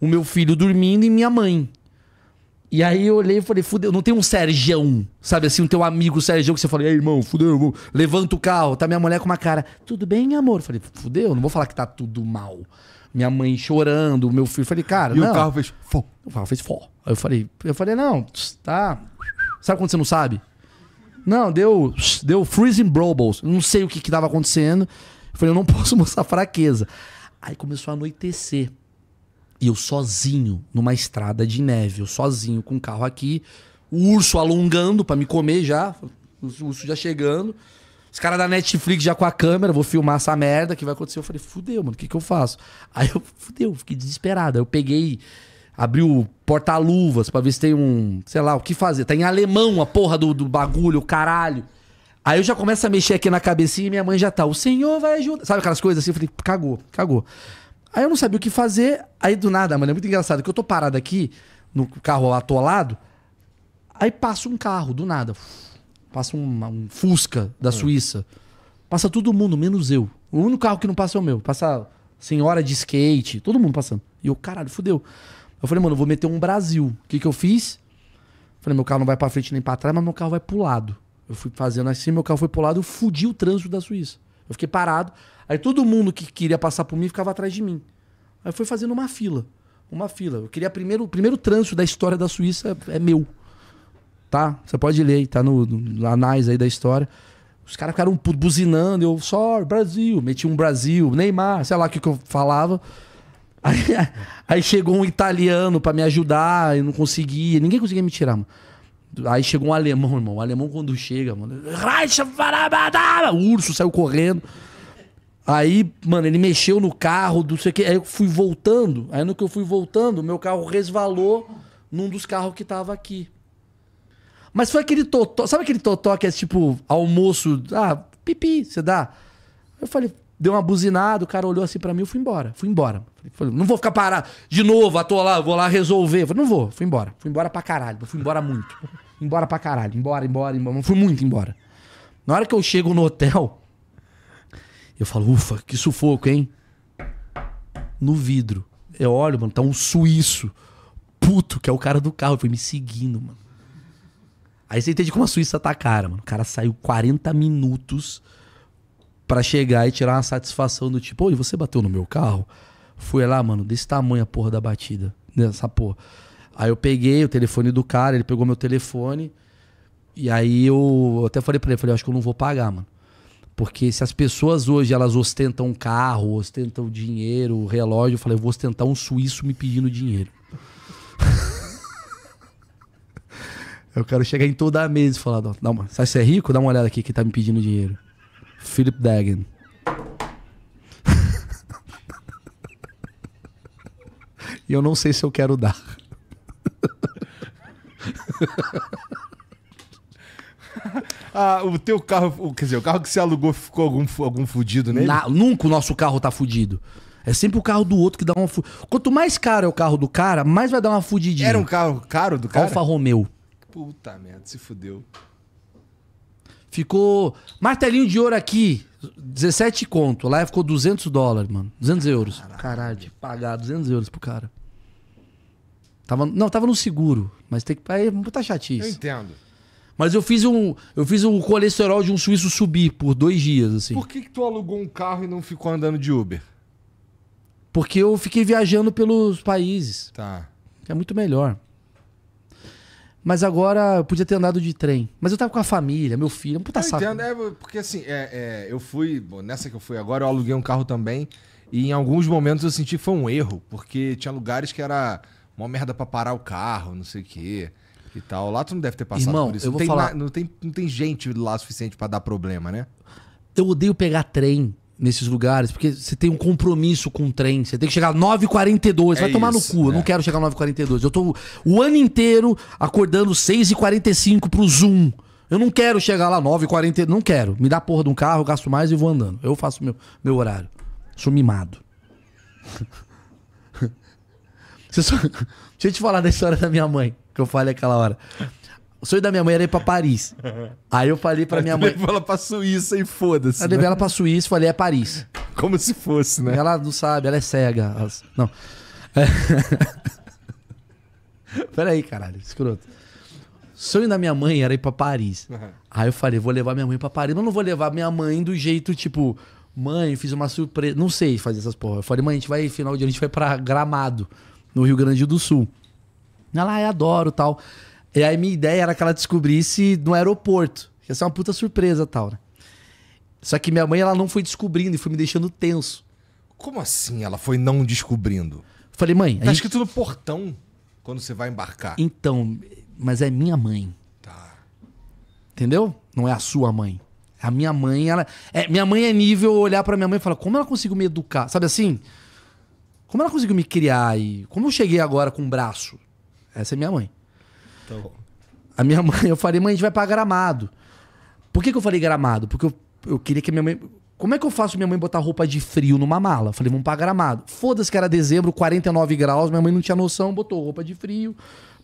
o meu filho dormindo e minha mãe. E aí eu olhei e falei, fudeu, não tem um Sérgio, sabe assim, o teu amigo Sérgio, que você fala, ei, irmão, fudeu, irmão. levanta o carro, tá minha mulher com uma cara, tudo bem, amor? Eu falei, fudeu, não vou falar que tá tudo mal. Minha mãe chorando, meu filho, eu falei, cara, e não. E o carro fez fó. O carro fez fó. Aí eu falei, eu falei, não, tá, sabe quando você não sabe? Não, deu, deu freezing bubbles, não sei o que que tava acontecendo. Eu falei, eu não posso mostrar fraqueza. Aí começou a anoitecer. E eu sozinho, numa estrada de neve, eu sozinho com o carro aqui, o urso alongando para me comer já, o urso já chegando. Os caras da Netflix já com a câmera, vou filmar essa merda que vai acontecer. Eu falei, fudeu, mano, o que, que eu faço? Aí eu, fudeu, fiquei desesperado. Aí eu peguei, abri o porta-luvas pra ver se tem um, sei lá, o que fazer. Tá em alemão a porra do, do bagulho, o caralho. Aí eu já começo a mexer aqui na cabecinha e minha mãe já tá. O senhor vai ajudar. Sabe aquelas coisas assim? Eu falei, cagou, cagou. Aí eu não sabia o que fazer. Aí do nada, mano, é muito engraçado que eu tô parado aqui, no carro atolado. Aí passa um carro, do nada. Passa um, um Fusca da é. Suíça. Passa todo mundo, menos eu. O único carro que não passa é o meu. Passa senhora de skate, todo mundo passando. E eu, caralho, fudeu. Eu falei, mano, eu vou meter um Brasil. O que, que eu fiz? Falei, meu carro não vai pra frente nem pra trás, mas meu carro vai pro lado. Eu fui fazendo assim, meu carro foi pro lado, eu fudi o trânsito da Suíça. Eu fiquei parado. Aí todo mundo que queria passar por mim ficava atrás de mim. Aí foi fazendo uma fila. Uma fila. Eu queria primeiro, o primeiro trânsito da história da Suíça é, é meu. Tá? Você pode ler, tá no, no anais aí da história. Os caras ficaram buzinando, eu só Brasil, meti um Brasil, Neymar, sei lá o que, que eu falava. Aí, aí chegou um italiano para me ajudar, eu não conseguia, ninguém conseguia me tirar, mano. Aí chegou um alemão, irmão. O alemão quando chega, mano. O urso saiu correndo. Aí, mano, ele mexeu no carro, não sei o quê. Aí eu fui voltando. Aí no que eu fui voltando, meu carro resvalou num dos carros que tava aqui. Mas foi aquele totó. Sabe aquele totó que é tipo almoço? Ah, pipi, você dá? Eu falei, Deu uma buzinada, o cara olhou assim para mim e fui embora. Fui embora. Falei, não vou ficar parado de novo, lá vou lá resolver. Falei, não vou, fui embora. Fui embora pra caralho. Fui embora muito. Embora pra caralho. Embora, embora, embora. Fui muito embora. Na hora que eu chego no hotel, eu falo, ufa, que sufoco, hein? No vidro. Eu olho, mano, tá um suíço. Puto, que é o cara do carro. Foi me seguindo, mano. Aí você entende como a Suíça tá cara, mano. O cara saiu 40 minutos para chegar e tirar uma satisfação do tipo, oi, você bateu no meu carro? Fui lá, mano, desse tamanho a porra da batida, dessa porra. Aí eu peguei o telefone do cara, ele pegou meu telefone. E aí eu até falei para ele, falei, acho que eu não vou pagar, mano. Porque se as pessoas hoje elas ostentam carro, ostentam dinheiro, relógio, eu falei, eu vou ostentar um suíço me pedindo dinheiro. eu quero chegar em toda a mesa e falar, não, mano, sabe você é rico? Dá uma olhada aqui que tá me pedindo dinheiro. Philip Dagen. e eu não sei se eu quero dar. ah, o teu carro, quer dizer, o carro que você alugou ficou algum, algum fudido nele? Na, nunca o nosso carro tá fudido. É sempre o carro do outro que dá uma. Fu... Quanto mais caro é o carro do cara, mais vai dar uma fudidinha. Era um carro caro do cara? Alfa Romeo. Puta merda, se fudeu. Ficou martelinho de ouro aqui, 17 conto. Lá ficou 200 dólares, mano. 200 euros. Caralho, de pagar 200 euros pro cara. Tava, não, tava no seguro, mas tem que. Aí, é, puta chatice. Eu entendo. Mas eu fiz um. Eu fiz um colesterol de um suíço subir por dois dias, assim. Por que, que tu alugou um carro e não ficou andando de Uber? Porque eu fiquei viajando pelos países. Tá. É muito melhor. Mas agora eu podia ter andado de trem. Mas eu tava com a família, meu filho, é um puta eu saco. Entendo, é, porque assim, é, é, eu fui, bom, nessa que eu fui agora, eu aluguei um carro também. E em alguns momentos eu senti que foi um erro, porque tinha lugares que era uma merda pra parar o carro, não sei o quê. E tal. Lá tu não deve ter passado Irmão, por isso. Eu não, tem falar... na, não, tem, não tem gente lá suficiente para dar problema, né? Eu odeio pegar trem nesses lugares, porque você tem um compromisso com o trem, você tem que chegar 9h42, é vai tomar no cu, é. eu não é. quero chegar 9h42. Eu tô o ano inteiro acordando 6h45 pro Zoom. Eu não quero chegar lá 9h40, não quero. Me dá porra de um carro, eu gasto mais e vou andando. Eu faço meu, meu horário. Sou mimado. Só... Deixa eu te falar da história da minha mãe, que eu falei aquela hora. O sonho da minha mãe era ir pra Paris. Aí eu falei pra minha mãe. Levou ela pra Suíça e foda-se. Eu né? levei ela pra Suíça e falei, é Paris. Como se fosse, né? Ela não sabe, ela é cega. Não. É... Peraí, caralho, escroto. O sonho da minha mãe era ir pra Paris. Uhum. Aí eu falei, vou levar minha mãe pra Paris. Mas não vou levar minha mãe do jeito tipo, mãe, fiz uma surpresa. Não sei fazer essas porra. Eu falei, mãe, a gente vai, final de ano, a gente vai pra Gramado, no Rio Grande do Sul. Ela, ah, adoro tal. E aí minha ideia era que ela descobrisse no aeroporto. Ia ser uma puta surpresa tal, né? Só que minha mãe, ela não foi descobrindo e foi me deixando tenso. Como assim ela foi não descobrindo? Falei, mãe... Tá gente... escrito no portão quando você vai embarcar. Então, mas é minha mãe. Tá. Entendeu? Não é a sua mãe. A minha mãe, ela... É, minha mãe é nível olhar para minha mãe e falar, como ela conseguiu me educar? Sabe assim? Como ela conseguiu me criar e... Como eu cheguei agora com um braço? Essa é minha mãe. Então. A minha mãe, eu falei, mãe, a gente vai pra gramado. Por que, que eu falei gramado? Porque eu, eu queria que minha mãe. Como é que eu faço minha mãe botar roupa de frio numa mala? Falei, vamos pra gramado. Foda-se que era dezembro, 49 graus, minha mãe não tinha noção, botou roupa de frio.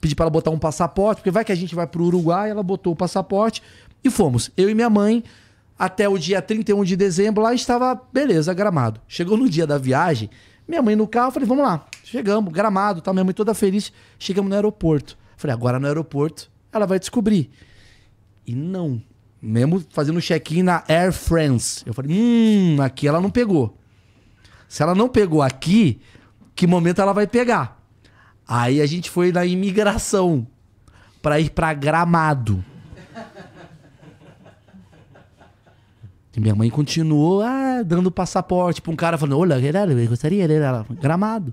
Pedi para ela botar um passaporte, porque vai que a gente vai pro Uruguai, ela botou o passaporte e fomos. Eu e minha mãe, até o dia 31 de dezembro, lá estava, beleza, gramado. Chegou no dia da viagem, minha mãe no carro, falei, vamos lá. Chegamos, gramado, tá? Minha mãe toda feliz. Chegamos no aeroporto. Falei, agora no aeroporto ela vai descobrir. E não. Mesmo fazendo check-in na Air France. Eu falei, hum, aqui ela não pegou. Se ela não pegou aqui, que momento ela vai pegar? Aí a gente foi na imigração para ir para Gramado. E minha mãe continuou ah, dando passaporte para um cara falando: Olha, gostaria, gramado.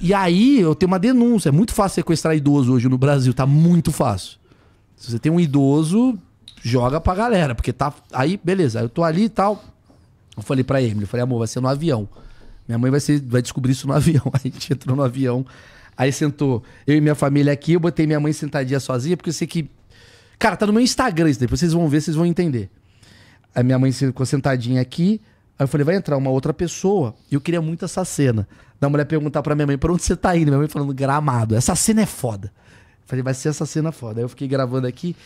E aí eu tenho uma denúncia. É muito fácil sequestrar idoso hoje no Brasil, tá muito fácil. Se você tem um idoso, joga pra galera, porque tá. Aí, beleza, eu tô ali e tal. Eu falei pra Emily, eu falei, amor, vai ser no avião. Minha mãe vai, ser, vai descobrir isso no avião. Aí a gente entrou no avião. Aí sentou eu e minha família aqui, eu botei minha mãe sentadinha sozinha, porque eu sei que. Cara, tá no meu Instagram isso, depois vocês vão ver, vocês vão entender. Aí minha mãe ficou sentadinha aqui. Aí eu falei, vai entrar uma outra pessoa. E eu queria muito essa cena da mulher perguntar pra minha mãe, pra onde você tá indo? Minha mãe falando, gramado. Essa cena é foda. Eu falei, vai ser essa cena foda. Aí eu fiquei gravando aqui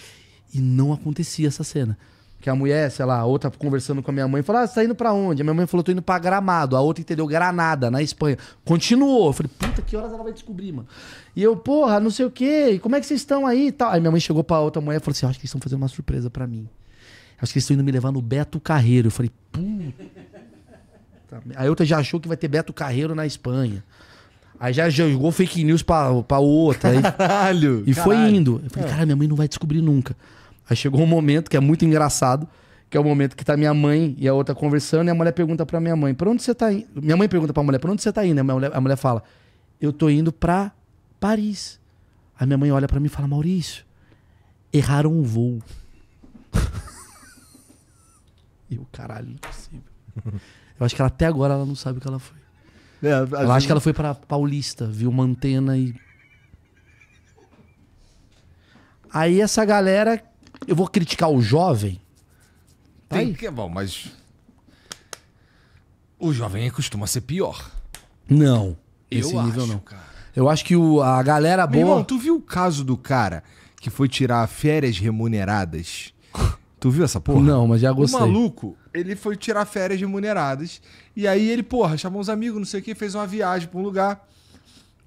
e não acontecia essa cena. Que a mulher, sei lá, a outra conversando com a minha mãe, falou, ah, você tá indo pra onde? A minha mãe falou, tô indo pra Gramado. A outra entendeu, Granada, na Espanha. Continuou. Eu falei, puta, que horas ela vai descobrir, mano? E eu, porra, não sei o quê, e como é que vocês estão aí e tal? Aí minha mãe chegou pra outra mulher e falou assim, acho que eles estão fazendo uma surpresa pra mim. Acho que eles estão indo me levar no Beto Carreiro. Eu falei, puta. Puta, outra já achou que vai ter Beto Carreiro na Espanha. Aí já jogou fake news pra, pra outra. Aí, caralho! E caralho. foi indo. Eu falei, é. cara, minha mãe não vai descobrir nunca. Aí chegou um momento que é muito engraçado, que é o momento que tá minha mãe e a outra conversando, e a mulher pergunta pra minha mãe, pra onde você tá indo? Minha mãe pergunta pra mulher, pra onde você tá indo? A mulher, a mulher fala, eu tô indo pra Paris. Aí minha mãe olha pra mim e fala, Maurício, erraram o voo. e o caralho, impossível. Eu acho que ela, até agora ela não sabe o que ela foi. É, ela gente... acha que ela foi para Paulista, viu uma antena e. Aí essa galera. Eu vou criticar o jovem. Tá Tem aí. que. Bom, mas. O jovem costuma ser pior. Não. Esse eu nível acho, não. Cara. Eu acho que o, a galera boa. Meu irmão, tu viu o caso do cara que foi tirar férias remuneradas Tu viu essa porra? Não, mas já gostei. O maluco, ele foi tirar férias remuneradas. E aí ele, porra, chamou uns amigos, não sei o que, fez uma viagem pra um lugar.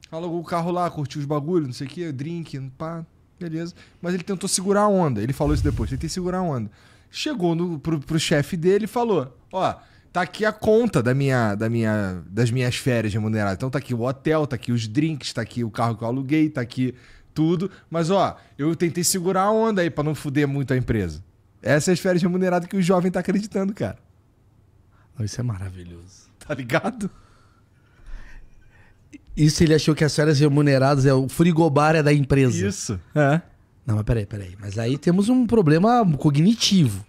Alugou o carro lá, curtiu os bagulhos, não sei o que, drink, pá, beleza. Mas ele tentou segurar a onda. Ele falou isso depois, tentei segurar a onda. Chegou no, pro, pro chefe dele e falou: Ó, tá aqui a conta da minha, da minha, das minhas férias remuneradas. Então tá aqui o hotel, tá aqui os drinks, tá aqui o carro que eu aluguei, tá aqui tudo. Mas ó, eu tentei segurar a onda aí para não fuder muito a empresa. Essas é férias remuneradas que o jovem tá acreditando, cara. Isso é maravilhoso. Tá ligado? Isso ele achou que as férias remuneradas é o frigobar é da empresa. Isso. É. é. Não, mas peraí, peraí. Mas aí temos um problema cognitivo.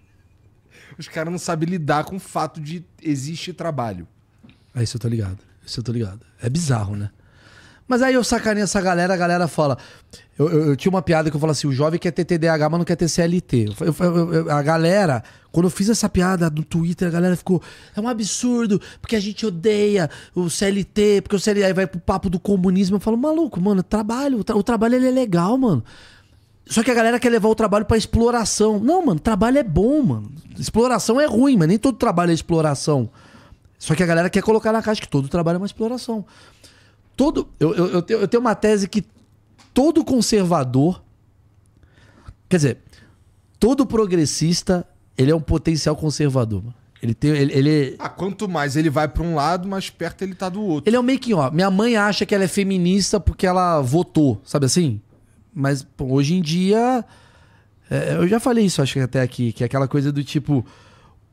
Os caras não sabem lidar com o fato de existe trabalho. Aí é, isso eu tô ligado. Isso eu tô ligado. É bizarro, né? Mas aí eu sacaneio essa galera, a galera fala. Eu, eu, eu, tinha uma piada que eu falo assim: o jovem quer ter TDAH, mas não quer ter CLT. Eu, a galera, quando eu fiz essa piada no Twitter, a galera ficou: é um absurdo, porque a gente odeia o CLT, porque o CLT aí vai pro papo do comunismo. Eu falo: maluco, mano, trabalho, o trabalho ele é legal, mano. Só que a galera quer levar o trabalho para exploração. Não, mano, trabalho é bom, mano. Exploração é ruim, mas nem todo trabalho é exploração. Só que a galera quer colocar na caixa que todo trabalho é uma exploração. Todo, eu, eu, eu, tenho, eu tenho uma tese que todo conservador. Quer dizer, todo progressista ele é um potencial conservador. Ele tem. Ele, ele... Ah, quanto mais ele vai para um lado, mais perto ele tá do outro. Ele é um meio que, ó. Minha mãe acha que ela é feminista porque ela votou, sabe assim? Mas hoje em dia. É, eu já falei isso, acho que até aqui, que é aquela coisa do tipo.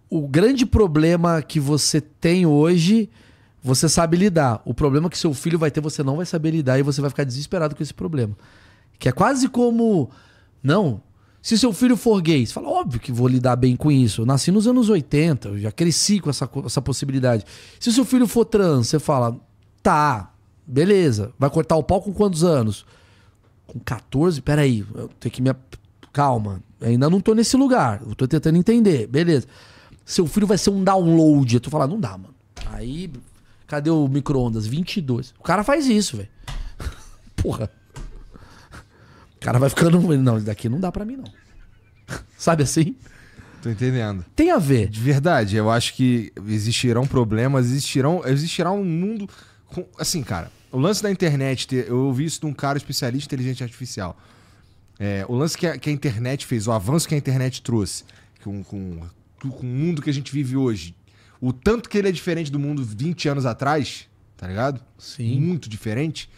O grande problema que você tem hoje você sabe lidar. O problema que seu filho vai ter, você não vai saber lidar e você vai ficar desesperado com esse problema. Que é quase como. Não. Se seu filho for gay, você fala, óbvio que vou lidar bem com isso. Eu nasci nos anos 80, eu já cresci com essa, essa possibilidade. Se seu filho for trans, você fala, tá, beleza. Vai cortar o pau com quantos anos? Com 14? Peraí, eu tenho que me. Calma, ainda não tô nesse lugar. Eu tô tentando entender, beleza. Seu filho vai ser um download. Tu fala, não dá, mano. Aí Cadê o micro-ondas? 22. O cara faz isso, velho. Porra. O cara vai ficando. Não, isso daqui não dá para mim, não. Sabe assim? Tô entendendo. Tem a ver. De verdade, eu acho que existirão problemas, existirão, existirá um mundo. Com, assim, cara, o lance da internet, eu ouvi isso de um cara especialista em inteligência artificial. É, o lance que a, que a, internet fez, o avanço que a internet trouxe, com, com, com o mundo que a gente vive hoje, o tanto que ele é diferente do mundo 20 anos atrás, tá ligado? Sim. Muito diferente.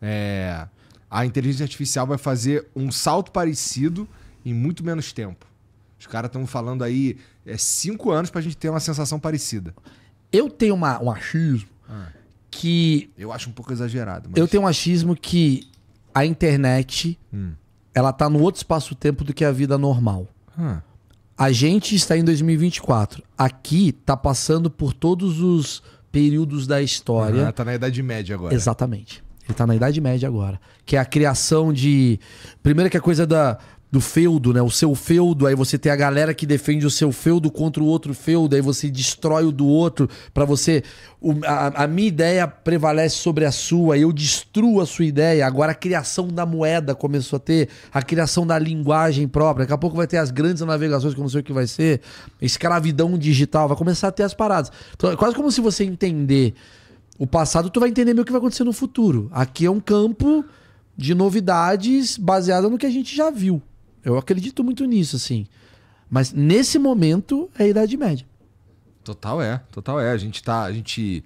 É, a inteligência artificial vai fazer um salto parecido em muito menos tempo. Os caras estão falando aí é, cinco anos pra gente ter uma sensação parecida. Eu tenho uma, um achismo ah. que. Eu acho um pouco exagerado. Mas... Eu tenho um achismo que a internet hum. ela tá no outro espaço-tempo do que a vida normal. Ah. A gente está em 2024. Aqui está passando por todos os períodos da história. Está na Idade Média agora. Exatamente. Ele está na Idade Média agora. Que é a criação de. Primeiro que a coisa da do feudo, né? O seu feudo, aí você tem a galera que defende o seu feudo contra o outro feudo, aí você destrói o do outro para você. O, a, a, minha ideia prevalece sobre a sua, eu destruo a sua ideia. Agora a criação da moeda começou a ter, a criação da linguagem própria. Daqui a pouco vai ter as grandes navegações, como não sei o que vai ser, escravidão digital, vai começar a ter as paradas. Então, é quase como se você entender o passado, tu vai entender meio que vai acontecer no futuro. Aqui é um campo de novidades baseada no que a gente já viu. Eu acredito muito nisso, assim. Mas nesse momento é a Idade Média. Total é, total é. A gente tá. A gente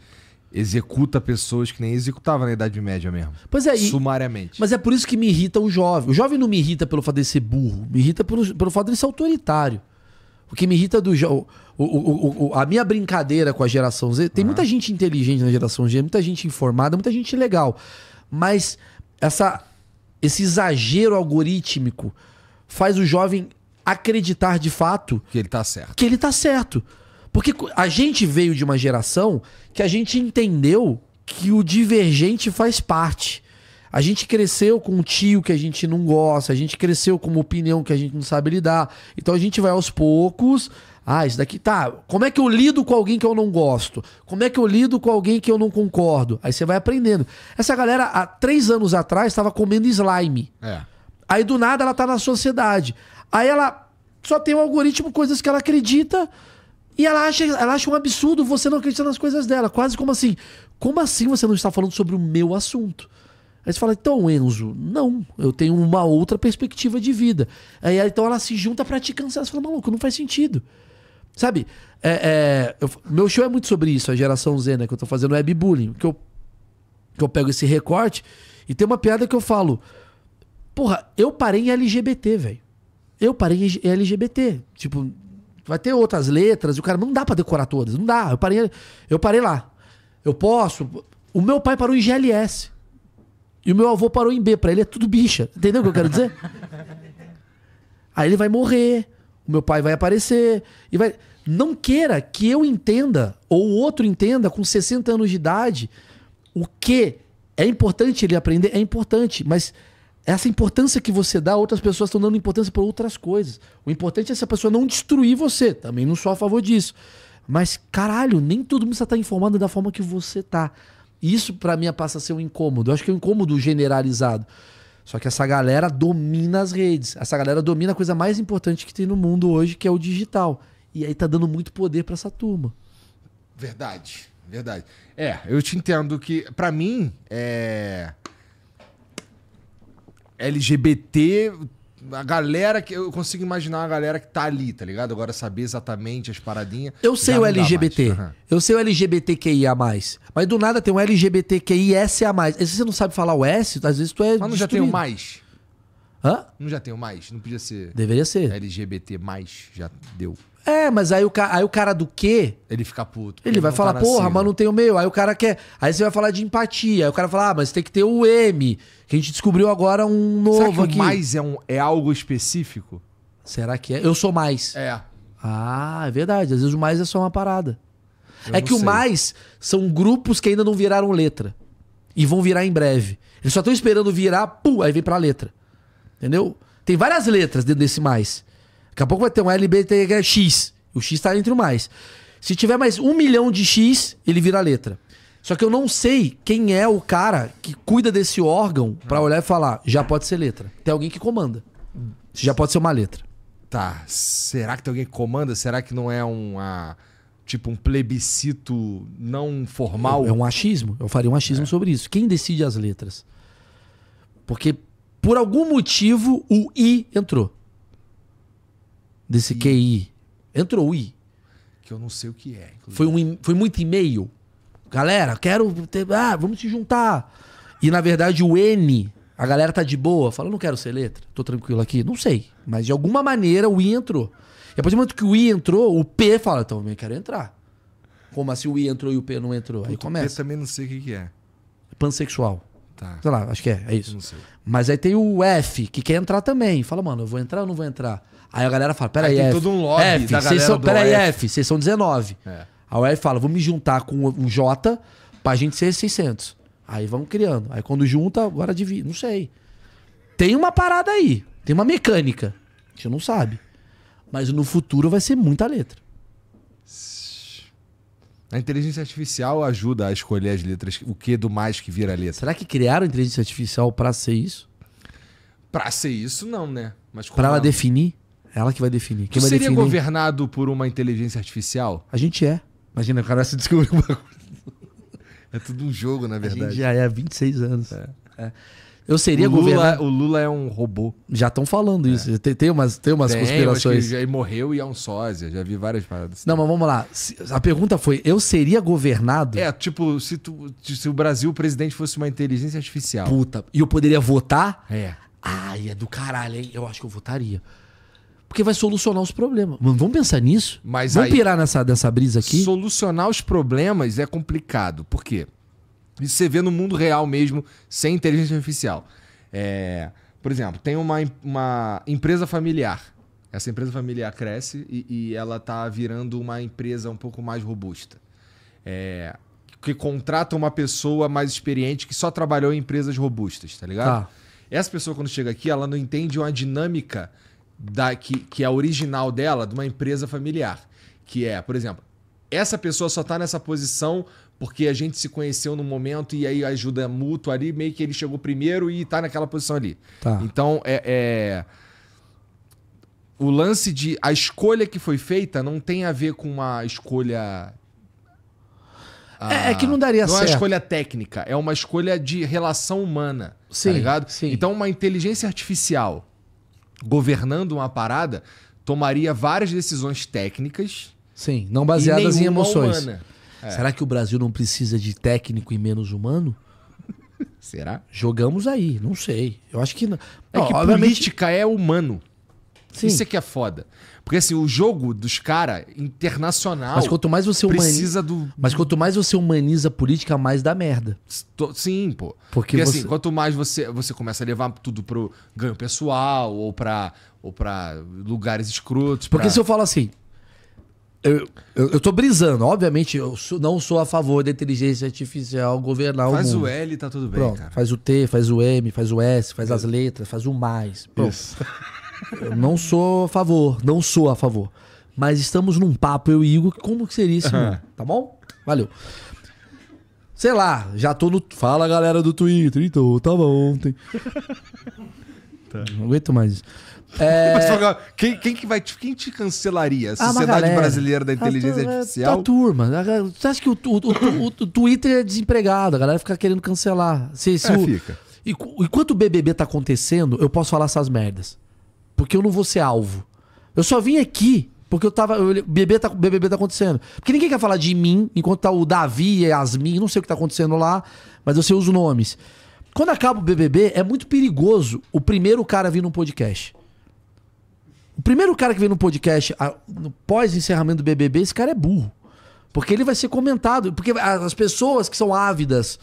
executa pessoas que nem executava na Idade Média mesmo. Pois é. Sumariamente. E, mas é por isso que me irrita o jovem. O jovem não me irrita pelo fato de ser burro, me irrita pelo, pelo fato de ser autoritário. O que me irrita do jovem. A minha brincadeira com a geração Z. Tem uhum. muita gente inteligente na geração Z, muita gente informada, muita gente legal. Mas essa, esse exagero algorítmico faz o jovem acreditar de fato que ele tá certo. Que ele tá certo. Porque a gente veio de uma geração que a gente entendeu que o divergente faz parte. A gente cresceu com um tio que a gente não gosta, a gente cresceu com uma opinião que a gente não sabe lidar. Então a gente vai aos poucos. Ah, isso daqui tá. Como é que eu lido com alguém que eu não gosto? Como é que eu lido com alguém que eu não concordo? Aí você vai aprendendo. Essa galera, há três anos atrás, estava comendo slime. É. Aí do nada ela tá na sociedade. Aí ela só tem um algoritmo, coisas que ela acredita. E ela acha, ela acha um absurdo você não acreditar nas coisas dela. Quase como assim: como assim você não está falando sobre o meu assunto? Aí você fala, então, Enzo, não, eu tenho uma outra perspectiva de vida. Aí então ela se junta pra te cancelar. Você fala, maluco, não faz sentido. Sabe? É, é, eu, meu show é muito sobre isso, a geração Z, né? Que eu tô fazendo webbullying. bullying. Que eu, que eu pego esse recorte e tem uma piada que eu falo. Porra, eu parei em LGBT, velho. Eu parei em LGBT. Tipo, vai ter outras letras, o cara não dá para decorar todas, não dá. Eu parei, eu parei lá. Eu posso. O meu pai parou em GLS. E o meu avô parou em B, para ele é tudo bicha. Entendeu o que eu quero dizer? Aí ele vai morrer, o meu pai vai aparecer e vai não queira que eu entenda ou o outro entenda com 60 anos de idade o que é importante ele aprender, é importante, mas é essa importância que você dá, outras pessoas estão dando importância para outras coisas. O importante é essa pessoa não destruir você. Também não sou a favor disso. Mas, caralho, nem todo mundo está informado da forma que você tá. isso, para mim, passa a ser um incômodo. Eu acho que é um incômodo generalizado. Só que essa galera domina as redes. Essa galera domina a coisa mais importante que tem no mundo hoje, que é o digital. E aí tá dando muito poder para essa turma. Verdade, verdade. É, eu te entendo que, para mim, é. LGBT, a galera que. Eu consigo imaginar a galera que tá ali, tá ligado? Agora saber exatamente as paradinhas. Eu sei o LGBT. Uhum. Eu sei o LGBTQIA. Mas do nada tem um LGBTQISA. Se você não sabe falar o S, às vezes tu é. Mas não já tem o mais. Hã? Não já tem o mais? Não podia ser. Deveria ser. LGBT, mais, já deu. É, mas aí o, ca... aí o cara do quê? Ele fica puto. Ele, vai falar, tá porra, mas não tem o meu. Aí o cara quer. Aí você vai falar de empatia. Aí o cara fala, ah, mas tem que ter o M. Que a gente descobriu agora um novo Será que aqui. mais é, um... é algo específico? Será que é? Eu sou mais. É. Ah, é verdade. Às vezes o mais é só uma parada. Eu é que sei. o mais são grupos que ainda não viraram letra. E vão virar em breve. Eles só estão esperando virar, pum, aí vem pra letra. Entendeu? Tem várias letras dentro desse mais. Daqui a pouco vai ter um LBTX. X. O X tá entre o mais. Se tiver mais um milhão de X, ele vira letra. Só que eu não sei quem é o cara que cuida desse órgão para ah. olhar e falar, já pode ser letra. Tem alguém que comanda. Hum. Já pode ser uma letra. Tá. Será que tem alguém que comanda? Será que não é uma. Ah, tipo um plebiscito não formal? É um achismo. Eu faria um achismo é. sobre isso. Quem decide as letras? Porque por algum motivo o I entrou desse I. QI. Entrou o I. Que eu não sei o que é. Foi, um, foi muito e-mail. Galera, quero. Ter, ah, vamos se juntar. E na verdade o N, a galera tá de boa, fala, não quero ser letra, tô tranquilo aqui. Não sei. Mas de alguma maneira o I entrou. E a partir do momento que o I entrou, o P fala, então eu quero entrar. Como assim o I entrou e o P não entrou? Puta, aí começa. O P também não sei o que, que é. Pansexual. Tá. Sei lá, acho que é, é isso. Mas aí tem o F, que quer entrar também. Fala, mano, eu vou entrar ou não vou entrar? Aí a galera fala, peraí, F. todo um lobby F, da galera são, Peraí, F, vocês são 19. É. A UF fala, vou me juntar com o J pra gente ser 600. Aí vamos criando. Aí quando junta, agora divide. Não sei. Tem uma parada aí. Tem uma mecânica. A gente não sabe. Mas no futuro vai ser muita letra. A inteligência artificial ajuda a escolher as letras, o que do mais que vira letra. Será que criaram inteligência artificial para ser isso? Para ser isso, não, né? Mas para ela é? definir? Ela que vai definir. Quem tu vai seria definir? governado por uma inteligência artificial? A gente é. Imagina, o cara se descobriu um É tudo um jogo, na verdade. A gente já é há 26 anos. É. é. Eu seria o Lula, governado. O Lula é um robô. Já estão falando é. isso. Tem, tem umas, tem umas tem, conspirações. Já morreu e é um sósia. Já vi várias paradas. Não, mas vamos lá. A pergunta foi: eu seria governado? É, tipo, se, tu, se o Brasil, o presidente, fosse uma inteligência artificial. Puta. E eu poderia votar? É. Ai, é do caralho, hein? Eu acho que eu votaria porque vai solucionar os problemas. vamos pensar nisso? Mas vamos aí, pirar nessa, brisa aqui? Solucionar os problemas é complicado. Por quê? Isso você vê no mundo real mesmo, sem inteligência artificial. É, por exemplo, tem uma, uma empresa familiar. Essa empresa familiar cresce e, e ela está virando uma empresa um pouco mais robusta. É, que contrata uma pessoa mais experiente que só trabalhou em empresas robustas, tá ligado? Tá. Essa pessoa, quando chega aqui, ela não entende uma dinâmica da, que, que é original dela, de uma empresa familiar. Que é, por exemplo, essa pessoa só está nessa posição porque a gente se conheceu no momento e aí ajuda mútua ali, meio que ele chegou primeiro e está naquela posição ali. Tá. Então, é, é, O lance de. A escolha que foi feita não tem a ver com uma escolha. é, é, que não daria não certo. Não é uma escolha técnica, é uma escolha de relação humana. Tá sim, tá ligado? Sim. Então, uma inteligência artificial governando uma parada, tomaria várias decisões técnicas. Sim, não baseadas em emoções. É. Será que o Brasil não precisa de técnico e menos humano? Será? Jogamos aí, não sei. Eu acho que não. É não, que obviamente... política é humano. Sim. Isso é que é foda. Porque assim, o jogo dos caras internacional. Mas quanto mais você humaniza. Precisa do... Mas quanto mais você humaniza a política, mais dá merda. Sim, pô. Porque, Porque assim, você... assim, quanto mais você, você começa a levar tudo pro ganho pessoal ou pra, ou pra lugares escrotos. Porque pra... se eu falo assim. Eu, eu, eu tô brisando, obviamente, eu sou, não sou a favor da inteligência artificial governar faz o mundo. Faz o L tá tudo bem, Pronto, cara. Faz o T, faz o M, faz o S, faz as letras, faz o mais. Pronto. Isso. Eu não sou a favor, não sou a favor. Mas estamos num papo, eu e Igor, como que seria isso, tá bom? Valeu. Sei lá, já tô no. Fala galera do Twitter, então, tá bom ontem. tá. Não aguento mais isso. É... Mas, quem, quem, que vai te, quem te cancelaria? A ah, Sociedade galera, Brasileira da ah, Inteligência a, tá, é, Artificial? A, tá a turma. Você acha que o, o, o, o, Twitter é desempregado? A galera fica querendo cancelar. Se, se é, fica. E enquanto o BBB tá acontecendo, eu posso falar essas merdas porque eu não vou ser alvo. Eu só vim aqui porque eu tava. BBB tá, tá acontecendo. Porque ninguém quer falar de mim, enquanto tá o Davi, Yasmin, não sei o que tá acontecendo lá, mas eu sei os nomes. Quando acaba o BBB, é muito perigoso o primeiro cara vir num podcast. O primeiro cara que vem num podcast a, no pós-encerramento do BBB, esse cara é burro. Porque ele vai ser comentado. Porque as pessoas que são ávidas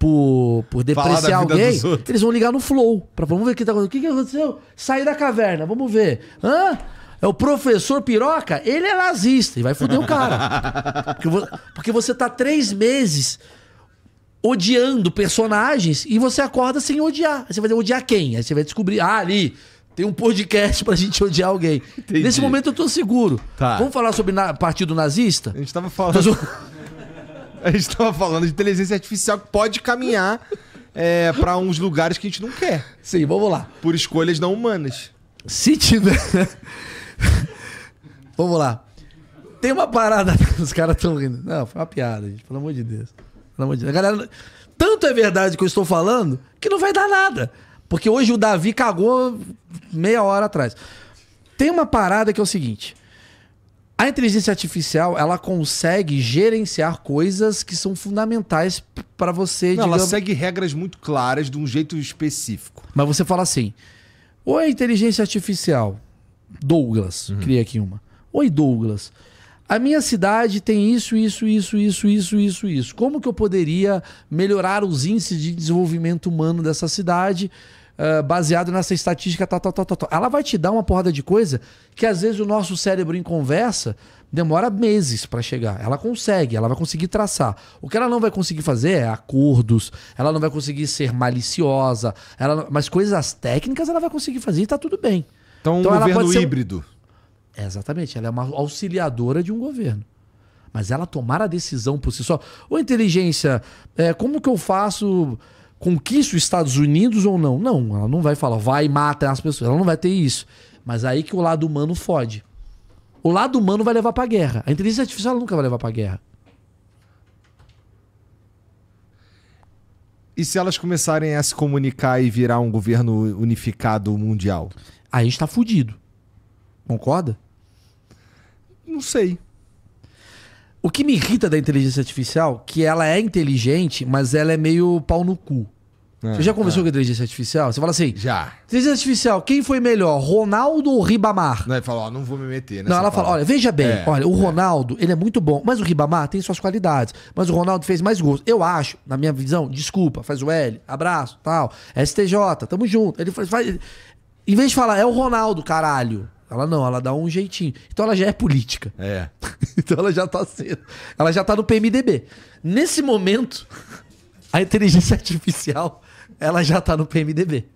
por, por depreciar alguém, eles vão ligar no Flow. Pra, vamos ver o que tá acontecendo. O que, que aconteceu? Sair da caverna, vamos ver. Hã? É o professor piroca, ele é nazista e vai foder o cara. Porque, você tá três meses odiando personagens e você acorda sem odiar. Aí você vai odiar quem? Aí você vai descobrir, ah, ali, tem um podcast pra gente odiar alguém. Entendi. Nesse momento eu tô seguro. Tá. Vamos falar sobre na... partido nazista? A gente tava falando. A gente tava falando de inteligência artificial que pode caminhar é, para uns lugares que a gente não quer. Sim, vamos lá. Por escolhas não humanas. Se tiver. vamos lá. Tem uma parada. Os caras tão rindo. Não, foi uma piada, gente. Pelo amor de Deus. Pelo amor de Deus. A galera. Tanto é verdade que eu estou falando que não vai dar nada. Porque hoje o Davi cagou meia hora atrás. Tem uma parada que é o seguinte. A inteligência artificial, ela consegue gerenciar coisas que são fundamentais para você. Não, digamos... Ela segue regras muito claras de um jeito específico. Mas você fala assim: Oi, inteligência artificial. Douglas, uhum. criei aqui uma. Oi, Douglas. A minha cidade tem isso, isso, isso, isso, isso, isso, isso. Como que eu poderia melhorar os índices de desenvolvimento humano dessa cidade? Ah, baseado nessa estatística, tal, tal, tal, tal, Ela vai te dar uma porrada de coisa que às vezes o nosso cérebro em conversa demora meses para chegar. Ela consegue, ela vai conseguir traçar. O que ela não vai conseguir fazer é acordos, ela não vai conseguir ser maliciosa, ela não... mas coisas técnicas ela vai conseguir fazer e tá tudo bem. Então, então um então governo híbrido. É, exatamente, ela é uma auxiliadora de um governo mas ela tomar a decisão por si só. Ou inteligência, é, como que eu faço conquista os Estados Unidos ou não. Não, ela não vai falar, vai matar as pessoas. Ela não vai ter isso. Mas aí que o lado humano fode. O lado humano vai levar pra guerra. A inteligência artificial nunca vai levar pra guerra. E se elas começarem a se comunicar e virar um governo unificado mundial? Aí a gente tá fudido. Concorda? Não sei. O que me irrita da inteligência artificial, que ela é inteligente, mas ela é meio pau no cu. Ah, você já conversou ah. com a inteligência artificial? Você fala assim: Já. Inteligência artificial, quem foi melhor, Ronaldo ou Ribamar? Não, ele fala: Ó, não vou me meter. Não, ela fala: Olha, veja bem, é, olha, o é. Ronaldo, ele é muito bom, mas o Ribamar tem suas qualidades. Mas o Ronaldo fez mais gols. Eu acho, na minha visão, desculpa, faz o L, abraço, tal. STJ, tamo junto. Ele faz. faz em vez de falar, é o Ronaldo, caralho. Ela não, ela dá um jeitinho. Então ela já é política. É. então ela já tá sendo. Ela já tá no PMDB. Nesse momento, a inteligência artificial, ela já tá no PMDB.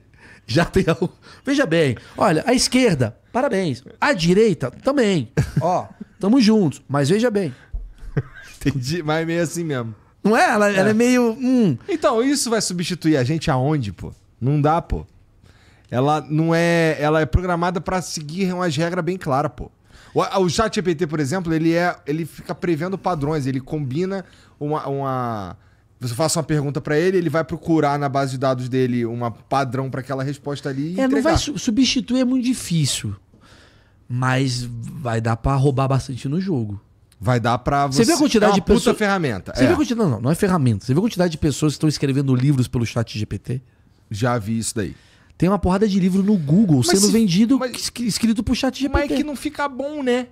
Já tem algo. Veja bem, olha, a esquerda, parabéns. A direita também. Ó, tamo juntos, mas veja bem. Entendi, mas é meio assim mesmo. Não é? Ela é, ela é meio. Hum. Então, isso vai substituir a gente aonde, pô? Não dá, pô ela não é. Ela é programada para seguir umas regras bem claras, pô. O, o chat GPT, por exemplo, ele é. Ele fica prevendo padrões, ele combina uma. uma você faça uma pergunta para ele, ele vai procurar na base de dados dele um padrão para aquela resposta ali. E é, não vai substituir, é muito difícil. Mas vai dar para roubar bastante no jogo. Vai dar para você. Você vê a quantidade é de pessoas. ferramenta. Você é. vê a é. quantidade. Não, não, não é ferramenta. Você vê a quantidade de pessoas que estão escrevendo livros pelo chat GPT? Já vi isso daí. Tem uma porrada de livro no Google mas sendo se, vendido, mas, escrito por chat GPT. Mas é que não fica bom, né?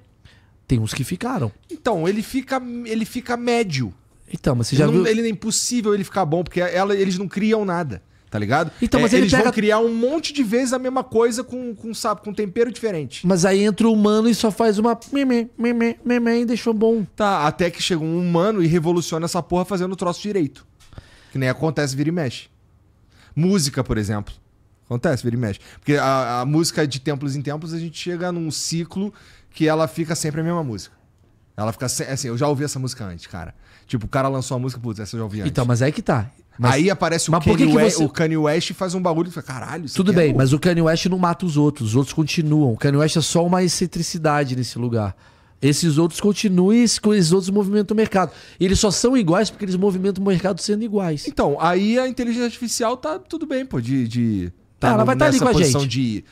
Tem uns que ficaram. Então, ele fica, ele fica médio. Então, mas você ele já não, viu... É, ele é impossível ele ficar bom, porque ela, eles não criam nada, tá ligado? Então, mas é, ele eles pega... vão criar um monte de vezes a mesma coisa com, com, sabe, com tempero diferente. Mas aí entra o humano e só faz uma meme, meme, meme e deixou bom. Tá, até que chega um humano e revoluciona essa porra fazendo o troço direito. Que nem acontece vira e mexe. Música, por exemplo. Acontece, vira e mexe. Porque a, a música é de tempos em tempos, a gente chega num ciclo que ela fica sempre a mesma música. Ela fica se... assim, eu já ouvi essa música antes, cara. Tipo, o cara lançou a música, putz, essa eu já ouvi antes. Então, mas é aí que tá. Mas... aí aparece o, mas Kanye que que West, você... o Kanye West faz um barulho e fala, caralho, isso Tudo é bem, é mas o Kanye West não mata os outros, os outros continuam. O Kanye West é só uma excentricidade nesse lugar. Esses outros continuam com esses outros movimentam o mercado. E eles só são iguais porque eles movimentam o mercado sendo iguais. Então, aí a inteligência artificial tá tudo bem, pô, de... de tá ela no, vai estar tá ali com a gente. De,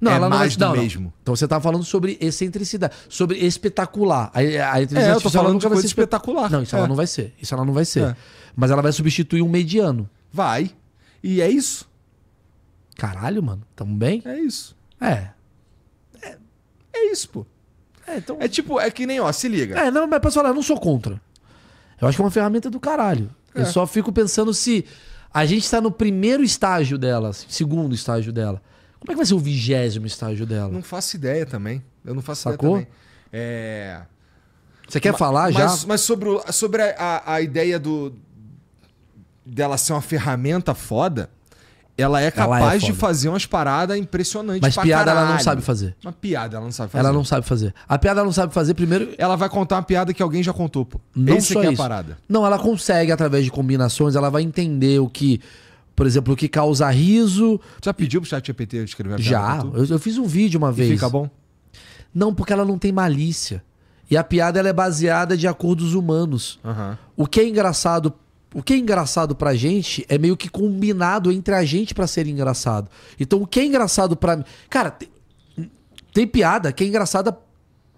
não, é ela mais não, vai, não, mesmo. Não. Então você tá falando sobre excentricidade, sobre espetacular. A, a inteligência é, eu tô falando nunca vai ser espetacular. Não, isso é. ela não vai ser. Isso ela não vai ser. É. Mas ela vai substituir um mediano. Vai. E é isso. Caralho, mano. Tamo bem? É isso. É. É, é isso, pô. É, então... é tipo, é que nem, ó, se liga. É, não, mas pessoal falar, eu não sou contra. Eu acho que é uma ferramenta do caralho. Eu é. só fico pensando se a gente está no primeiro estágio dela, segundo estágio dela. Como é que vai ser o vigésimo estágio dela? Não faço ideia também. Eu não faço Sacou? ideia também. É... Você quer falar já? Mas, mas sobre, o, sobre a, a, a, ideia do dela ser uma ferramenta foda, é ela é capaz ela é de fazer umas paradas impressionantes. Mas piada caralho. ela não sabe fazer. Uma piada ela não sabe fazer. Ela não sabe fazer. A piada ela não sabe fazer primeiro. Ela vai contar uma piada que alguém já contou, pô. Não Esse só é isso. a parada. Não, ela consegue através de combinações, ela vai entender o que, por exemplo, o que causa riso. Você já pediu pro chat GPT escrever a Já, eu, eu, fiz um vídeo uma vez. E fica bom? Não, porque ela não tem malícia. E a piada ela é baseada de acordos humanos. Uhum. O que é engraçado o que é engraçado pra gente é meio que combinado entre a gente para ser engraçado. Então, o que é engraçado pra mim. Cara, tem, tem, piada que é engraçada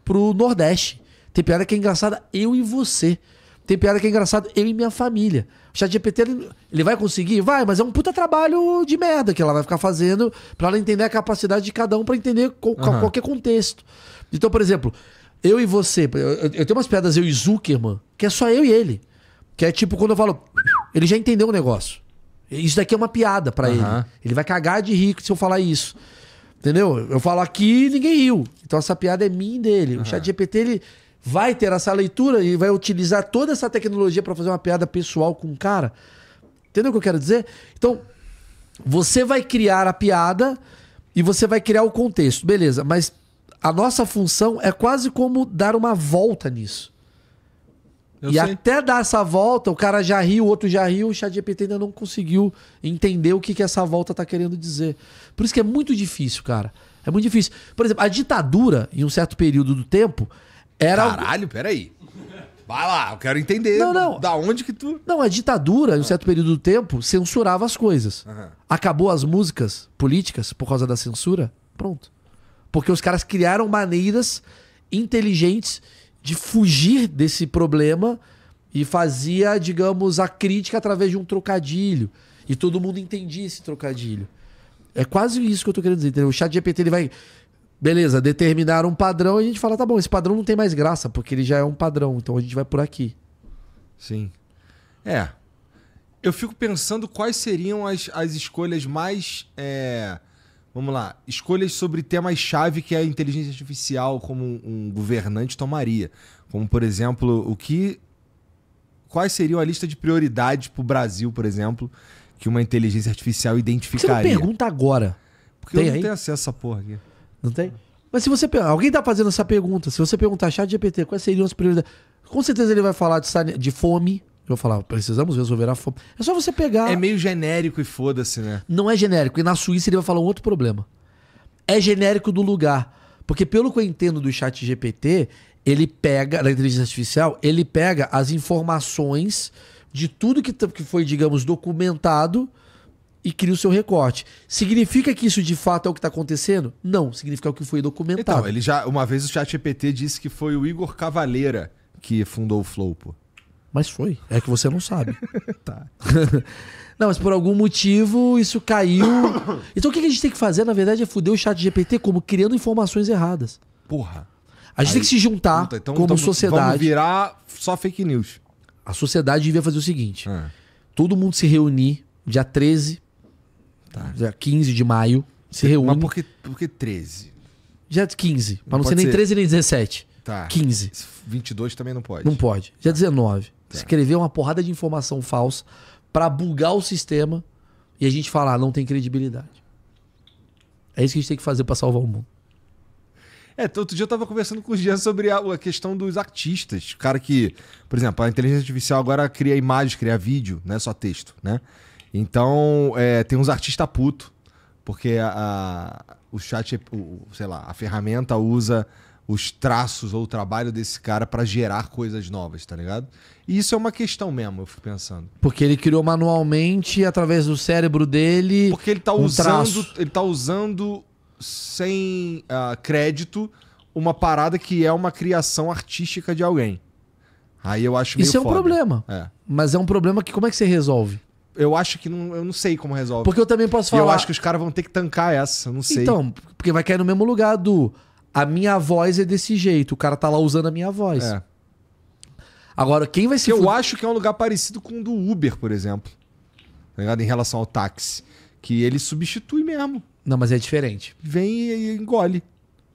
pro Nordeste. Tem piada que é engraçada eu e você. Tem piada que é engraçada eu e minha família. O chat GPT, ele, ele vai conseguir? Vai, mas é um puta trabalho de merda que ela vai ficar fazendo pra ela entender a capacidade de cada um para entender co uhum. qualquer é contexto. Então, por exemplo, eu e você. Eu, eu tenho umas piadas, eu e Zuckerman, que é só eu e ele. Que é tipo quando eu falo, ele já entendeu o negócio. Isso daqui é uma piada para uhum. ele. Ele vai cagar de rico se eu falar isso. Entendeu? Eu falo aqui e ninguém riu. Então essa piada é minha e dele. Uhum. O chat GPT, ele vai ter essa leitura e vai utilizar toda essa tecnologia para fazer uma piada pessoal com o cara. Entendeu o que eu quero dizer? Então, você vai criar a piada e você vai criar o contexto, beleza, mas a nossa função é quase como dar uma volta nisso. Eu e sei. até dar essa volta, o cara já riu, o outro já riu, o ChatGPT ainda não conseguiu entender o que, que essa volta tá querendo dizer. Por isso que é muito difícil, cara. É muito difícil. Por exemplo, a ditadura, em um certo período do tempo, era. Caralho, peraí. Vai lá, eu quero entender. Não, não. Da onde que tu. Não, a ditadura, em um certo período do tempo, censurava as coisas. Uhum. Acabou as músicas políticas por causa da censura. Pronto. Porque os caras criaram maneiras inteligentes de fugir desse problema e fazia, digamos, a crítica através de um trocadilho. E todo mundo entendia esse trocadilho. É quase isso que eu tô querendo dizer, entendeu? O chat GPT ele vai beleza, determinar um padrão e a gente fala, tá bom, esse padrão não tem mais graça, porque ele já é um padrão, então a gente vai por aqui. Sim. É. Eu fico pensando quais seriam as, as escolhas mais é, Vamos lá. Escolhas sobre temas-chave que a inteligência artificial, como um governante, tomaria. Como, por exemplo, o que. Quais seriam a lista de prioridades para o Brasil, por exemplo, que uma inteligência artificial identificaria? Você não pergunta agora. Porque tem eu não aí? tenho acesso a essa porra aqui. Não tem? Mas se você. Alguém tá fazendo essa pergunta. Se você perguntar chat GPT, quais seriam as prioridades. Com certeza ele vai falar de, de fome, eu falava, precisamos resolver a fome. É só você pegar. É meio genérico e foda-se, né? Não é genérico. E na Suíça ele vai falar um outro problema. É genérico do lugar. Porque pelo que eu entendo do chat GPT, ele pega, da inteligência artificial, ele pega as informações de tudo que, que foi, digamos, documentado e cria o seu recorte. Significa que isso de fato é o que está acontecendo? Não, significa o que foi documentado. Então, ele já, uma vez o chat GPT disse que foi o Igor Cavaleira que fundou o Flow, pô. Mas foi. É que você não sabe. tá. não, mas por algum motivo isso caiu. Então o que a gente tem que fazer, na verdade, é foder o chat GPT como criando informações erradas. Porra. A gente Aí, tem que se juntar puta, então, como tamo, sociedade. Vamos virar só fake news. A sociedade devia fazer o seguinte: é. todo mundo se reunir dia 13, tá. dia 15 de maio. Se reúne. Mas por que, por que 13? Dia 15. Pra não, não ser nem ser... 13 nem 17. Tá. 15. 22 também não pode. Não pode. Dia tá. 19. Tá. Escrever uma porrada de informação falsa para bugar o sistema e a gente falar, ah, não tem credibilidade. É isso que a gente tem que fazer para salvar o mundo. É, outro dia eu tava conversando com o Jean sobre a, a, questão dos artistas. O cara que, por exemplo, a inteligência artificial agora cria imagens, cria vídeo, não é só texto, né? Então, é, tem uns artistas puto, porque a, a, o chat, o, sei lá, a ferramenta usa os traços ou o trabalho desse cara para gerar coisas novas, tá ligado? E isso é uma questão mesmo, eu fico pensando. Porque ele criou manualmente através do cérebro dele. Porque ele tá um usando, traço. ele tá usando sem uh, crédito uma parada que é uma criação artística de alguém. Aí eu acho meio Isso é um foda. problema. É. Mas é um problema que como é que você resolve? Eu acho que não, eu não sei como resolve. Porque eu também posso falar. E eu acho que os caras vão ter que tancar essa, eu não sei. Então, porque vai cair no mesmo lugar do a minha voz é desse jeito. O cara tá lá usando a minha voz. É. Agora, quem vai ser que Eu acho que é um lugar parecido com o do Uber, por exemplo. Tá ligado? Em relação ao táxi. Que ele substitui mesmo. Não, mas é diferente. Vem e engole.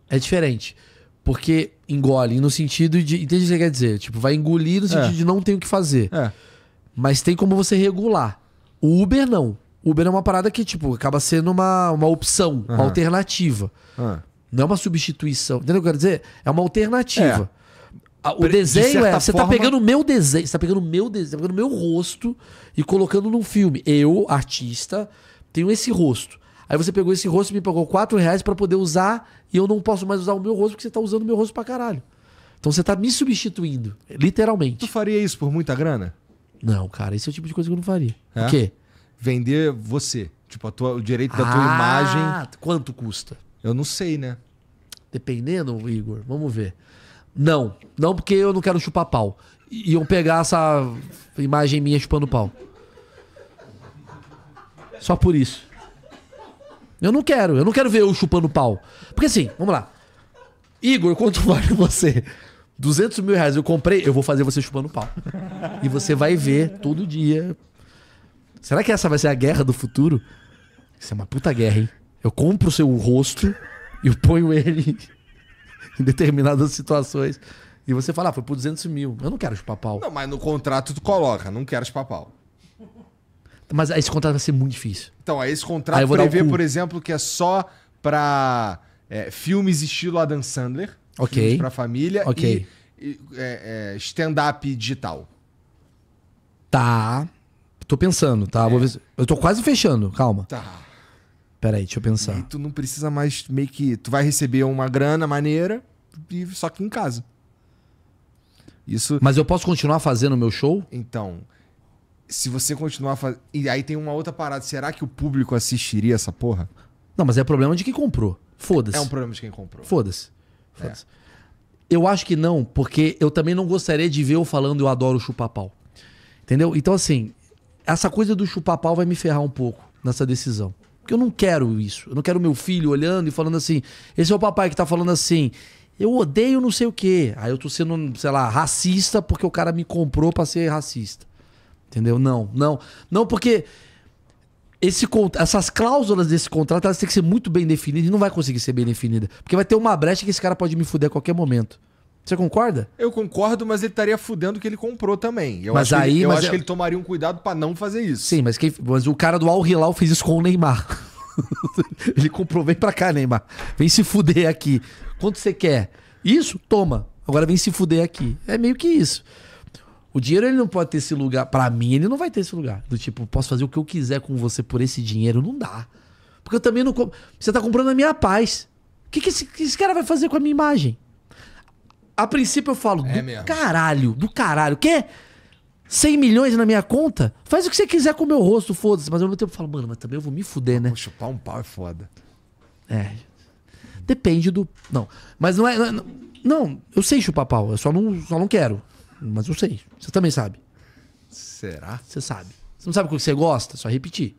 É diferente. Porque engole no sentido de. Entende o que você quer dizer? Tipo, vai engolir no sentido é. de não tem o que fazer. É. Mas tem como você regular. O Uber não. Uber é uma parada que, tipo, acaba sendo uma, uma opção, uhum. uma alternativa. Uhum. Não é uma substituição. Entendeu o que eu quero dizer? É uma alternativa. É. O desenho de é. Você tá forma... tá pegando o meu desenho, você tá pegando o meu desenho, tá pegando o meu rosto e colocando num filme. Eu, artista, tenho esse rosto. Aí você pegou esse rosto e me pagou 4 reais pra poder usar e eu não posso mais usar o meu rosto porque você tá usando o meu rosto pra caralho. Então você tá me substituindo, literalmente. Tu faria isso por muita grana? Não, cara, esse é o tipo de coisa que eu não faria. É? O quê? Vender você. Tipo, tua, o direito da ah, tua imagem. Quanto custa? Eu não sei, né? Dependendo, Igor, vamos ver. Não, não porque eu não quero chupar pau. Iam pegar essa imagem minha chupando pau. Só por isso. Eu não quero, eu não quero ver eu chupando pau. Porque assim, vamos lá. Igor, quanto vale você? 200 mil reais eu comprei, eu vou fazer você chupando pau. E você vai ver todo dia. Será que essa vai ser a guerra do futuro? Isso é uma puta guerra, hein? Eu compro o seu rosto eu ponho ele em determinadas situações. E você fala, ah, foi por 200 mil. Eu não quero chupar pau. Não, mas no contrato tu coloca, não quero chupar pau. Mas esse contrato vai ser muito difícil. Então, aí esse contrato aí prevê, por exemplo, que é só pra é, filmes estilo Adam Sandler. Ok. pra família. Ok. E, e é, é, stand-up digital. Tá. Tô pensando, tá? É. Vou ver se... Eu tô quase fechando, calma. Tá. Peraí, deixa eu pensar. E tu não precisa mais meio que. Tu vai receber uma grana maneira, só que em casa. Isso. Mas eu posso continuar fazendo o meu show? Então. Se você continuar fazendo. E aí tem uma outra parada. Será que o público assistiria essa porra? Não, mas é problema de quem comprou. Foda-se. É um problema de quem comprou. Foda-se. Foda é. Eu acho que não, porque eu também não gostaria de ver eu falando eu adoro chupar pau. Entendeu? Então, assim, essa coisa do chupar pau vai me ferrar um pouco nessa decisão. Porque eu não quero isso. Eu não quero meu filho olhando e falando assim. Esse é o papai que tá falando assim. Eu odeio não sei o quê. Aí eu tô sendo, sei lá, racista porque o cara me comprou para ser racista. Entendeu? Não, não. Não, porque esse, essas cláusulas desse contrato elas têm que ser muito bem definidas e não vai conseguir ser bem definida. Porque vai ter uma brecha que esse cara pode me fuder a qualquer momento. Você concorda? Eu concordo, mas ele estaria fudendo que ele comprou também. Eu mas acho aí, que ele, eu acho é- que ele tomaria um cuidado para não fazer isso. Sim, mas, quem, mas o cara do Al Hilal fez isso com o Neymar. ele comprou, vem pra cá, Neymar. Vem se fuder aqui. Quanto você quer? Isso? Toma. Agora vem se fuder aqui. É meio que isso. O dinheiro ele não pode ter esse lugar. Para mim, ele não vai ter esse lugar. Do tipo, posso fazer o que eu quiser com você por esse dinheiro? Não dá. Porque eu também não. Você tá comprando a minha paz. O que, que, esse, que esse cara vai fazer com a minha imagem? a princípio eu falo, é do mesmo. caralho, do caralho. Quê? 100 milhões na minha conta? Faz o que você quiser com o meu rosto, foda-se. Mas ao mesmo tempo eu falo, mano, mas também eu vou me fuder, né? Vou chupar um pau é foda. É. Depende do. Não. Mas não é. Não, não, eu sei chupar pau. Eu só não, só não quero. Mas eu sei. Você também sabe. Será? Você sabe. Você não sabe como você gosta? Só repetir.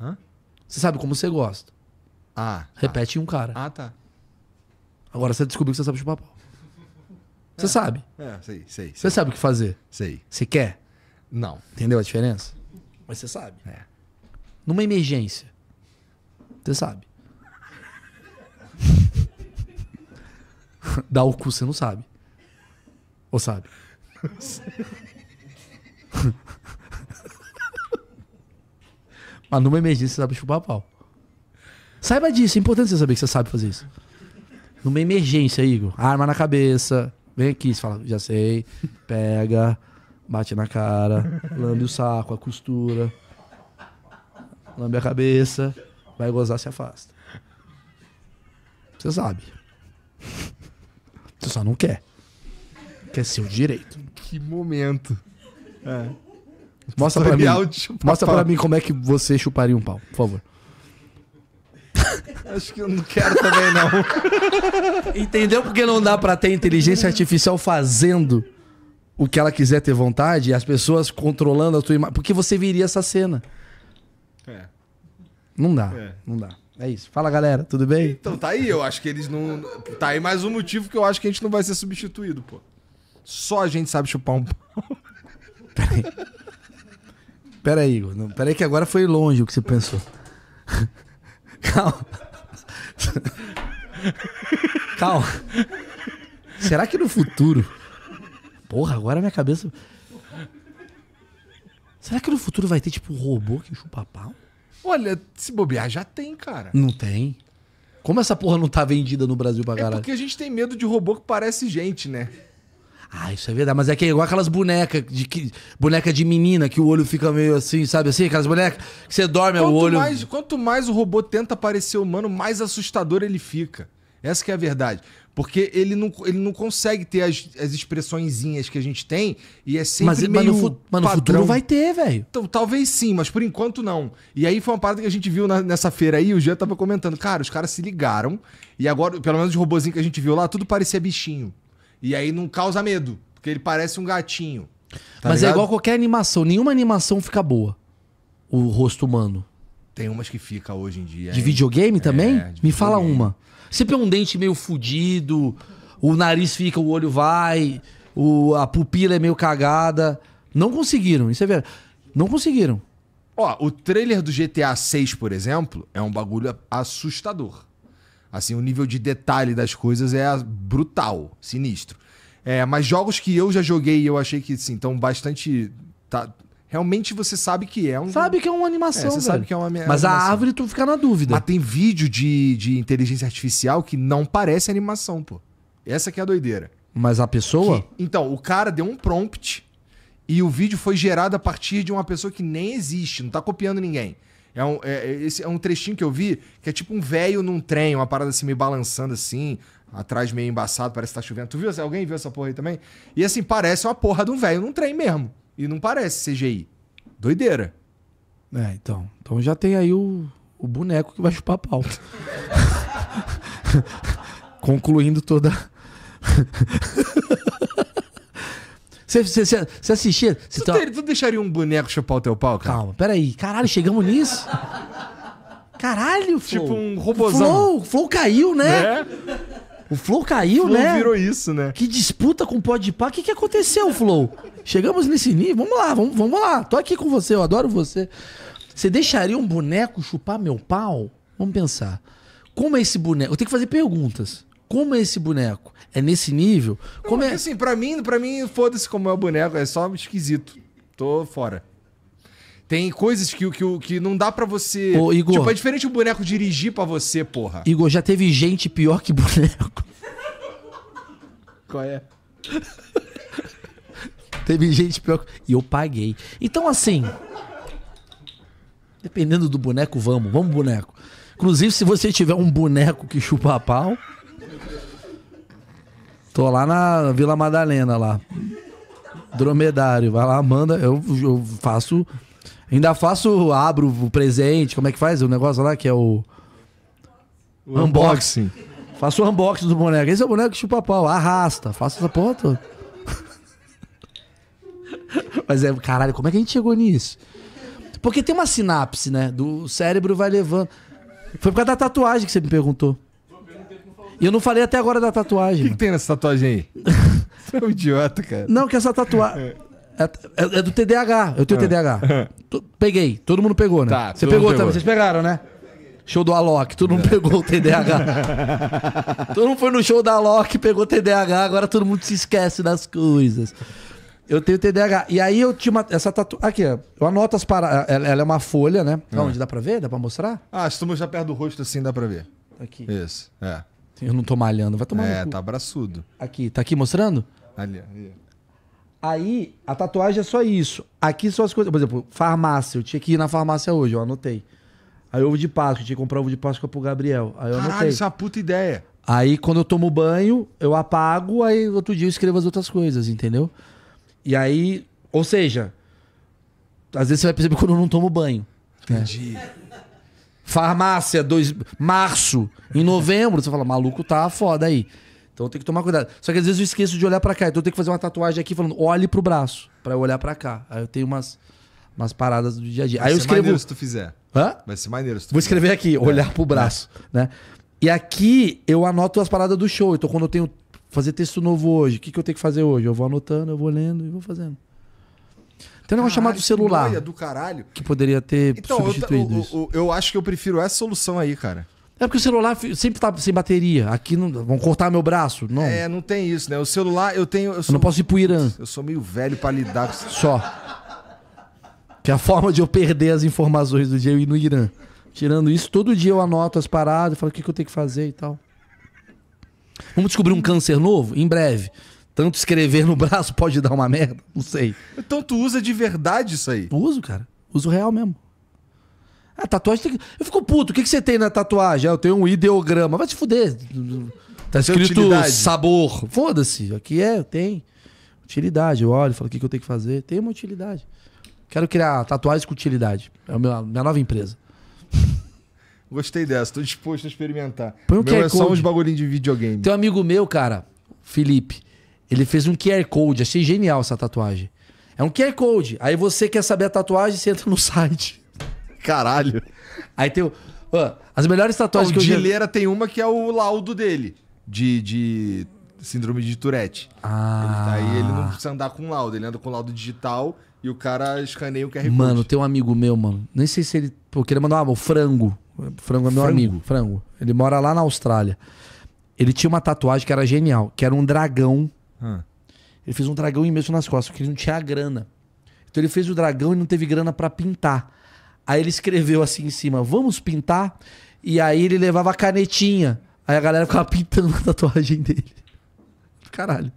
Hã? Você sabe como você gosta. Ah. Tá. Repete tá. em um cara. Ah, tá. Agora você descobriu que você sabe chupar pau. Você é. sabe. É, sei, sei. Você sabe o que fazer. Sei. Você quer? Não. Entendeu a diferença? Mas você sabe. É. Numa emergência, você sabe. Dá o cu, você não sabe. Ou sabe? Mas numa emergência, você sabe chupar pau. Saiba disso, é importante você saber que você sabe fazer isso. Numa emergência, Igor. Arma na cabeça, Vem aqui, você fala, já sei. Pega, bate na cara, lambe o saco, a costura, lambe a cabeça, vai gozar, se afasta. Você sabe. Você só não quer. Quer seu direito. Que momento. É. Mostra pra, mim, mostra pra mim como é que você chuparia um pau, por favor. Acho que eu não quero também, não. Entendeu porque não dá para ter inteligência artificial fazendo o que ela quiser ter vontade e as pessoas controlando a tua imagem? Porque você viria essa cena. É. Não dá, é. não dá. É isso. Fala, galera, tudo bem? Então, tá aí, eu acho que eles não. Tá aí mais um motivo que eu acho que a gente não vai ser substituído, pô. Só a gente sabe chupar um pau. Peraí. Peraí, Igor. Peraí que agora foi longe o que você pensou. Calma. Calma. Será que no futuro. Porra, agora minha cabeça. Será que no futuro vai ter, tipo, um robô que chupa pau? Olha, se bobear já tem, cara. Não tem. Como essa porra não tá vendida no Brasil pra galera? É caralho? É porque a gente tem medo de robô que parece gente, né? Ah, isso é verdade. Mas é que é igual aquelas bonecas de, que, boneca de menina que o olho fica meio assim, sabe assim? Aquelas bonecas que você dorme, é quanto o olho. Mais, quanto mais o robô tenta parecer humano, mais assustador ele fica. Essa que é a verdade. Porque ele não, ele não consegue ter as, as expressõezinhas que a gente tem e é sempre mas, meio Mas no, mas no futuro vai ter, velho. Então, talvez sim, mas por enquanto não. E aí foi uma parada que a gente viu na, nessa feira aí, o Jean tava comentando, cara, os caras se ligaram e agora, pelo menos os robozinhos que a gente viu lá, tudo parecia bichinho. E aí não causa medo, porque ele parece um gatinho. Tá Mas é ligado? é igual qualquer animação. Nenhuma animação fica boa. O rosto humano. Tem umas que fica hoje em dia. De hein? videogame é, também? videogame. Me fala uma. Sempre é um dente meio fudido, o nariz fica, o olho vai, o, a pupila é meio cagada. Não conseguiram, isso é verdade. Não conseguiram. Ó, o trailer do GTA 6, por exemplo, é um bagulho assustador. Assim, o nível de detalhe das coisas é brutal, sinistro. É, mas jogos que eu já joguei e eu achei que, sim, então bastante. Tá, realmente você sabe que é um. Sabe que é uma animação. É, você velho. sabe que é, é uma. mas a árvore tu fica na dúvida. Mas tem vídeo de, de inteligência artificial que não parece animação, pô. Essa que é a doideira. Mas a pessoa? Que, então, o cara deu um prompt e o vídeo foi gerado a partir de uma pessoa que nem existe, não tá copiando ninguém. É um, é, é, esse, é um trechinho que eu vi que é tipo um velho num trem, uma parada assim meio balançando assim, atrás meio embaçado, parece que tá chovendo. Tu viu? Alguém viu essa porra aí também? E assim, parece uma porra de um velho num trem mesmo. E não parece CGI. Doideira. É, então. Então já tem aí o, o boneco que vai chupar pau. Concluindo toda. Você, você, você assistia. Você tu, tá... ter, tu deixaria um boneco chupar o teu pau, cara? Calma, peraí. Caralho, chegamos nisso? Caralho, Flow. Tipo um robozão. Flow, Flow caiu, né? É? O Flow caiu, né? Flow virou isso, né? Que disputa com o Podpah. O que, que aconteceu, Flow? Chegamos nesse nível. Vamos lá, vamos, vamos lá. Tô aqui com você, eu adoro você. Você deixaria um boneco chupar meu pau? Vamos pensar. Como é esse boneco? Eu tenho que fazer perguntas como é esse boneco? É nesse nível? Como não, é... Assim, pra mim, para mim foda-se como é o boneco, é só esquisito. Tô fora. Tem coisas que, que, que não dá para você. Ô, Igor, tipo, é diferente o boneco dirigir para você, porra. Igor, já teve gente pior que boneco. Qual é? teve gente pior. E eu paguei. Então, assim. Dependendo do boneco, vamos. Vamos, boneco. Inclusive, se você tiver um boneco que chupa pau. Tô lá na Vila Madalena, lá. Dromedário, vai lá, manda. Eu, eu faço. Ainda faço, abro o presente, como é que faz o negócio lá que é o. o unboxing. Faço o unboxing do boneco. Esse é o boneco chupa pau, arrasta, faço essa ponta. Mas é, caralho, como é que a gente chegou nisso? Porque tem uma sinapse, né? Do cérebro vai levando. Foi por causa da tatuagem que você me perguntou. E eu não falei até agora da tatuagem. O que, que tem nessa tatuagem aí? Você é um idiota, cara. Não, que essa tatuagem. É. é, é, é, do TDAH. Eu tenho TDAH. Peguei. Todo mundo pegou, né? Tá, Você pegou, também. Vocês pegaram, né? Show do Alok, todo mundo é. pegou o TDAH. todo mundo foi no show da Alok, pegou o TDAH, agora todo mundo se esquece das coisas. Eu tenho TDAH. E aí eu tinha uma. Essa tatu... Aqui, ó. Eu anoto as paradas. É, ela, é uma folha, né? É. Onde dá pra ver? Dá pra mostrar? Ah, se tu mostrar perto do rosto assim, dá pra ver. Aqui. Isso, é. Assim, eu não tô malhando, vai tomar. É, tá abraçudo. Aqui, tá aqui mostrando? Ali, ali. Aí, a tatuagem é só isso. Aqui são as coisas. Por exemplo, farmácia. Eu tinha que ir na farmácia hoje, eu anotei. Aí ovo de Páscoa, eu tinha que comprar ovo de Páscoa pro Gabriel. Aí eu Caralho, anotei. isso é uma puta ideia. Aí quando eu tomo banho, eu apago, aí outro dia eu escrevo as outras coisas, entendeu? E aí, ou seja, às vezes você vai perceber quando eu não tomo banho. Né? Entendi. Né? farmácia, dois, março, em novembro, você fala, maluco, tá foda aí. Então tem que tomar cuidado. Só que às vezes eu esqueço de olhar para cá, então eu tenho que fazer uma tatuagem aqui falando, olhe pro braço, para eu olhar para cá. Aí eu tenho umas, umas paradas do dia a dia. Vai aí eu escrevo. Maneiro se tu fizer. Hã? Vai ser maneiro se tu Vou escrever fizer. aqui, é. olhar é. pro braço, é. né? E aqui eu anoto as paradas do show. Então, quando eu tenho fazer texto novo hoje, o que, que eu tenho que fazer hoje? Eu vou anotando, eu vou lendo e vou fazendo. Tem um negócio chamado celular. Que, do caralho. que poderia ter então, substituído eu, isso. Eu, eu, acho que eu prefiro essa solução aí, cara. É porque o celular sempre tá sem bateria. Aqui não, vão cortar meu braço, não. É, não tem isso, né? O celular eu tenho. Eu, sou, eu não posso ir pro Irã. Eu sou meio velho para lidar com isso. Só. Que é a forma de eu perder as informações do dia eu ir no Irã. Tirando isso, todo dia eu anoto as paradas, falo o que, que eu tenho que fazer e tal. Vamos descobrir um câncer novo? Em breve. Tanto escrever no braço pode dar uma merda, não sei. Então tu usa de verdade isso aí? Uso, cara. Uso real mesmo. A ah, tatuagem tem que... Eu fico puto, o que, que você tem na tatuagem? Ah, eu tenho um ideograma. Vai se fuder. Tá escrito sabor. Foda-se. Aqui é, tem. Utilidade. Eu olho, falo o que, que eu tenho que fazer. Tem uma utilidade. Quero criar tatuagens com utilidade. É a minha, minha nova empresa. Gostei dessa, tô disposto a experimentar. Põe o meu é só uns bagulhinhos de videogame. Tem um amigo meu, cara, Felipe. Ele fez um QR Code. Achei genial essa tatuagem. É um QR Code. Aí você quer saber a tatuagem, você entra no site. Caralho. Aí tem o. as melhores tatuagens que eu já... Gileira tem uma que é o laudo dele. De, de síndrome de Tourette. Ah. Ele, tá aí ele não ah. precisa andar com laudo. Ele anda com laudo digital e o cara escaneia o QR Code. Mano, tem um amigo meu, mano. Nem sei se ele... Pô, queria mandar uma... O Frango. O Frango é meu frango. amigo. Frango. Ele mora lá na Austrália. Ele tinha uma tatuagem que era genial. Que era um dragão ah. Ele fez um dragão imenso nas costas, porque ele não tinha grana. Então ele fez o dragão e não teve grana para pintar. Aí ele escreveu assim em cima: Vamos pintar? E aí ele levava a canetinha. Aí a galera ficava pintando a tatuagem dele. Caralho.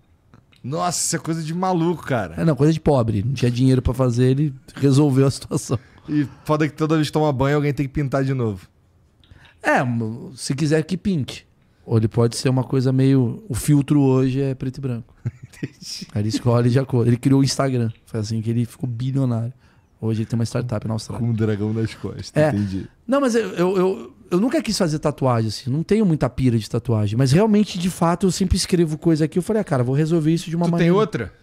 Nossa, isso é coisa de maluco, cara. É, não, coisa de pobre. Não tinha dinheiro para fazer, ele resolveu a situação. E foda que toda vez que toma banho, alguém tem que pintar de novo. É, se quiser que pinte. Ou ele pode ser uma coisa meio. O filtro hoje é preto e branco. Entendi. Aí ele escolhe de acordo. Ele criou o Instagram. Foi assim que ele ficou bilionário. Hoje ele tem uma startup na Austrália. Com um dragão nas costas, é. entendi. Não, mas eu, eu, eu, eu, nunca quis fazer tatuagem, assim. Não tenho muita pira de tatuagem. Mas realmente, de fato, eu sempre escrevo coisa aqui. Eu falei, ah, cara, vou resolver isso de uma tu maneira. Tem outra?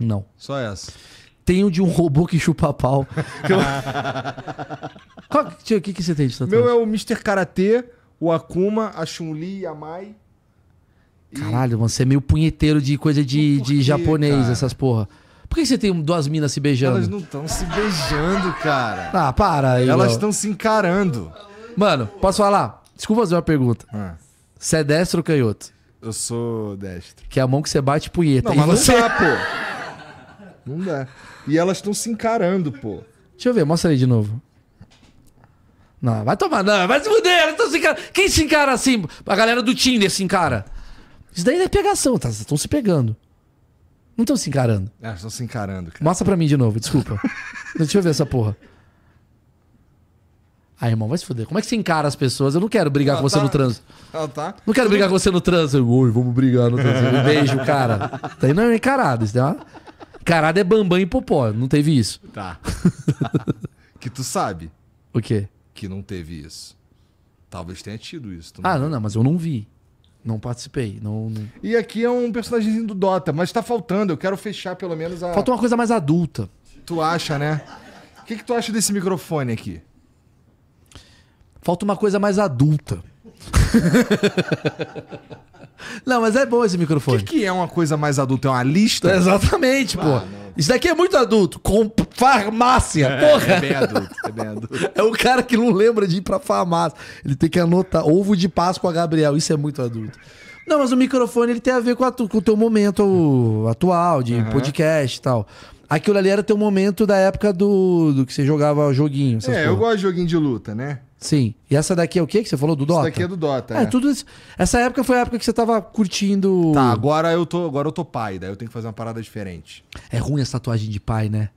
Não. Só essa. Tenho de um robô que chupa pau. O que, que, que você tem de tatuagem? Meu é o Mr. Karatê o Akuma, a Chun-Li e a Mai. Caralho, mano, você é meio punheteiro de coisa de, de japonês, cara? essas porra. Por que você tem duas minas se beijando? Elas não estão se beijando, cara. Ah, para aí. Elas estão se encarando. Mano, posso falar? Desculpa fazer uma pergunta. Ah. Você é destro ou canhoto? Eu sou destro. Que é a mão que você bate punheta. Não, mas não você... dá, pô. Não dá. E elas estão se encarando, pô. Deixa eu ver, mostra aí de novo. Não, vai tomar, não, vai se fuder, elas se encarando. Quem se encara assim? A galera do Tinder se encara. Isso daí é pegação, tá? Estão se pegando. Não estão se encarando. Ah, é, estão se encarando, cara. Mostra pra mim de novo, desculpa. Deixa eu ver essa porra. Ah, irmão, vai se fuder. Como é que você encara as pessoas? Eu não quero brigar Ela com você tá... no trânsito. Ela tá. Não quero brigar com você no trânsito. Oi, vamos brigar no trânsito. Um beijo, cara. Tá aí não é encarado. Isso é uma... Encarado é bambam e popó. Não teve isso. Tá. que tu sabe. O quê? que não teve isso. Talvez tenha tido isso. Também. ah, não, não, mas eu não vi. Não participei. Não, não... E aqui é um personagemzinho do Dota, mas tá faltando. Eu quero fechar pelo menos a. Falta uma coisa mais adulta. Tu acha, né? O que, que tu acha desse microfone aqui? Falta uma coisa mais adulta. não, mas é bom esse microfone. O que, que, é uma coisa mais adulta? É uma lista? exatamente, ah, pô. Não. Isso daqui é muito adulto. Com farmácia, é, porra. É bem adulto, é bem adulto. É o cara que não lembra de ir pra farmácia. Ele tem que anotar ovo de Páscoa, Gabriel. Isso é muito adulto. Não, mas o microfone ele tem a ver com, a, com o teu momento atual de uhum. podcast e tal. Aquilo ali era teu momento da época do, do que você jogava joguinho. É, eu gosto de joguinho de luta, né? Sim. E essa daqui é o quê que você falou do Dota? Essa daqui é do Dota. Ah, é, é. tudo isso. Essa época foi a época que você tava curtindo. Tá, agora eu tô, agora eu tô pai, daí eu tenho que fazer uma parada diferente. É ruim essa tatuagem de pai, né?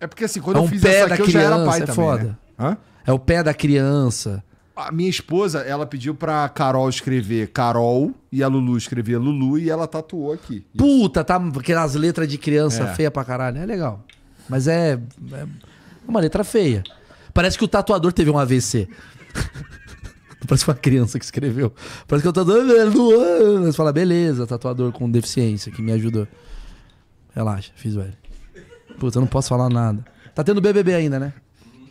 É porque assim, quando é um eu fiz pé essa da aqui, criança, eu já era pai é também, né? foda. Né? É o pé da criança. A minha esposa, ela pediu pra Carol escrever Carol e a Lulu escrever Lulu e ela tatuou aqui. Isso. Puta, tá aquelas letras de criança é. feia pra caralho. Né? É legal. Mas é, é uma letra feia. Parece que o tatuador teve um AVC. Parece uma criança que escreveu. Parece que o tatuador. É, Você fala, beleza, tatuador com deficiência que me ajudou. Relaxa, fiz velho. Puta, eu não posso falar nada. Tá tendo BBB ainda, né?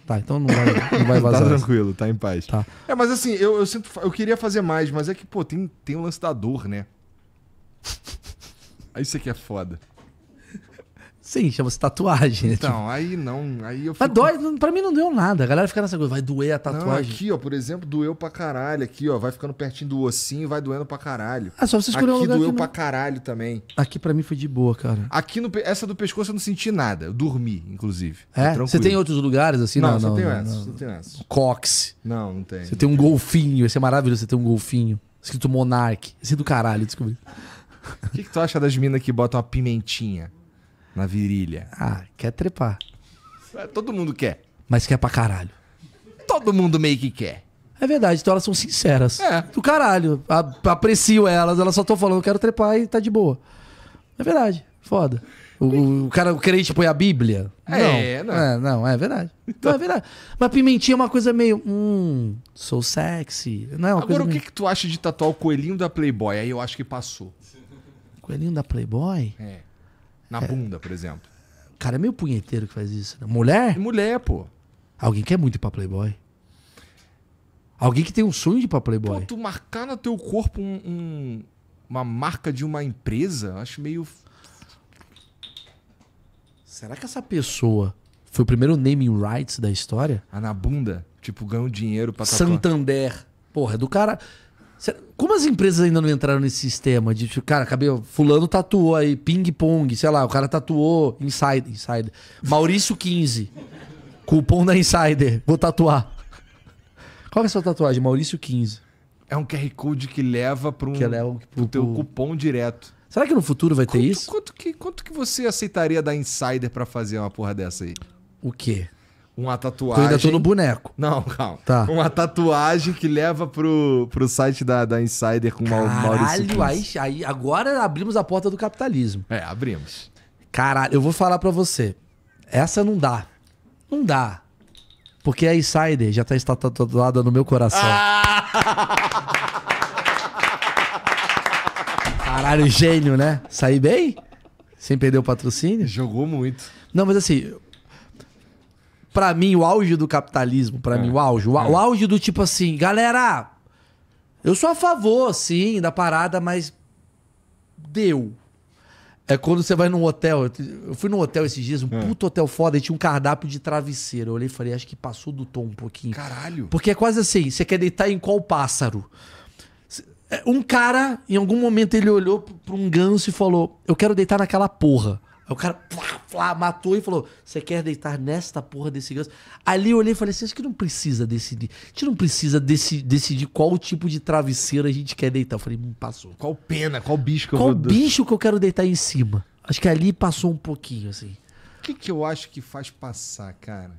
Tá, então não vai, não vai tá vazar. tá tranquilo, tá em paz. Tá. É, mas assim, eu, eu, sinto, eu queria fazer mais, mas é que, pô, tem, tem um lance da dor, né? Aí isso aqui é foda. Sim, chama-se tatuagem. Né? Então, né? aí não. Aí eu fico... Mas dói, pra mim não deu nada. A galera fica nessa coisa, vai doer a tatuagem. Não, aqui, ó, por exemplo, doeu pra caralho. Aqui, ó, vai ficando pertinho do ossinho e vai doendo pra caralho. Ah, só você escolher um lugar. Doeu aqui doeu pra caralho também. Aqui pra mim foi de boa, cara. Aqui, no, essa do pescoço eu não senti nada. Eu dormi, inclusive. É? Tá você tem outros lugares assim? Não, não, não, não, não. tenho essas. Cox. Não, não tem. Você tem um golfinho. Esse é maravilhoso, você tem um golfinho. Escrito Monarch. Esse é do caralho, descobri. O que, que tu acha das minas que botam uma pimentinha? Na virilha. Ah, quer trepar. É, todo mundo quer. Mas quer pra caralho. Todo mundo meio que quer. É verdade, então elas são sinceras. É. Do caralho. A, aprecio elas, elas só estão falando, eu quero trepar e tá de boa. É verdade, foda. O, o cara o crente põe a Bíblia? É, não. É, não. É, não, é verdade. Então... Não, é verdade. Mas pimentinha é uma coisa meio. Hum, sou sexy. Não é uma Agora, o que, meio... que tu acha de tatuar o coelhinho da Playboy? Aí eu acho que passou. Coelhinho da Playboy? É. Na é. bunda, por exemplo. Cara, é meio punheteiro que faz isso. Né? Mulher? Mulher, pô. Alguém quer muito ir pra Playboy. Alguém que tem um sonho de ir pra Playboy. Pô, tu marcar no teu corpo um, um, uma marca de uma empresa, acho meio. Será que essa pessoa foi o primeiro naming rights da história? Ah, na bunda? Tipo, ganhou dinheiro pra... Santander. Porra, é do cara... Como as empresas ainda não entraram nesse sistema de, tipo, cara, cabelo, fulano tatuou aí, ping-pong, sei lá, o cara tatuou Insider, Insider. Maurício 15. Cupom da Insider. Vou tatuar. Qual é a sua tatuagem? Maurício 15. É um QR Code que leva para um, que leva pro, teu cupom direto. Será que no futuro vai quanto, ter isso? Quanto que, quanto que você aceitaria da Insider para fazer uma porra dessa aí? O quê? uma tatuagem. Eu ainda tô no boneco. Não, calma. Tá. Uma tatuagem que leva pro, pro site da, da Insider com Caralho, Maurício. Caralho, aí, aí agora abrimos a porta do capitalismo. É, abrimos. Caralho, eu vou falar para você. Essa não dá. Não dá. Porque a Insider já tá tatuada no meu coração. Ah! Caralho, gênio, né? Saí bem? Sem perder o patrocínio? Jogou muito. Não, mas assim, para mim, o auge do capitalismo, para é. mim, o auge. O, é. o auge do tipo assim, galera, eu sou a favor, sim, da parada, mas deu. É quando você vai num hotel. Eu fui num hotel esses dias, um é. puto hotel foda, e tinha um cardápio de travesseiro. Eu olhei e falei, acho que passou do tom um pouquinho. Caralho. Porque é quase assim, você quer deitar em qual pássaro? É, um cara, em algum momento, ele olhou pra um ganso e falou: Eu quero deitar naquela porra. Aí o cara plá, plá, matou e falou: Você quer deitar nesta porra desse ganso? Ali eu olhei e falei assim: que não precisa decidir. A gente não precisa deci decidir qual tipo de travesseiro a gente quer deitar. Eu falei: Não hum, Passou. Qual pena, qual bicho que eu qual vou Qual bicho que eu quero deitar em cima? Acho que ali passou um pouquinho, assim. O que, que eu acho que faz passar, cara?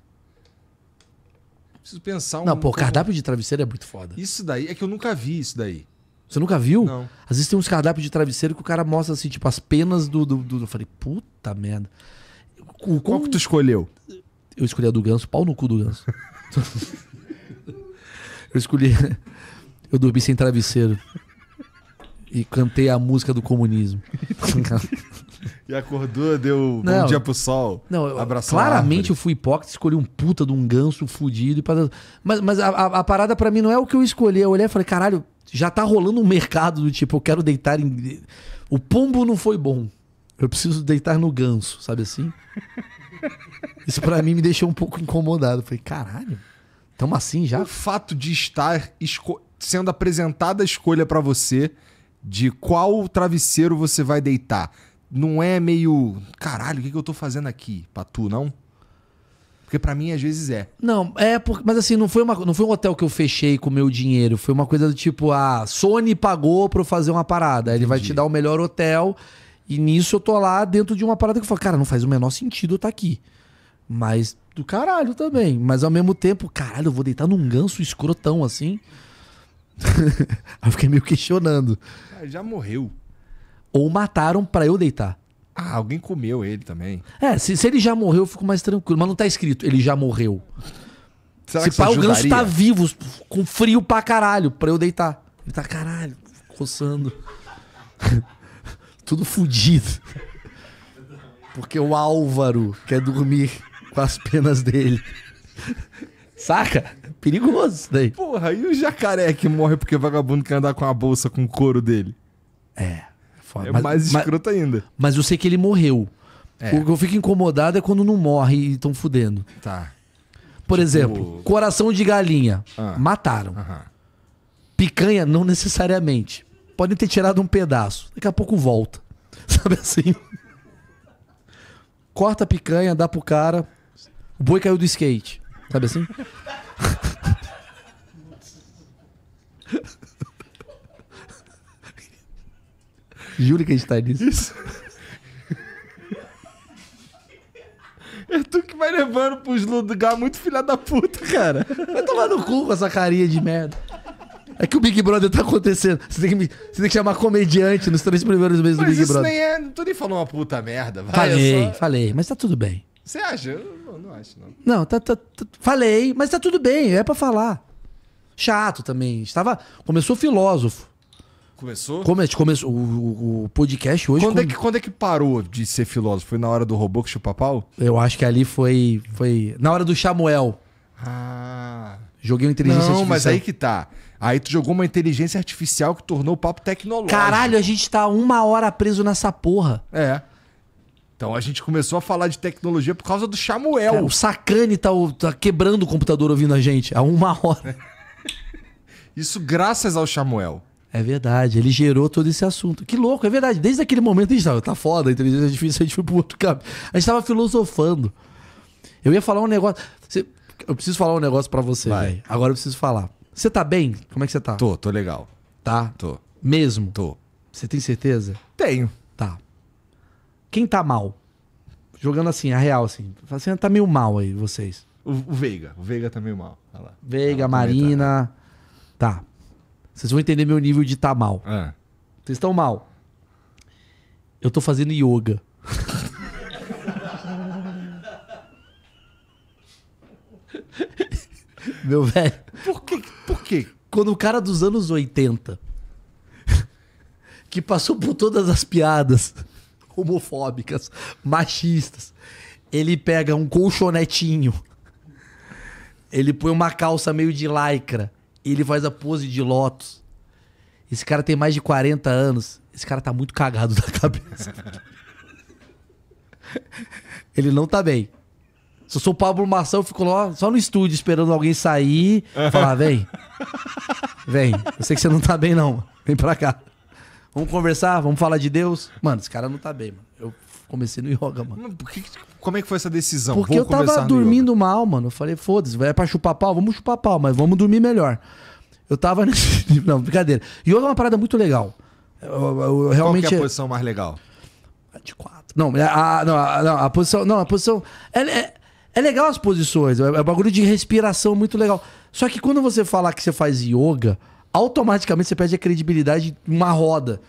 Preciso pensar um. Não, pô, cardápio de travesseiro é muito foda. Isso daí, é que eu nunca vi isso daí. Você nunca viu? Não. Às vezes tem uns cardápios de travesseiro que o cara mostra assim, tipo, as penas do. do, do... Eu falei, puta merda. O, Qual que tu escolheu? Eu escolhi a do ganso, pau no cu do ganso. eu escolhi. Eu dormi sem travesseiro. E cantei a música do comunismo. e acordou, deu não, bom dia pro sol. Não, abraçou claramente eu fui hipócrita, escolhi um puta de um ganso fudido. E Mas, mas a, a parada para mim não é o que eu escolhi. Eu olhei e falei, caralho, já tá rolando um mercado do tipo, eu quero deitar em. O pombo não foi bom. Eu preciso deitar no ganso, sabe assim? Isso para mim me deixou um pouco incomodado. Eu falei, caralho, tamo assim já? O fato de estar sendo apresentada a escolha para você de qual travesseiro você vai deitar não é meio, caralho, o que, que eu tô fazendo aqui? Pra tu, não? Porque para mim, às vezes, é. Não, é porque. Mas assim, não foi, uma, não foi um hotel que eu fechei com o meu dinheiro. Foi uma coisa do tipo, a ah, Sony pagou pra eu fazer uma parada. Entendi. Ele vai te dar o melhor hotel. E nisso eu tô lá dentro de uma parada que eu falo, cara, não faz o menor sentido eu estar tá aqui. Mas do caralho também. Mas ao mesmo tempo, caralho, eu vou deitar num ganso escrotão assim. Aí eu fiquei meio questionando. Ah, já morreu ou mataram para eu deitar. Ah, alguém comeu ele também. É, se, se ele já morreu, eu fico mais tranquilo. Mas não tá escrito, ele já morreu. Será se pá, o ganso tá vivo, com frio pra caralho, pra eu deitar. Ele tá, caralho, coçando. Tudo fudido. Porque o Álvaro quer dormir com as penas dele. Saca? Perigoso isso daí. Porra, e o jacaré que morre porque o vagabundo quer andar com a bolsa com couro dele? É foda. É mas, mais escroto mas, ainda. Mas eu sei que ele morreu. É. O que eu fico incomodado é quando não morre e estão fudendo. Tá. Por tipo... exemplo, coração de galinha. Ah. Mataram. Aham. Picanha, não necessariamente. Podem ter tirado um pedaço. Daqui a pouco volta. Sabe assim? Corta a picanha, dá pro cara. O boi caiu do skate. Sabe assim? Juro que a gente tá nisso. Isso. É tu que vai levando pros lugares muito filha da puta, cara. Vai tomar no cu com essa carinha de merda. É que o Big Brother tá acontecendo. Você tem que, me, você tem que chamar comediante nos três primeiros meses mas do Big Brother. Mas isso nem é... Tu nem falou uma puta merda, vai. É falei, só... falei. Mas tá tudo bem. Você acha? Eu não, não acho, não. Não, tá, tá, tá, falei. Mas tá tudo bem. É pra falar. Chato também. Estava... Começou filósofo. Começou? começou o, o podcast hoje. Quando, é com... é que, quando é que parou de ser filósofo? Foi na hora do robô que chupa pau? Eu acho que ali foi. foi na hora do chamuel Ah. Joguei uma inteligência Não, artificial. Não, mas aí que tá. Aí tu jogou uma inteligência artificial que tornou o papo tecnológico. Caralho, a gente tá uma hora preso nessa porra. É. Então a gente começou a falar de tecnologia por causa do chamuel É, o Sacane tá, tá, quebrando o computador ouvindo a gente há uma hora. Isso graças ao chamuel é verdade, ele gerou todo esse assunto. Que louco, é verdade. Desde aquele momento a gente tava, tá foda, a inteligência é artificial, a gente foi pro outro caminho. A gente tava filosofando. Eu ia falar um negócio. Você... eu preciso falar um negócio para você. Vai. Agora eu preciso falar. Você tá bem? Como é que você tá? Tô, tô legal. Tá? Tô. Mesmo? Tô. Você tem certeza? Tenho. Tá. Quem tá mal? Jogando assim, a real, assim. Assim, ah, tá meio mal aí, vocês. O, o Veiga. O Veiga tá meio mal. Olha lá. Veiga, tá Marina. Tá. Vocês vão entender meu nível de tá mal. É. Vocês estão mal. Eu tô fazendo yoga. meu velho. Por quê? Por quê? Quando o cara dos anos 80, que passou por todas as piadas homofóbicas, machistas, ele pega um colchonetinho, ele põe uma calça meio de lycra ele faz a pose de Lotus. Esse cara tem mais de 40 anos. Esse cara tá muito cagado da cabeça. ele não tá bem. Se eu sou o Pablo Maçã, eu fico lá só no estúdio esperando alguém sair. Falar, vem. Vem. Eu sei que você não tá bem, não. Vem pra cá. Vamos conversar, vamos falar de Deus. Mano, esse cara não tá bem, mano. Eu Comecei no yoga, mano. Que, como é que foi essa decisão? Porque Vou eu tava dormindo mal, mano. Eu falei, foda-se, vai é pra chupar pau? Vamos chupar pau, mas vamos dormir melhor. Eu tava nesse. Não, brincadeira. Yoga é uma parada muito legal. Eu, eu, eu realmente... Qual que é a é posição mais legal? A de quatro. Não, é a, não, a, não, a posição. Não, a posição. É, é, é legal as posições. É, é bagulho de respiração muito legal. Só que quando você falar que você faz yoga, automaticamente você perde a credibilidade de uma roda.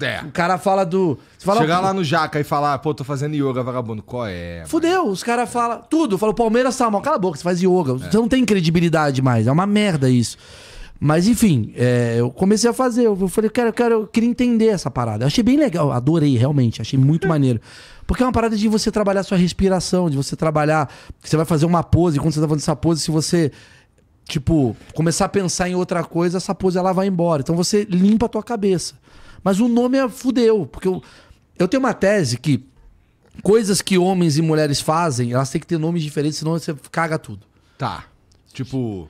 É. O cara fala do. Fala, Chegar lá no Jaca e falar, pô, tô fazendo yoga, vagabundo, qual é? Mano? Fudeu, os caras falam tudo. Fala, Palmeiras tá mal, cala a boca, você faz yoga. É. Você não tem credibilidade mais, é uma merda isso. Mas enfim, é, eu comecei a fazer. Eu falei, cara, eu, quero, eu queria entender essa parada. Eu achei bem legal, adorei realmente, achei muito maneiro. Porque é uma parada de você trabalhar sua respiração, de você trabalhar. Você vai fazer uma pose, quando você tá fazendo essa pose, se você tipo, começar a pensar em outra coisa, essa pose ela vai embora. Então você limpa a tua cabeça. Mas o nome é fudeu, porque eu, eu tenho uma tese que coisas que homens e mulheres fazem, elas têm que ter nomes diferentes, senão você caga tudo. Tá. Tipo,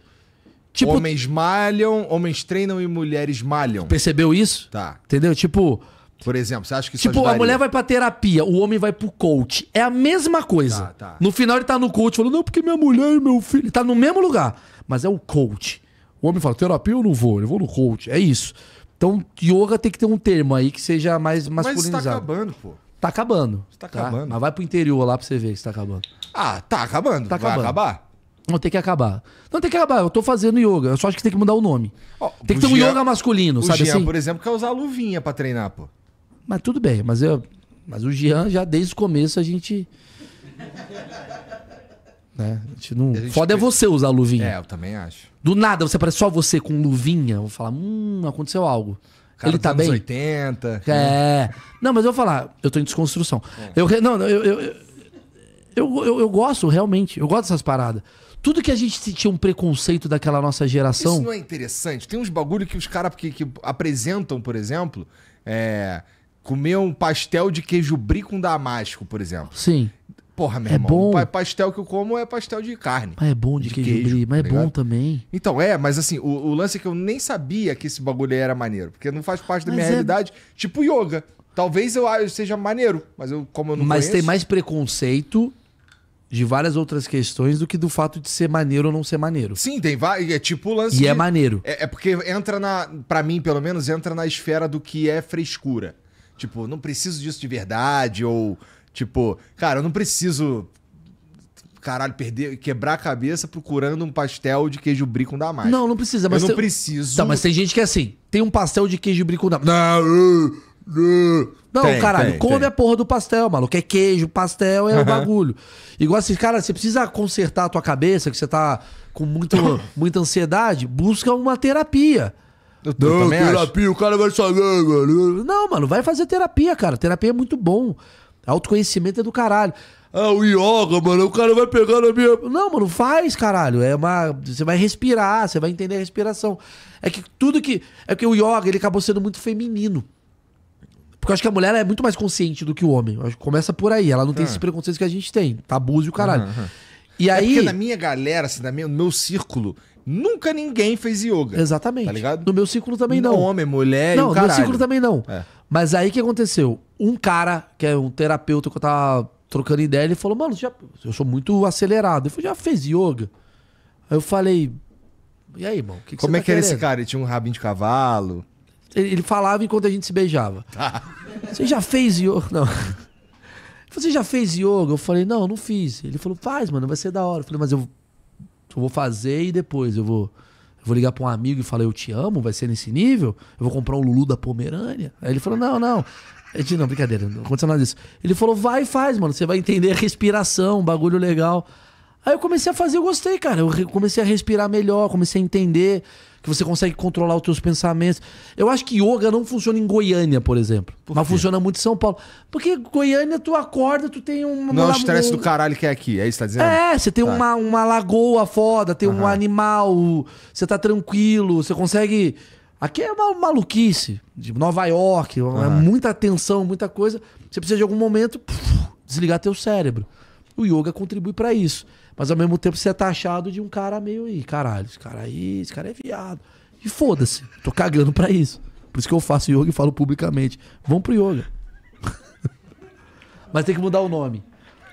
tipo homens malham, homens treinam e mulheres malham. Percebeu isso? Tá. Entendeu? Tipo, por exemplo, você acha que isso Tipo, ajudaria? a mulher vai pra terapia, o homem vai pro coach. É a mesma coisa. Tá, tá. No final ele tá no coach falando, não, porque minha mulher e meu filho. Ele tá no mesmo lugar. Mas é o coach. O homem fala, terapia eu não vou, eu vou no coach. É isso. Então, yoga tem que ter um termo aí que seja mais tá masculinizado. Mas está acabando, pô. Tá acabando. Está tá? acabando. Tá? Mas vai pro interior lá pra você ver que está acabando. Ah, tá acabando. Tá vai acabar? Não, tem que acabar. Não, tem que acabar. Eu tô fazendo yoga. Eu só acho que tem que mudar o nome. Oh, tem que ter um Jean, yoga masculino, o sabe Jean, assim? por exemplo, quer usar luvinha pra treinar, pô. Mas tudo bem. Mas, eu, mas o Jean, já desde o começo, a gente... Né? A gente não... A gente Foda pre... é você usar luvinha. É, eu também acho. Do nada, você parece só você com luvinha. Eu vou falar, hum, aconteceu algo. Cara, ele tá bem? 80. É. Né? Não, mas eu vou falar, eu tô em desconstrução. É. Eu, não, eu eu, eu, eu, eu, gosto realmente, eu gosto dessas paradas. Tudo que a gente tinha um preconceito daquela nossa geração. Isso não é interessante? Tem uns bagulho que os caras que, que, apresentam, por exemplo, é, comer um pastel de queijo brie com damasco, por exemplo. Sim. Porra, meu é irmão. Bom. Pastel que eu como é pastel de carne. Mas é bom de, de queijo, queijo brie, mas tá é ligado? bom também. Então, é, mas assim, o, o, lance é que eu nem sabia que esse bagulho era maneiro. Porque não faz parte da mas minha é... realidade. Tipo yoga. Talvez eu, ah, eu seja maneiro, mas eu, como eu não Mas conheço... tem mais preconceito de várias outras questões do que do fato de ser maneiro ou não ser maneiro. Sim, tem vários. É tipo o lance. E é maneiro. É, é porque entra na. para mim, pelo menos, entra na esfera do que é frescura. Tipo, não preciso disso de verdade, ou Tipo, cara, eu não preciso caralho, perder, quebrar a cabeça procurando um pastel de queijo brie com damasco. Não, não precisa, mas. Eu não tem... preciso. Tá, mas tem gente que é assim: tem um pastel de queijo brie com damasco. Não, uh, uh. não tem, caralho, tem, come tem. a porra do pastel, maluco. É queijo, pastel, é o bagulho. Igual assim, cara, você precisa consertar a tua cabeça, que você tá com muito, muita ansiedade, busca uma terapia. Eu, não, eu terapia, acho. o cara vai saber, mano. Não, mano, vai fazer terapia, cara. Terapia é muito bom. Autoconhecimento é do caralho. Ah, o yoga, mano, o cara vai pegar na minha. Não, mano, faz, caralho. É uma. Você vai respirar, você vai entender a respiração. É que tudo que. É que o yoga, ele acabou sendo muito feminino. Porque eu acho que a mulher é muito mais consciente do que o homem. acho que começa por aí. Ela não tem ah. esses preconceitos que a gente tem. Tabus e o caralho. Uhum, uhum. E é aí. Porque na minha galera, assim, na minha, no meu círculo, nunca ninguém fez yoga. Exatamente. Tá ligado? No meu círculo também não. não. homem, mulher não, e o No meu círculo também não. É. Mas aí o que aconteceu? um cara, que é um terapeuta que eu tava trocando ideia, ele falou, mano, já, eu sou muito acelerado. Eu falei, já fez yoga? Aí eu falei, e aí, irmão? Que que Como é tá que era esse cara? Ele tinha um rabinho de cavalo? Ele, ele falava enquanto a gente se beijava. Tá. Você já fez yoga? Não. Você já fez yoga? Eu falei, não, não fiz. Ele falou, faz, mano, vai ser da hora. Eu falei, mas eu, eu vou fazer e depois eu vou vou ligar para um amigo e falar, eu te amo, vai ser nesse nível? Eu vou comprar um Lulu da Pomerânia? Aí ele falou, não, não. Eu é, disse, não, brincadeira, não aconteceu nada disso. Ele falou, vai e faz, mano. Você vai entender respiração, um bagulho legal. Aí eu comecei a fazer, eu gostei, cara. Eu comecei a respirar melhor, comecei a entender que você consegue controlar os seus pensamentos. Eu acho que yoga não funciona em Goiânia, por exemplo. Por mas funciona muito em São Paulo. Porque Goiânia, tu acorda, tu tem uma. Não é o estresse do caralho que é aqui, é isso que tá dizendo? É, você tem tá. uma, uma lagoa foda, tem uhum. um animal, você tá tranquilo, você consegue Aqui é uma maluquice, de Nova York, uhum. é muita tensão, muita coisa. Você precisa de algum momento puf, desligar teu cérebro. O yoga contribui para isso. Mas ao mesmo tempo você é tá taxado de um cara meio aí, caralho, esse cara aí, esse cara é viado. E foda-se, tô cagando para isso. Por isso que eu faço yoga e falo publicamente. Vamos pro yoga. Mas tem que mudar o nome.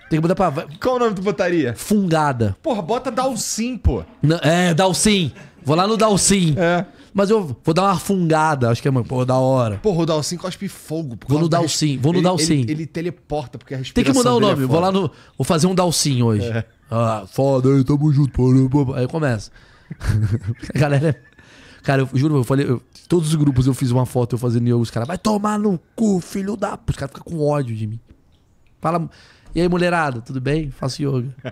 Tem que mudar pra. Qual o nome tu botaria? Fungada. Porra, bota Dalsim, pô. é, Dalsim. Vou lá no Dalsim. É mas eu vou dar uma fungada, acho que é pô, da hora. Porra, o Dalsin cospe fogo. Vou no Dalsin, vou no Dalsin. Ele, ele, teleporta, porque a respiração Tem que mudar o é nome, é vou lá no... Vou fazer um Dalsin hoje. É. Ah, foda, aí, tamo junto. Aí começa. a galera... É, cara, eu juro, eu falei... Eu, todos os grupos eu fiz uma foto, eu fazendo yoga, os caras... Vai tomar no cu, filho da... Os caras ficam com ódio de mim. Fala... E aí, mulherada, tudo bem? Faço yoga.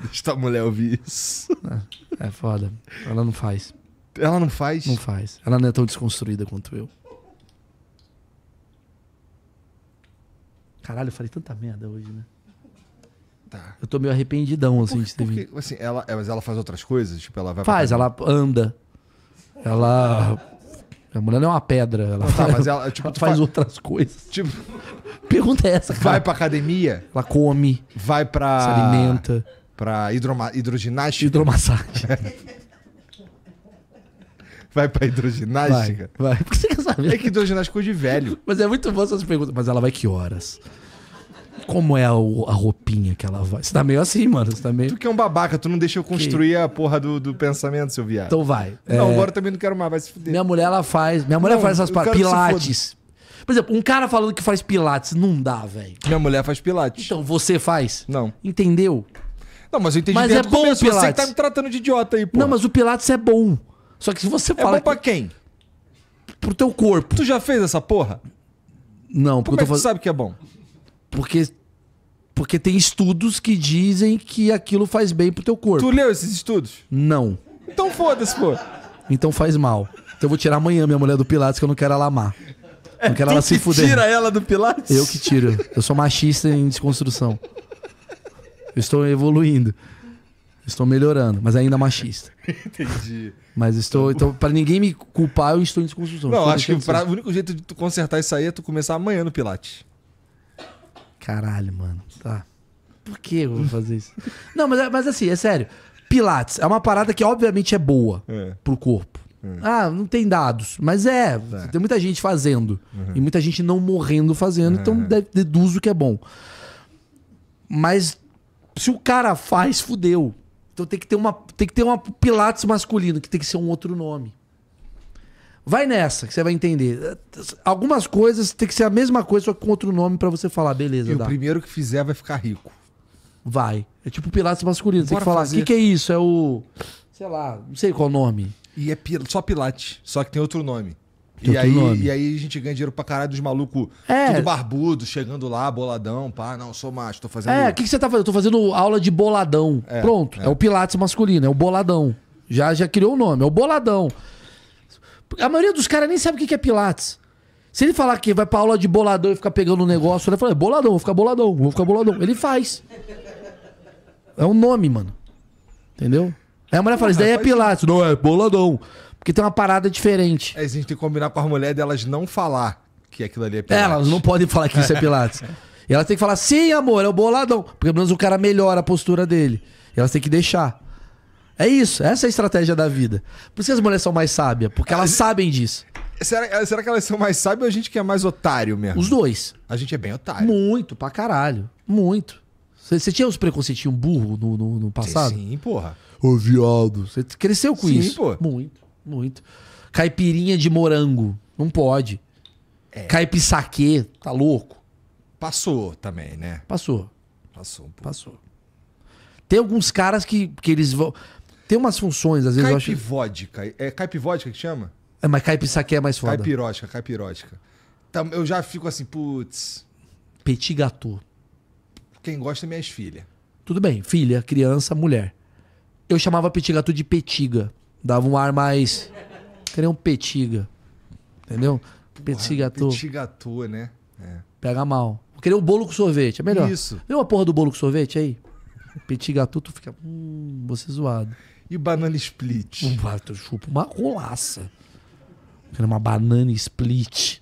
Deixa a mulher ouvir isso. Ah. É foda. Ela não faz. Ela não faz? Não faz. Ela não é tão desconstruída quanto eu. Caralho, eu falei tanta merda hoje, né? Tá. Eu tô meio arrependidão, assim, de ter vindo. Assim, ela, é, mas ela faz outras coisas? Tipo, ela vai Faz, ela anda. Ela. A mulher não é uma pedra. Ela, tá, faz, ela, tipo, ela faz, faz, outras coisas. Tipo, Pergunta é essa, cara. Vai pra academia? Ela come. Vai pra. Se alimenta. Pra hidroginástica? Hidromassagem. vai pra hidroginástica? Vai, vai. Por que você quer saber? É que hidroginástica é de velho. Mas é muito bom essas perguntas. Mas ela vai que horas? Como é a, a roupinha que ela vai? Você tá meio assim, mano. Você tá meio... Tu que é um babaca, tu não deixa eu construir que... a porra do, do pensamento, seu viado. Então vai. Não, é... agora também não quero mais, vai se fuder. Minha mulher, ela faz. Minha mulher não, faz essas paradas. Pilates. Por exemplo, um cara falando que faz pilates, não dá, velho. Minha mulher faz pilates. Então, você faz? Não. Entendeu? Não, mas eu entendi mas é bom o Pilates. Você que tá me tratando de idiota aí, pô. Não, mas o Pilates é bom. Só que se você fala. É bom pra que... quem? Pro teu corpo. Tu já fez essa porra? Não, porque Como eu tô é que faz... sabe que é bom? Porque. Porque tem estudos que dizem que aquilo faz bem pro teu corpo. Tu leu esses estudos? Não. Então foda-se, pô. Então faz mal. Então eu vou tirar amanhã minha mulher do Pilates, que eu não quero ela amar. É não quero ela se que fuder. Tira ela do Pilates? Eu que tiro. Eu sou machista em desconstrução estou evoluindo. Estou melhorando, mas ainda machista. Entendi. Mas estou. Então, para ninguém me culpar, eu estou em desconstrução. Não, acho que pra, o único jeito de tu consertar isso aí é tu começar amanhã no Pilates. Caralho, mano. Tá. Por que eu vou fazer isso? Não, mas, é, mas assim, é sério. Pilates é uma parada que obviamente é boa é. pro corpo. É. Ah, não tem dados. Mas é, é. tem muita gente fazendo. Uhum. E muita gente não morrendo fazendo, uhum. então é. deduzo que é bom. Mas se o cara faz, fudeu. Então tem que ter uma, tem que ter uma Pilates masculino, que tem que ser um outro nome. Vai nessa, que você vai entender. Algumas coisas tem que ser a mesma coisa, só com outro nome para você falar, beleza. E dá. o primeiro que fizer vai ficar rico. Vai. É tipo Pilates masculino. Bora tem que falar, o que, que é isso? É o. Sei lá, não sei qual nome. E é só pilates só que tem outro nome e aí, e aí a gente ganha dinheiro pra caralho dos malucos, é. tudo barbudo, chegando lá, boladão, pá, não, sou macho, tô fazendo. É, o que, que você tá fazendo? Eu tô fazendo aula de boladão. É, Pronto, é. é. o Pilates masculino, é o boladão. Já, já criou o nome, é o boladão. A maioria dos caras nem sabe o que é Pilates. Se ele falar que vai pra aula de boladão e ficar pegando um negócio, ele fala, é, boladão, vou ficar boladão, vou ficar boladão. Ele faz. É um nome, mano. Entendeu? Aí a mulher fala, isso daí é Pilates. Não, é boladão. Porque tem uma parada diferente. É, a gente tem que combinar com as mulheres delas não falar que aquilo ali é Pilates. Elas não podem falar que isso é Pilates. e elas têm que falar, sim, amor, é o boladão. Porque pelo menos o cara melhora a postura dele. E elas têm que deixar. É isso, essa é a estratégia da vida. Por isso que as mulheres são mais sábias, porque elas ah, sabem disso. Será, será que elas são mais sábias ou a gente que é mais otário mesmo? Os dois. A gente é bem otário. Muito, pra caralho. Muito. Você tinha os preconceitinhos burro no, no, no passado? Sim, sim porra. Ô, viado. Você cresceu com sim, isso? Sim, porra. Muito. Muito. Caipirinha de morango. Não pode. É. Caipissaquê, tá louco. Passou também, né? Passou. Passou. Um Passou. Tem alguns caras que, que eles vão. Tem umas funções, às vezes Caipivódica. eu acho. É caipivódica que chama? É, mas caipissaquê é mais foda. Caipirótica, caipirótica. Então, eu já fico assim, putz. Petit gâteau. Quem gosta é minhas filhas. Tudo bem, filha, criança, mulher. Eu chamava petit gâteau de petiga. Dava um ar mais. Queria um petiga. Entendeu? Petigatô. Petigatô, né? É. Pega mal. Queria o um bolo com sorvete, é melhor. Isso. Vê uma porra do bolo com sorvete aí? Petigatô, tu fica. Hum, você é zoado. E banana split? Um, bato chupa uma rolaça. Queria uma banana split.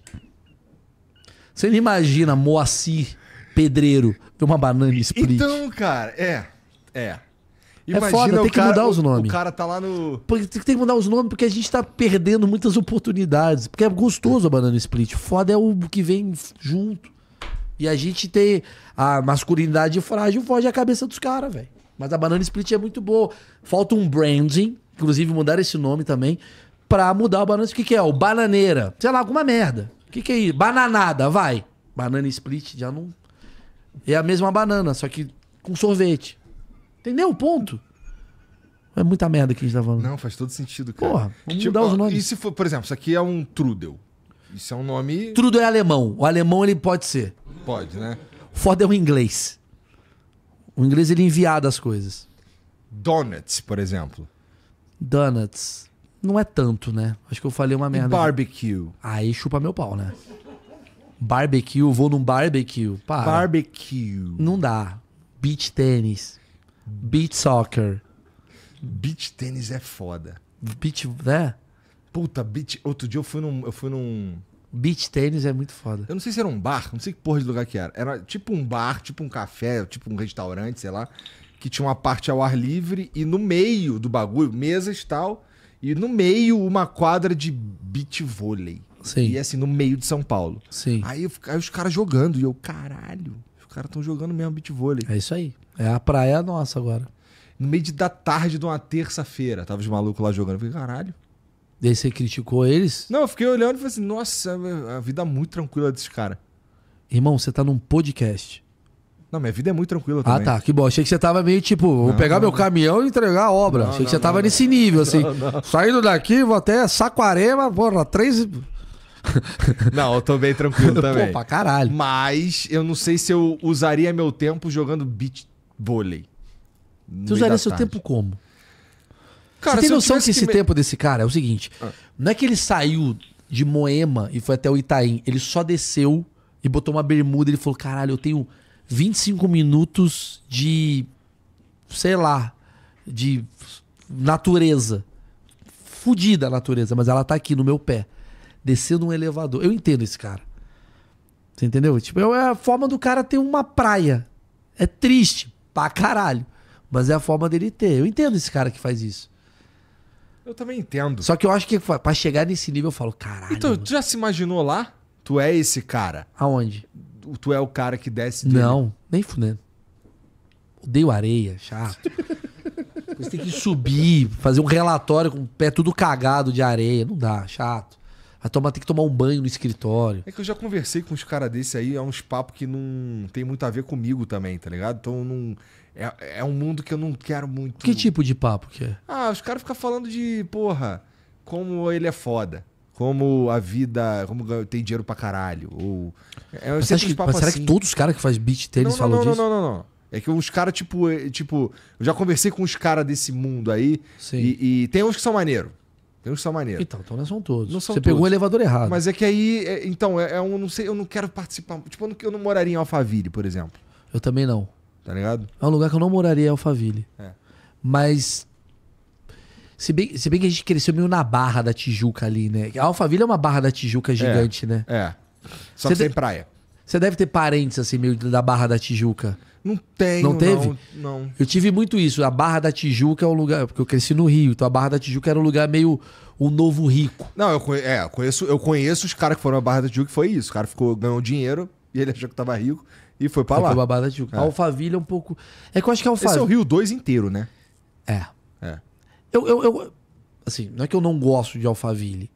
Você não imagina Moacir, pedreiro, ver uma banana split. Então, cara, é. É. É Imagina é foda, tem cara, que mudar os nomes. O cara tá lá no. Porque tem que mudar os nomes porque a gente tá perdendo muitas oportunidades. Porque é gostoso a banana split. Foda é o que vem junto. E a gente tem. A masculinidade frágil foge a cabeça dos caras, velho. Mas a banana split é muito boa. Falta um branding, inclusive mudar esse nome também, pra mudar o banana split. O que, que é? O bananeira. Sei lá, alguma merda. O que, que é isso? Bananada, vai. Banana split já não. É a mesma banana, só que com sorvete. Entendeu o ponto? É muita merda que a gente tá falando. Não, faz todo sentido, cara. Porra, vamos tipo, mudar os nomes. E se for, por exemplo, isso aqui é um Trudel. Isso é um nome. Trudel é alemão. O alemão ele pode ser. Pode, né? Ford é um inglês. O inglês ele é enviado as coisas. Donuts, por exemplo. Donuts. Não é tanto, né? Acho que eu falei uma merda. E barbecue. Aí chupa meu pau, né? Barbecue, vou num barbecue. Para. Barbecue. Não dá. Beach tênis. Beach soccer. Beach tênis é foda. Beach, né? Puta, beach. Outro dia eu fui num. Eu fui num... Beach tênis é muito foda. Eu não sei se era um bar, não sei que porra de lugar que era. Era tipo um bar, tipo um café, tipo um restaurante, sei lá. Que tinha uma parte ao ar livre e no meio do bagulho, mesas e tal. E no meio, uma quadra de beach vôlei. Sim. E assim, no meio de São Paulo. Sim. Aí, eu, aí os caras jogando. E eu, caralho, os caras estão jogando mesmo beach vôlei. É isso aí. É a praia é nossa agora. No meio da tarde de uma terça-feira, tava os malucos lá jogando. Eu falei, caralho. Daí você criticou eles? Não, eu fiquei olhando e falei assim, nossa, a vida é muito tranquila desses caras. Irmão, você tá num podcast. Não, minha vida é muito tranquila ah, também. Ah, tá. Que bom. Achei que você tava meio tipo, vou não, pegar não, meu não. caminhão e entregar a obra. Achei que você tava nesse nível, assim. Saindo daqui, vou até Saquarema, porra, três. Não, eu tô bem tranquilo também. Pô, pra caralho. Mas eu não sei se eu usaria meu tempo jogando beat vôlei. Você usaria seu tempo como? Cara, você tem noção que esse tempo desse cara é o seguinte: ah. não é que ele saiu de Moema e foi até o Itaim, ele só desceu e botou uma bermuda. Ele falou: caralho, eu tenho 25 minutos de. sei lá. de natureza. Fudida a natureza, mas ela tá aqui no meu pé. Descendo um elevador. Eu entendo esse cara. Você entendeu? Tipo, é a forma do cara ter uma praia. É triste pra caralho. Mas é a forma dele ter. Eu entendo esse cara que faz isso. Eu também entendo. Só que eu acho que pra chegar nesse nível eu falo, caralho. Então, mano. tu já se imaginou lá? Tu é esse cara. Aonde? Tu é o cara que desce dele. Não, nem fudendo. Odeio areia, chato. Você tem que subir, fazer um relatório com o pé tudo cagado de areia. Não dá, chato a tomar, tem que tomar um banho no escritório. É que eu já conversei com os caras desse aí, é uns papos que não tem muito a ver comigo também, tá ligado? Então não. É, é um mundo que eu não quero muito. Que tipo de papo que é? Ah, os caras ficam falando de, porra, como ele é foda. Como a vida. Como tem dinheiro pra caralho. Ou. É, mas, que, mas assim. será que assim. todos os caras que fazem beat tênis não, falam não, disso? Não, não, não, não. É que uns caras, tipo, é, tipo. Eu já conversei com os caras desse mundo aí. Sim. E, e tem uns que são maneiros. Tem uns que são maneiros. Então, então não são todos. Não são Você todos. pegou o elevador errado. Mas é que aí. É, então, é, é, um. Não sei, eu não quero participar. Tipo, eu não, moraria em Alphaville, por exemplo. Eu também não. Tá ligado? É um lugar que eu não moraria em Alphaville. É. Mas. Se bem, se bem que a gente cresceu meio na barra da Tijuca ali, né? A Alphaville é uma barra da Tijuca é, gigante, né? É. Só Você que tem praia. Você deve ter parentes, assim, meio da Barra da Tijuca. Não tem não. Teve? Não, não. Eu tive muito isso. A Barra da Tijuca é um lugar. Porque eu cresci no Rio, então a Barra da Tijuca era um lugar meio o novo rico. Não, eu, conhe... é, eu conheço, eu conheço os caras que foram a Barra da Tijuca, foi isso. O cara ficou, ganhou dinheiro e ele achou que tava rico e foi para lá. Foi pra Barra da Tijuca. É. A Alphaville é um pouco. É que eu acho que é Alphaville. Esse é o Rio 2 inteiro, né? É. É. Eu, eu, eu, Assim, não é que eu não gosto de Alphaville.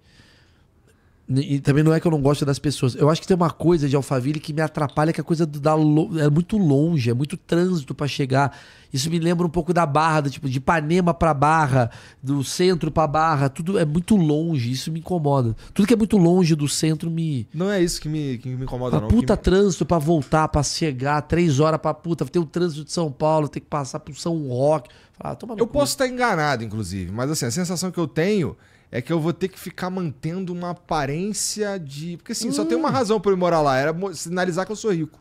E também não é que eu não gosto das pessoas. Eu acho que tem uma coisa de Alphaville que me atrapalha, que é a coisa da lo... é muito longe, é muito trânsito para chegar. Isso me lembra um pouco da Barra, do, tipo, de Ipanema para Barra, do centro para Barra, tudo é muito longe, isso me incomoda. Tudo que é muito longe do centro me... Não é isso que me, que me incomoda, pra não. puta que... trânsito para voltar, para chegar, três horas pra puta, ter o trânsito de São Paulo, ter que passar pro São Roque. Ah, eu cu. posso estar enganado, inclusive, mas assim, a sensação que eu tenho é que eu vou ter que ficar mantendo uma aparência de. Porque assim, hum. só tem hum. uma razão pra eu morar lá, era sinalizar que eu sou rico.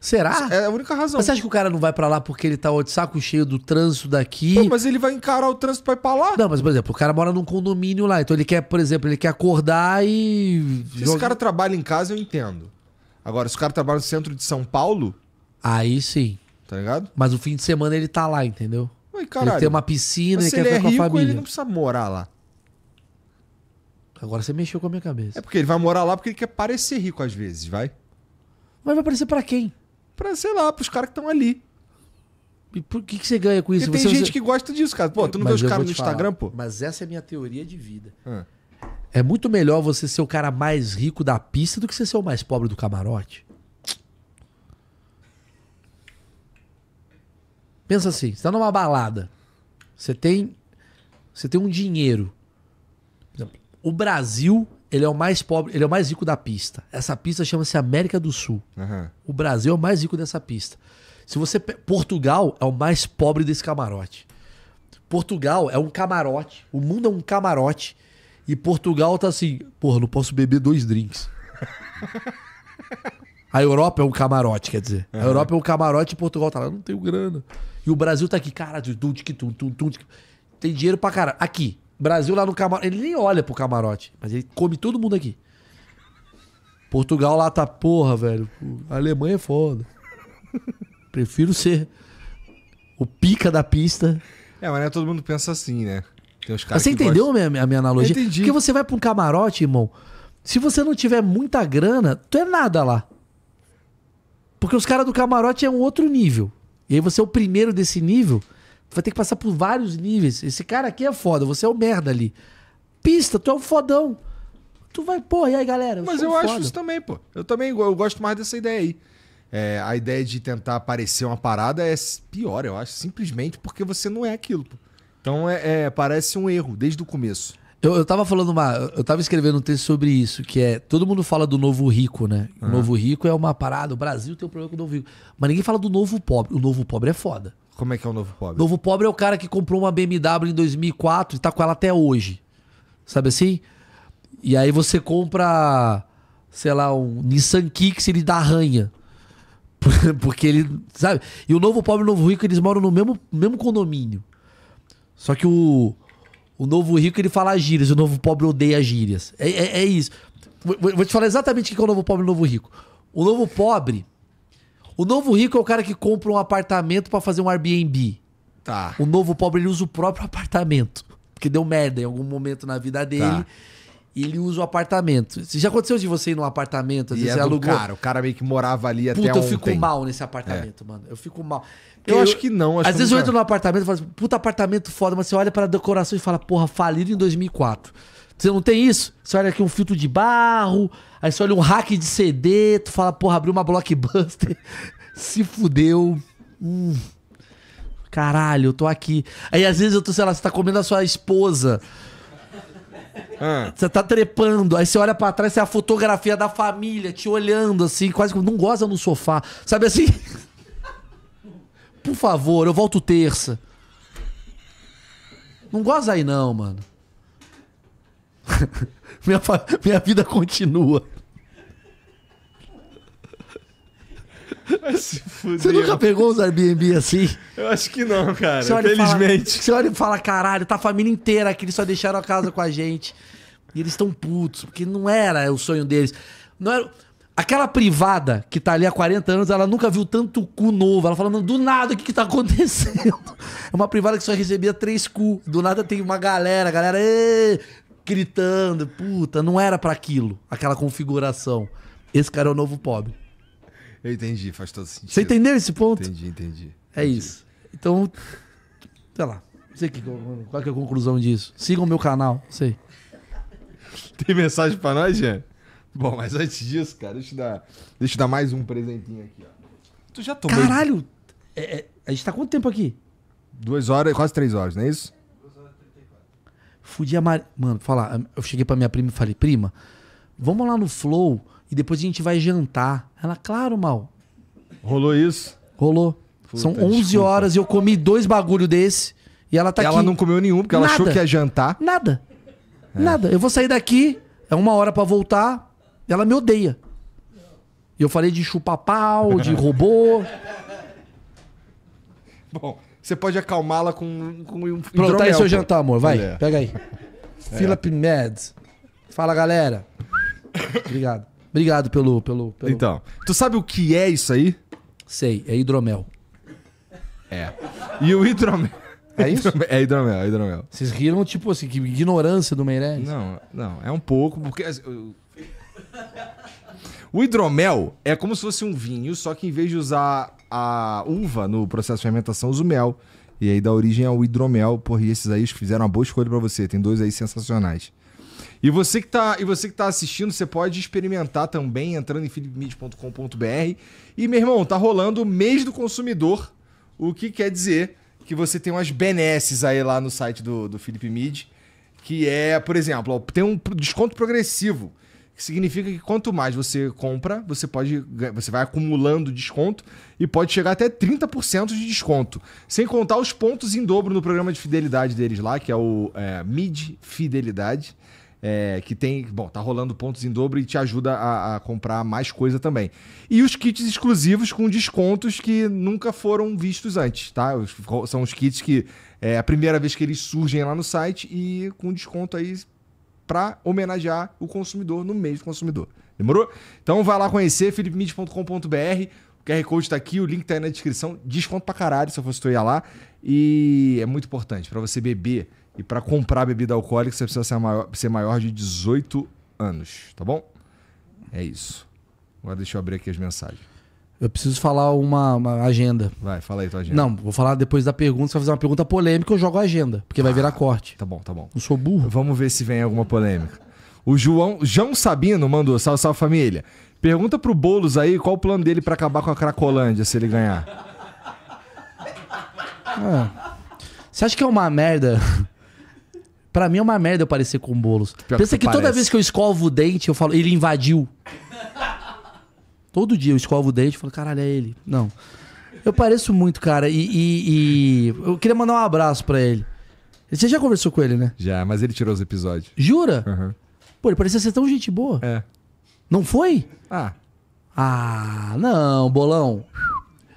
Será? É, é a única razão. Mas você acha que o cara não vai para lá porque ele tá de saco cheio do trânsito daqui? Pô, mas ele vai encarar o trânsito pra ir pra lá? Não, mas por exemplo, o cara mora num condomínio lá, então ele quer, por exemplo, ele quer acordar e. Se joga... esse cara trabalha em casa, eu entendo. Agora, se o cara trabalha no centro de São Paulo. Aí sim. Tá ligado? Mas o fim de semana ele tá lá, entendeu? Ai, caralho. Ele tem uma piscina e quer ele ficar é rico, com a família. Ele não precisa morar lá. Agora você mexeu com a minha cabeça. É porque ele vai morar lá porque ele quer parecer rico às vezes, vai? Mas vai parecer para quem? Pra, sei lá, pros caras que estão ali. E por que, que você ganha com isso? E tem você, gente você... que gosta disso, cara. Pô, tu não deu vê os caras no Instagram, falar. pô? Mas essa é a minha teoria de vida. Ah. É muito melhor você ser o cara mais rico da pista do que você ser o mais pobre do camarote. Pensa assim, você tá numa balada. Você tem. Você tem um dinheiro. O Brasil, ele é o mais pobre, ele é o mais rico da pista. Essa pista chama-se América do Sul. Uhum. O Brasil é o mais rico dessa pista. Se você Portugal é o mais pobre desse camarote. Portugal é um camarote. O mundo é um camarote. E Portugal tá assim, porra, não posso beber dois drinks. A Europa é um camarote, quer dizer. Uhum. A Europa é um camarote e Portugal tá lá, não tenho grana. E o Brasil tá aqui, cara, tum, tum, tum, tum, tum, tem dinheiro pra caralho. Aqui, Brasil lá no camarote. Ele nem olha pro camarote, mas ele come todo mundo aqui. Portugal lá tá porra, velho. A Alemanha é foda. Prefiro ser o pica da pista. É, mas né, todo mundo pensa assim, né? você entendeu gostam... a, minha, a minha analogia? Eu entendi. Porque você vai pra um camarote, irmão. Se você não tiver muita grana, tu é nada lá. Porque os caras do camarote é um outro nível. E aí você é o primeiro desse nível. Vai ter que passar por vários níveis. Esse cara aqui é foda, você é o merda ali. Pista, tu é o um fodão. Tu vai, porra, e aí, galera? Eu Mas eu um acho foda. isso também, pô. Eu também eu gosto mais dessa ideia aí. É, a ideia de tentar aparecer uma parada é pior, eu acho, simplesmente porque você não é aquilo. Pô. Então é, é, parece um erro desde o começo. Eu, eu tava falando uma. Eu tava escrevendo um texto sobre isso, que é. Todo mundo fala do novo rico, né? O uhum. novo rico é uma parada, o Brasil tem um problema com o novo rico. Mas ninguém fala do novo pobre. O novo pobre é foda. Como é que é o novo pobre? Novo pobre é o cara que comprou uma BMW em 2004 e tá com ela até hoje. Sabe assim? E aí você compra, sei lá, um Nissan Kicks e ele dá arranha. Porque ele, sabe? E o novo pobre e o novo rico, eles moram no mesmo, mesmo condomínio. Só que o, o novo rico, ele fala gírias. O novo pobre odeia gírias. É, é, é isso. Vou, vou te falar exatamente o que é o novo pobre e o novo rico. O novo pobre o novo rico é o cara que compra um apartamento para fazer um Airbnb. Tá. O novo pobre ele usa o próprio apartamento. Porque deu merda em algum momento na vida tá. dele. Tá. E ele usa o apartamento. Já aconteceu de você ir num apartamento, às vezes é alugou. Cara, o cara meio que morava ali puta, até Puta, eu fico mal nesse apartamento, é. mano. Eu fico mal. Eu, eu, acho que não. Acho às que vezes eu entro é. num apartamento e falo assim, puta apartamento foda, mas você olha para decoração e fala, porra, falido em 2004. Você não tem isso? Você olha aqui um filtro de barro, aí você olha um hack de CD, tu fala, porra, abriu uma blockbuster, se fudeu. Hum. Caralho, eu tô aqui. Aí às vezes eu tô, sei lá, você tá comendo a sua esposa. Ah. Você tá trepando, aí você olha para trás, é a fotografia da família te olhando assim, quase como não goza no sofá. Sabe assim? Por favor, eu volto terça. Não goza aí não, mano. minha, minha vida continua. Você nunca pegou os Airbnb assim? Eu acho que não, cara. Você Felizmente. Fala, você olha e fala, caralho, tá a família inteira aqui, eles só deixaram a casa com a gente. E eles estão putos, porque não era o sonho deles. Não era... Aquela privada que tá ali há 40 anos, ela nunca viu tanto cu novo. Ela falando, do nada, o que que tá acontecendo? É uma privada que só recebia três cu. Do nada tem uma galera, galera, gritando, puta, não era para aquilo, aquela configuração. Esse cara é o novo pobre. Eu entendi, faz todo sentido. Você entendeu esse ponto? Entendi, entendi. É isso. Então, sei lá. Sei que, qual que é a conclusão disso. Sigam o meu canal, sei. Tem mensagem pra nós, Jean? Bom, mas antes disso, cara, deixa eu dar, deixa eu dar mais um presentinho aqui, ó. Tu já tomou. Caralho! É, é, a gente tá quanto tempo aqui? Duas horas, quase três horas, não é isso? Fudi a Mar... Mano, falar, eu cheguei pra minha prima e falei, prima, vamos lá no Flow e depois a gente vai jantar. Ela, claro, mal. Rolou isso? Rolou. Puta, São 11 desculpa. horas e eu comi dois bagulho desse e ela tá aqui. Ela não comeu nenhum porque Nada. ela achou que ia jantar. Nada. É. Nada. Eu vou sair daqui, é uma hora para voltar. Ela me odeia. E eu falei de chupa pau, de robô. Bom, você pode acalmá-la com, com um Pronto, hidromel, tá aí seu jantar, amor. Vai, é. pega aí. É. Philip Meds. Fala, galera. Obrigado. Obrigado pelo, pelo, pelo... Então, tu sabe o que é isso aí? Sei, é hidromel. É. E o hidromel... É isso? É hidromel, é hidromel. Vocês riram, tipo assim, que ignorância do Meirelles. Não, não, é um pouco, porque. O hidromel é como se fosse um vinho, só que em vez de usar a uva no processo de fermentação usa o mel. E aí dá origem ao hidromel. Porra, e esses aí fizeram uma boa escolha para você. Tem dois aí sensacionais. E você que está e você que tá assistindo, você pode experimentar também entrando em philipmid.com.br. E meu irmão, tá rolando o mês do consumidor, o que quer dizer que você tem umas benesses aí lá no site do do Felipe Mid, que é, por exemplo, ó, tem um desconto progressivo significa que quanto mais você compra, você pode você vai acumulando desconto e pode chegar até 30% de desconto. Sem contar os pontos em dobro no programa de fidelidade deles lá, que é o é, Mid Fidelidade. É, que tem, bom, tá rolando pontos em dobro e te ajuda a, a, comprar mais coisa também. E os kits exclusivos com descontos que nunca foram vistos antes, tá? Os, são os kits que é a primeira vez que eles surgem lá no site e com desconto aí para homenagear o consumidor no mês do consumidor. Demorou? Então vai lá conhecer felipemid.com.br. O QR Code tá aqui, o link tá aí na descrição. Desconto pra caralho se eu fosse tu ia lá. E é muito importante, para você beber e para comprar bebida alcoólica, você precisa ser maior, ser maior de 18 anos, tá bom? É isso. Agora deixa eu abrir aqui as mensagens. Eu preciso falar uma, uma, agenda. Vai, fala aí tua agenda. Não, vou falar depois da pergunta. Você vai fazer uma pergunta polêmica, eu jogo a agenda, porque ah, vai virar ah, corte. Tá bom, tá bom. Não sou burro. Vamos ver se vem alguma polêmica. O João, João Sabino mandou, salve, salve família. Pergunta pro Boulos aí qual o plano dele para acabar com a Cracolândia se ele ganhar. Ah, você acha que é uma merda? para mim é uma merda eu parecer com o Boulos. Pior Pensa que, que toda vez que eu escovo o dente, eu falo, ele invadiu. Todo dia eu escovo o dente e falo, caralho, é ele. Não. Eu pareço muito, cara, e, e, e... eu queria mandar um abraço para ele. Você já conversou com ele, né? Já, mas ele tirou os episódios. Jura? Uhum. Pô, ele parecia ser tão gente boa. É. Não foi? Ah. Ah, não, bolão.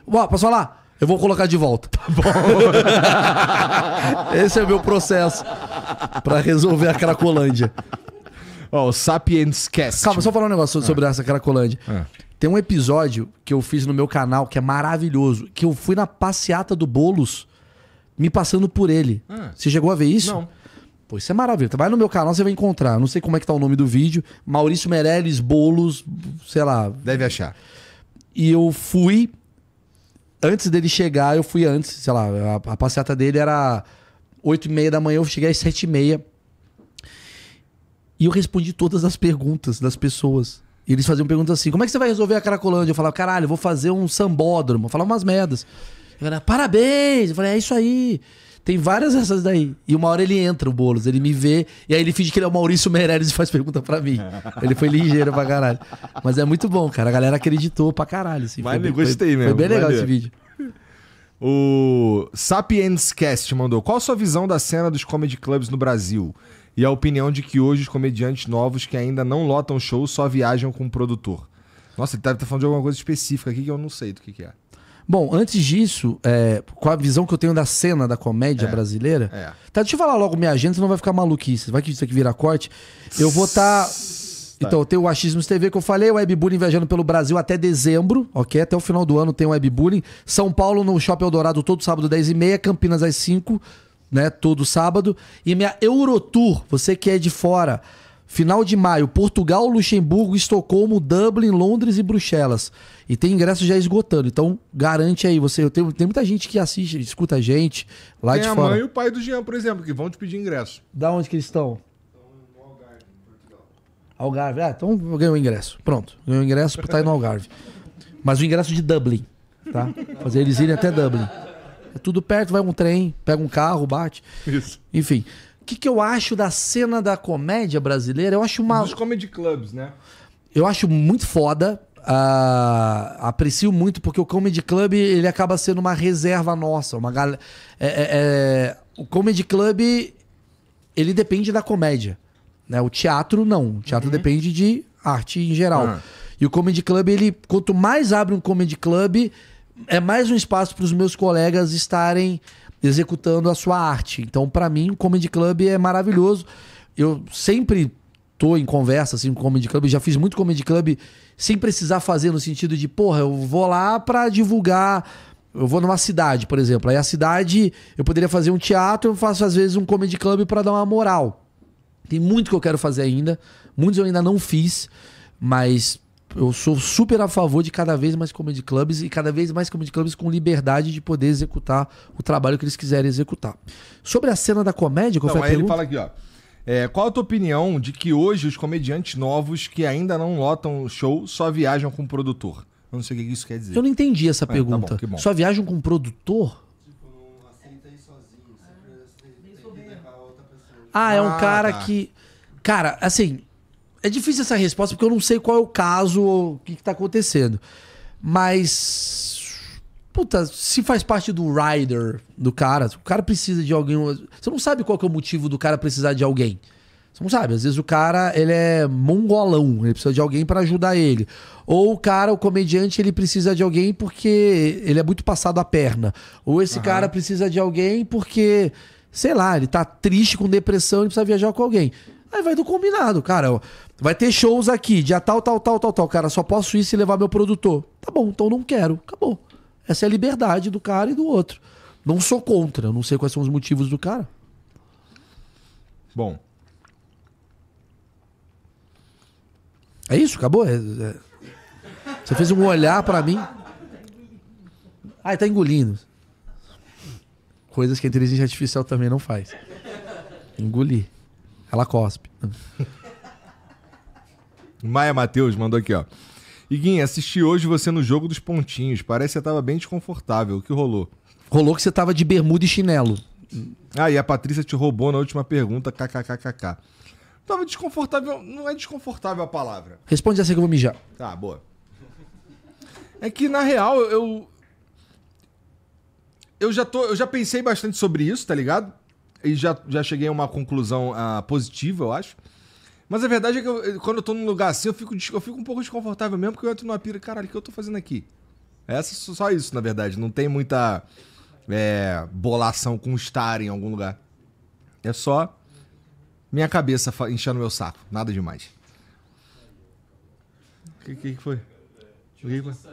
Ó, posso falar? Eu vou colocar de volta. Tá bom. Esse é o meu processo para resolver a Cracolândia. Ó, o Sapiens Cast. Calma, só falar um negócio sobre ah. essa Cracolândia. Ah. Tem um episódio que eu fiz no meu canal que é maravilhoso, que eu fui na passeata do Bolos me passando por ele. Ah. Você chegou a ver isso? Não. Pô, isso é maravilhoso. Vai no meu canal, você vai encontrar. Não sei como é que tá o nome do vídeo. Maurício Meirelles, Bolos, sei lá. Deve achar. E eu fui. Antes dele chegar, eu fui antes, sei lá, a, a passeata dele era 8 e meia da manhã, eu cheguei às 7 e meia. E eu respondi todas as perguntas das pessoas. E eles faziam perguntas assim: como é que você vai resolver a Caracolândia? Eu falava, caralho, eu vou fazer um sambódromo, falar umas merdas. Eu parabéns! Eu falei, é isso aí. Tem várias dessas daí. E uma hora ele entra, o Boulos, ele me vê, e aí ele finge que ele é o Maurício Meirelles e faz pergunta para mim. Ele foi ligeiro pra caralho. Mas é muito bom, cara. A galera acreditou pra caralho. Assim. Mas foi, gostei foi, mesmo. Foi bem legal Valeu. esse vídeo. O Sapiens Cast mandou: Qual a sua visão da cena dos comedy clubs no Brasil? e a opinião de que hoje os comediantes novos que ainda não lotam show só viajam com o produtor. Nossa, ele deve tá, estar tá falando de alguma coisa específica aqui que eu não sei do que, que é. Bom, antes disso, é, com a visão que eu tenho da cena da comédia é, brasileira. É. Tá, deixa eu falar logo minha agenda, senão vai ficar maluquice. Vai que isso aqui vira corte. Eu vou estar. Tá, tá... Então, tem o Achismos TV que eu falei, o Webbullying viajando pelo Brasil até dezembro, ok? Até o final do ano tem o Webbullying. São Paulo no Shopping Eldorado todo sábado 10h30, Campinas às 5 né, todo sábado. E minha Eurotour, você que é de fora, final de maio, Portugal, Luxemburgo, Estocolmo, Dublin, Londres e Bruxelas. E tem ingresso já esgotando, então garante aí. Você, eu tenho, tem muita gente que assiste, escuta a gente lá tem de a fora. a mãe e o pai do Jean, por exemplo, que vão te pedir ingresso. Da onde que eles estão? Algarve, Algarve. É, ah, então ganhou o ingresso. Pronto, ganhou o ingresso por estar aí no Algarve. Mas o ingresso de Dublin, tá? Fazer eles irem até Dublin. É tudo perto, vai um trem, pega um carro, bate. Isso. Enfim. O que, que eu acho da cena da comédia brasileira? Eu acho uma. Dos comedy clubs, né? Eu acho muito foda. Uh, aprecio muito porque o comedy club ele acaba sendo uma reserva nossa, uma galera. É, é, é... O comedy club ele depende da comédia, né? O teatro não, o teatro uhum. depende de arte em geral. Uhum. E o comedy club ele quanto mais abre um comedy club é mais um espaço para os meus colegas estarem executando a sua arte. Então, para mim, o Comedy Club é maravilhoso. Eu sempre tô em conversa assim com o Comedy Club, já fiz muito Comedy Club sem precisar fazer no sentido de, porra, eu vou lá para divulgar eu vou numa cidade, por exemplo. Aí a cidade, eu poderia fazer um teatro, eu faço às vezes um comedy club para dar uma moral. Tem muito que eu quero fazer ainda, muitos eu ainda não fiz, mas eu sou super a favor de cada vez mais comedy clubs e cada vez mais comedy clubs com liberdade de poder executar o trabalho que eles quiserem executar. Sobre a cena da comédia, qual não, foi a ele fala aqui, ó. É, qual a tua opinião de que hoje os comediantes novos que ainda não lotam o show só viajam com o produtor? Eu não sei o que isso quer dizer. Eu não entendi essa é, pergunta. Tá bom, só viajam com o produtor? Tipo, ah, é um ah, cara tá. que. Cara, assim, é difícil essa resposta porque eu não sei qual é o caso ou o que, que tá acontecendo. Mas. Puta, se faz parte do rider do cara, o cara precisa de alguém. Você não sabe qual é o motivo do cara precisar de alguém. Você não sabe. Às vezes o cara, ele é mongolão, ele precisa de alguém para ajudar ele. Ou o cara, o comediante, ele precisa de alguém porque ele é muito passado a perna. Ou esse uhum. cara precisa de alguém porque, sei lá, ele tá triste com depressão, ele precisa viajar com alguém. Aí vai do combinado, cara. Vai ter shows aqui, dia tal, tal, tal, tal, tal. Cara, só posso ir se levar meu produtor. Tá bom, então não quero. Acabou. Essa é a liberdade do cara e do outro. Não sou contra, eu não sei quais são os motivos do cara. Bom. É isso? Acabou? É, é... Você fez um olhar para mim. Ah, tá engolindo. Coisas que a inteligência artificial também não faz. Engolir. Ela cospe. Maia Matheus mandou aqui, ó. Iguinha, assisti hoje você no jogo dos pontinhos. Parece que você tava bem desconfortável. O que rolou? Rolou que você tava de bermuda e chinelo. Ah, e a Patrícia te roubou na última pergunta, kkkk. Tava desconfortável. Não é desconfortável a palavra. Responde essa que eu vou mijar. Tá, boa. É que, na real, eu. Eu já, tô, eu já pensei bastante sobre isso, tá ligado? e já, já cheguei a uma conclusão uh, positiva, eu acho. Mas a verdade é que eu, quando eu tô num lugar assim, eu fico, eu fico um pouco desconfortável mesmo, porque eu entro numa pira, caralho, o que eu tô fazendo aqui? Essa, é só isso, na verdade. Não tem muita é, bolação com estar em algum lugar. É só minha cabeça enchendo meu saco. Nada demais. O que, que, que foi? O que, que foi?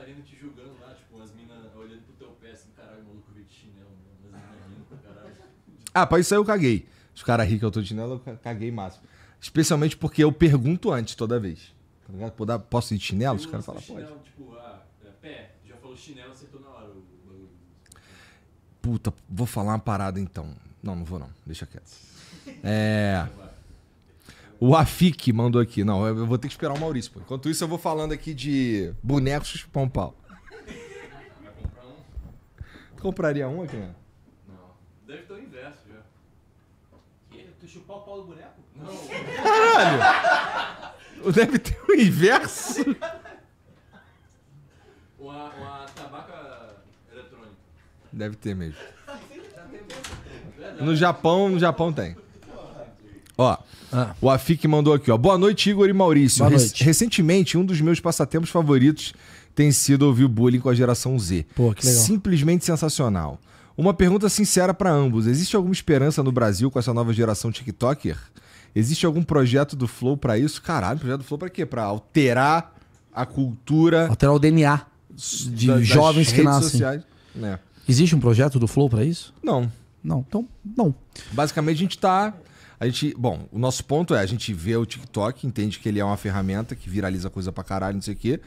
Ah, pra isso aí eu caguei. Os caras ricos, eu tô de chinelo, eu caguei máximo. Especialmente porque eu pergunto antes toda vez. Tá ligado? Posso ir de chinelo? Os caras falam, pode. tipo, ah, é pé. Já falou chinelo, acertou na hora o bagulho. Puta, vou falar uma parada então. Não, não vou não. Deixa quieto. É... O Afik mandou aqui. Não, eu vou ter que esperar o Maurício. Pô. Enquanto isso, eu vou falando aqui de bonecos pão pau. Compraria um aqui, né? chupar o pau do boneco? Não. Caralho! Deve ter o inverso. Uma, uma tabaca eletrônica. Deve ter mesmo. No Japão, no Japão tem. Ó, ah. o Afik mandou aqui, ó. Boa noite, Igor e Maurício. Boa noite. Recentemente, um dos meus passatempos favoritos tem sido ouvir bullying com a geração Z. Pô, que legal. Simplesmente sensacional. Uma pergunta sincera para ambos: existe alguma esperança no Brasil com essa nova geração TikToker? Existe algum projeto do Flow para isso? Caralho, projeto do Flow para quê? Para alterar a cultura. Alterar o DNA de jovens das que nascem. Sociais. É. Existe um projeto do Flow para isso? Não. Não, então, não. Basicamente a gente tá a gente, bom, o nosso ponto é a gente vê o TikTok, entende que ele é uma ferramenta que viraliza coisa para caralho, não sei o quê.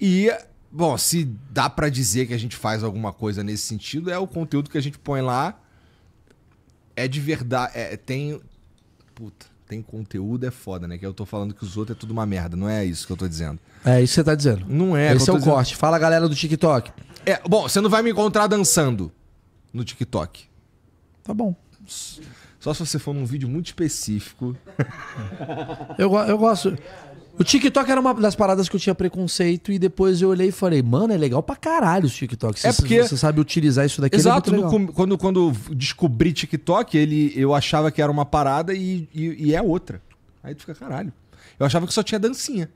E Bom, se dá para dizer que a gente faz alguma coisa nesse sentido, é o conteúdo que a gente põe lá. É de verdade. É, é, tem. Puta, tem conteúdo é foda, né? Que eu tô falando que os outros é tudo uma merda. Não é isso que eu tô dizendo. É isso que você tá dizendo. Não é. Esse é o dizendo. corte. Fala, galera do TikTok. É, bom, você não vai me encontrar dançando no TikTok. Tá bom. Só se você for num vídeo muito específico. eu, eu gosto. O TikTok era uma das paradas que eu tinha preconceito e depois eu olhei e falei, mano, é legal pra caralho o TikTok É porque você sabe utilizar isso daqui. É Exato. É no, quando, quando descobri TikTok, ele, eu achava que era uma parada e, e, e é outra. Aí tu fica, caralho. Eu achava que só tinha dancinha.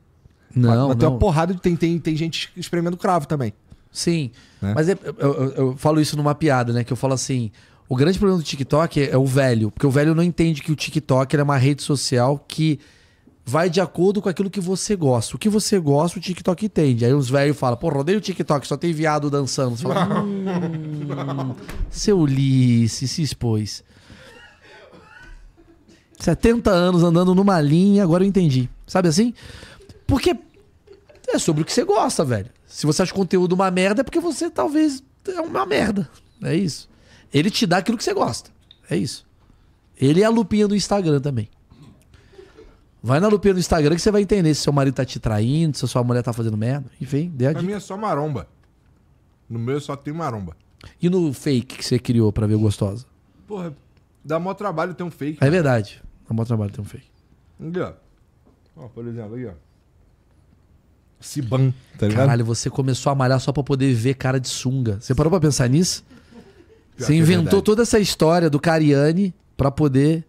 Não, até uma porrada de... Tem, tem, tem gente espremendo cravo também. Sim. Né? Mas é, eu, eu, eu falo isso numa piada, né? Que eu falo assim... O grande problema do TikTok é, é o velho. Porque o velho não entende que o TikTok é uma rede social que vai de acordo com aquilo que você gosta. O que você gosta, o TikTok entende. Aí os velhos falam, pô, rodei o TikTok, só tem viado dançando. Você fala, hum, seu Ulisse, se expôs. 70 anos andando numa linha, agora eu entendi. Sabe assim? Porque é sobre o que você gosta, velho. Se você acha o conteúdo uma merda, é porque você talvez é uma merda. É isso. Ele te dá aquilo que você gosta. É isso. Ele é a lupinha do Instagram também. Vai na lupinha do Instagram que você vai entender se seu marido tá te traindo, se sua mulher tá fazendo merda. Enfim, dê a Pra mim é só maromba. No meu só tem maromba. E no fake que você criou pra ver gostosa? Porra, dá mó trabalho ter um fake. É né? verdade. Dá bom trabalho ter um fake. Aqui, ó. Ó, por exemplo, aqui, ó. Siban, tá ligado? Caralho, você começou a malhar só pra poder ver cara de sunga. Você parou pra pensar nisso? Pior Você é inventou toda essa história do Cariani pra poder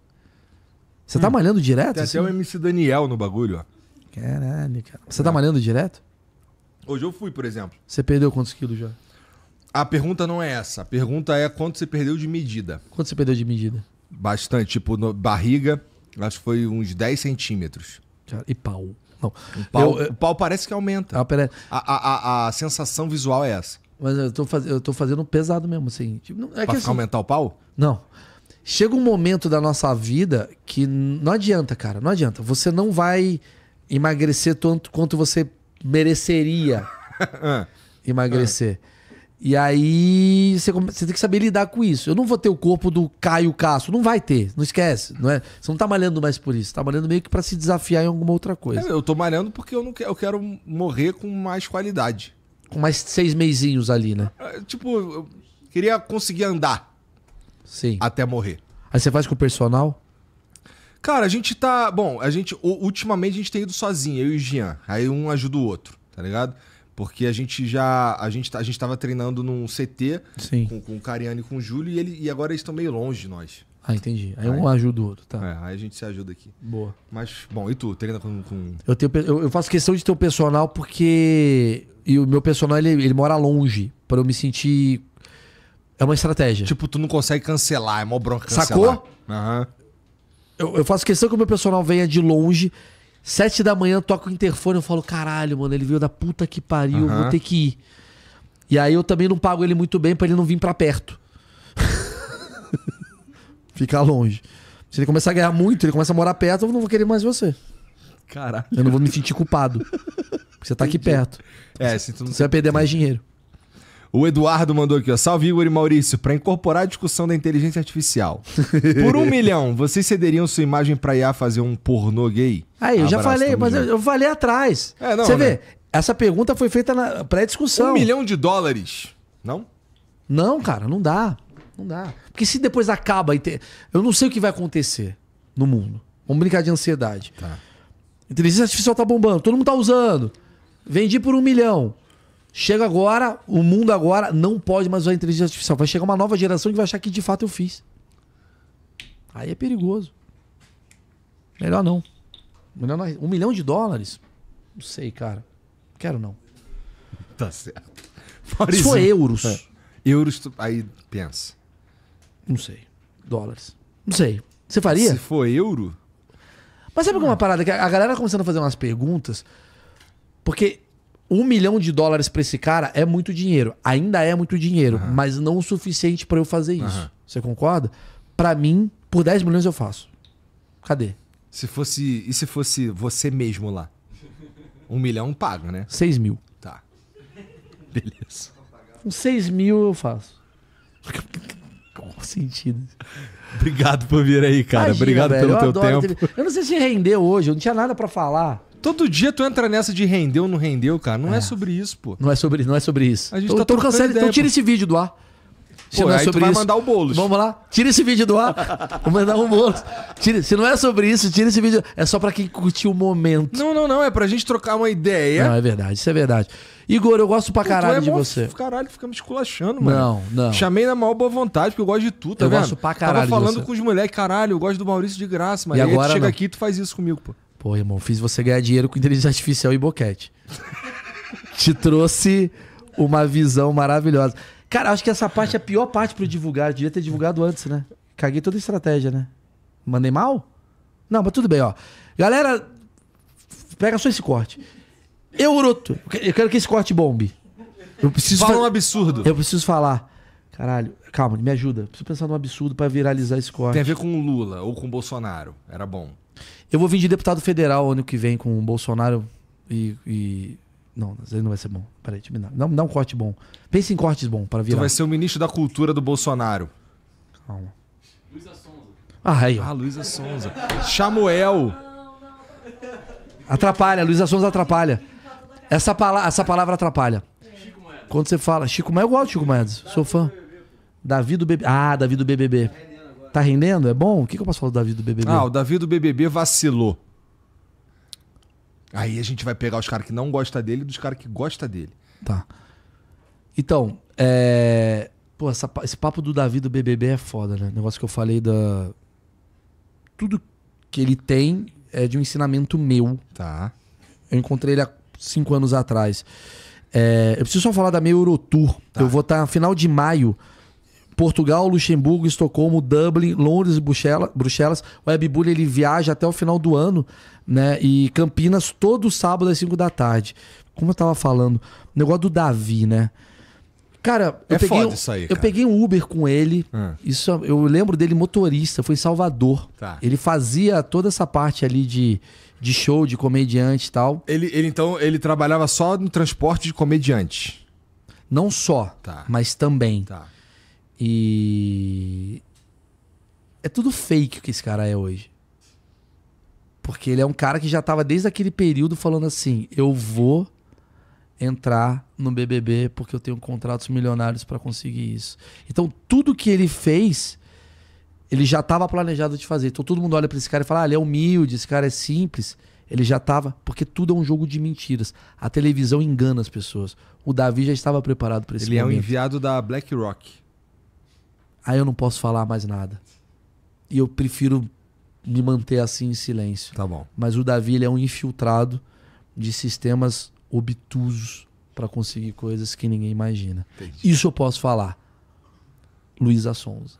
você tá hum. malhando direto? Tem até assim? o MC Daniel no bagulho, ó. Caralho, cara. Você tá malhando direto? Hoje eu fui, por exemplo. Você perdeu quantos quilos já? A pergunta não é essa. A pergunta é quanto você perdeu de medida. Quanto você perdeu de medida? Bastante. Tipo, no- barriga, acho que foi uns 10 centímetros. E pau. Não. O pau, Eu, eu, o pau parece que aumenta. ah, pera- A, a, a, a sensação visual é essa. Mas eu tô, faz... eu tô fazendo pesado mesmo, assim. Tipo, não, é que, pra assim, aumentar o pau? Não chega um momento da nossa vida que não adianta, cara, não adianta. Você não vai emagrecer tanto quanto você mereceria ah. emagrecer. E aí você, você, tem que saber lidar com isso. Eu não vou ter o corpo do Caio Castro, não vai ter, não esquece, não é? Você não tá malhando mais por isso, tá malhando meio que para se desafiar em alguma outra coisa. É, eu tô malhando porque eu não quero, eu quero morrer com mais qualidade. Com mais seis meizinhos ali, né? É, tipo, eu queria conseguir andar. Sim. até morrer. Aí você faz com o personal? Cara, a gente tá. Bom, a gente. Ultimamente a gente tem ido sozinho, eu e o Jean. Aí um ajuda o outro, tá ligado? Porque a gente já. A gente, a gente tava treinando num CT Sim. Com, com o Cariano e com o Júlio e, ele, e agora eles estão meio longe de nós. Ah, entendi. Aí, aí um ajuda o outro, tá. É, aí a gente se ajuda aqui. Boa. Mas, bom, e tu? Treina com. com... Eu, tenho, eu, eu faço questão de ter o um personal porque. E o meu personal ele, ele mora longe, para eu me sentir é uma estratégia. Tipo, tu não consegue cancelar, é mó bronca cancelar. Sacou? Aham. Eu, eu faço questão que o meu personal venha de longe. Sete da manhã toca o interfone, eu falo, caralho, mano, ele veio da puta que pariu, vou ter que ir. E aí eu também não pago ele muito bem pra ele não vir pra perto. Ficar longe. Se ele começar a ganhar muito, ele começa a morar perto, eu não vou querer mais você. Caralho. Eu não vou me sentir culpado. Porque você tá aqui perto. É, se tu não Você vai perder mais dinheiro. O Eduardo mandou aqui, ó. Salve Igor e Maurício. Para incorporar a discussão da inteligência artificial. Por um milhão, vocês cederiam sua imagem para IA fazer um pornô gay? Aí, eu já falei, mas eu, falei atrás. É, não, Você né? vê, essa pergunta foi feita na pré-discussão. Um milhão de dólares, não? Não, cara, não dá. Não dá. Porque se depois acaba... Eu não sei o que vai acontecer no mundo. Vamos brincar de ansiedade. Tá. Inteligência artificial tá bombando, todo mundo tá usando. Vendi por um milhão. Chega agora, o mundo agora não pode mais usar inteligência artificial. Vai chegar uma nova geração que vai achar que de fato eu fiz. Aí é perigoso. Melhor não. Melhor não. Um milhão de dólares? Não sei, cara. Quero não. Tá certo. É Se for euros. É. Euros, tu... aí pensa. Não sei. Dólares. Não sei. Você faria? Se for euro? Mas sabe alguma é parada que a galera tá começando a fazer umas perguntas, porque um milhão de dólares para esse cara é muito dinheiro. Ainda é muito dinheiro, uhum. mas não o suficiente para eu fazer isso. Uhum. Você concorda? Para mim, por 10 milhões eu faço. Cadê? Se fosse. E se fosse você mesmo lá? Um milhão paga, né? 6 mil. Tá. Beleza. Com 6 mil eu faço. Qual sentido? Obrigado por vir aí, cara. Imagina, Obrigado velho, pelo teu tempo. Ter... Eu não sei se rendeu hoje, eu não tinha nada para falar. Todo dia tu entra nessa de rendeu ou não rendeu, cara. Não é. é. sobre isso, pô. Não é sobre, não é sobre isso. A gente então, tá então, cansado, ideia, então tira pô. esse vídeo do ar. Se pô, não é sobre vai isso, mandar o bolo. Vamos lá? Tira esse vídeo do ar. Vou mandar um bolo. Tira, se não é sobre isso, tira esse vídeo. É só para quem curtiu o momento. Não, não, não. É pra gente trocar uma ideia. Não, é verdade. Isso é verdade. Igor, eu gosto pra é caralho é de você. Caralho, fica me esculachando, mano. Não, não. Chamei na maior boa vontade, porque eu gosto de tu, tá eu vendo? Eu gosto pra caralho. Tava falando com os moleques, caralho, eu gosto do Maurício de graça, mas e agora chega não. aqui e tu faz isso comigo, pô. Pô, irmão, fiz você ganhar dinheiro com inteligência artificial e boquete. Te trouxe uma visão maravilhosa. Cara, acho que essa parte é a pior parte para divulgar. Eu devia ter divulgado antes, né? Caguei toda a estratégia, né? Mandei mal? Não, mas tudo bem, ó. Galera, pega só esse corte. Eu Euroto. Eu quero que esse corte bombe. Eu preciso Fala um absurdo. Eu preciso falar. Caralho, calma, me ajuda. Preciso pensar num absurdo para viralizar esse corte. Tem a ver com o Lula ou com o Bolsonaro. Era bom. Eu vou vir de deputado federal ano que vem com o Bolsonaro e. e... Não, não vai ser bom. Peraí, deixa eu Não, dá é um corte bom. Pense em cortes bom para virar. Tu vai ser o ministro da cultura do Bolsonaro. Calma. Luísa Sonza. Ah, aí, ó. Ah, Luísa Sonza. Chamuel. Atrapalha, Luísa Sonza atrapalha. Essa, pala essa palavra atrapalha. Chico Quando você fala. Chico Moedas, eu gosto de Chico Moedas. Sou fã. Davi do BBB. Ah, Davi do BBB. Tá rendendo? É bom? O que, que eu posso falar do Davi do BBB? Ah, o Davi do BBB vacilou. Aí a gente vai pegar os caras que não gostam dele e dos caras que gostam dele. Tá. Então, é... Pô, essa, esse papo do Davi do BBB é foda, né? O negócio que eu falei da... Tudo que ele tem é de um ensinamento meu. Tá. Eu encontrei ele há cinco anos atrás. É... Eu preciso só falar da meia Eurotour. Tá. Eu vou estar, tá, final de maio... Portugal, Luxemburgo, Estocolmo, Dublin, Londres e Bruxelas. O Webbully ele viaja até o final do ano, né? E Campinas todo sábado às 5 da tarde. Como eu tava falando, o negócio do Davi, né? Cara, eu, é peguei, um, aí, cara. eu peguei um Uber com ele. Hum. Isso, eu lembro dele motorista, foi em Salvador. Tá. Ele fazia toda essa parte ali de, de show, de comediante e tal. Ele, ele então ele trabalhava só no transporte de comediante. Não só, tá. mas também. Tá. E. É tudo fake o que esse cara é hoje. Porque ele é um cara que já tava desde aquele período falando assim: eu vou entrar no BBB porque eu tenho contratos milionários para conseguir isso. Então tudo que ele fez, ele já tava planejado de fazer. Então todo mundo olha para esse cara e fala: ah, ele é humilde, esse cara é simples. Ele já estava, porque tudo é um jogo de mentiras. A televisão engana as pessoas. O Davi já estava preparado para esse Ele é momento. é um enviado da BlackRock. Aí eu não posso falar mais nada. E eu prefiro me manter assim em silêncio. Tá bom. Mas o Davi ele é um infiltrado de sistemas obtusos para conseguir coisas que ninguém imagina. Entendi. Isso eu posso falar. Luísa Sonza.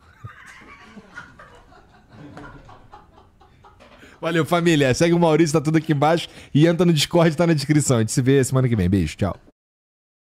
Valeu, família. Segue o Maurício, tá tudo aqui embaixo. E entra tá no Discord, tá na descrição. A gente se vê semana que vem. Beijo, tchau.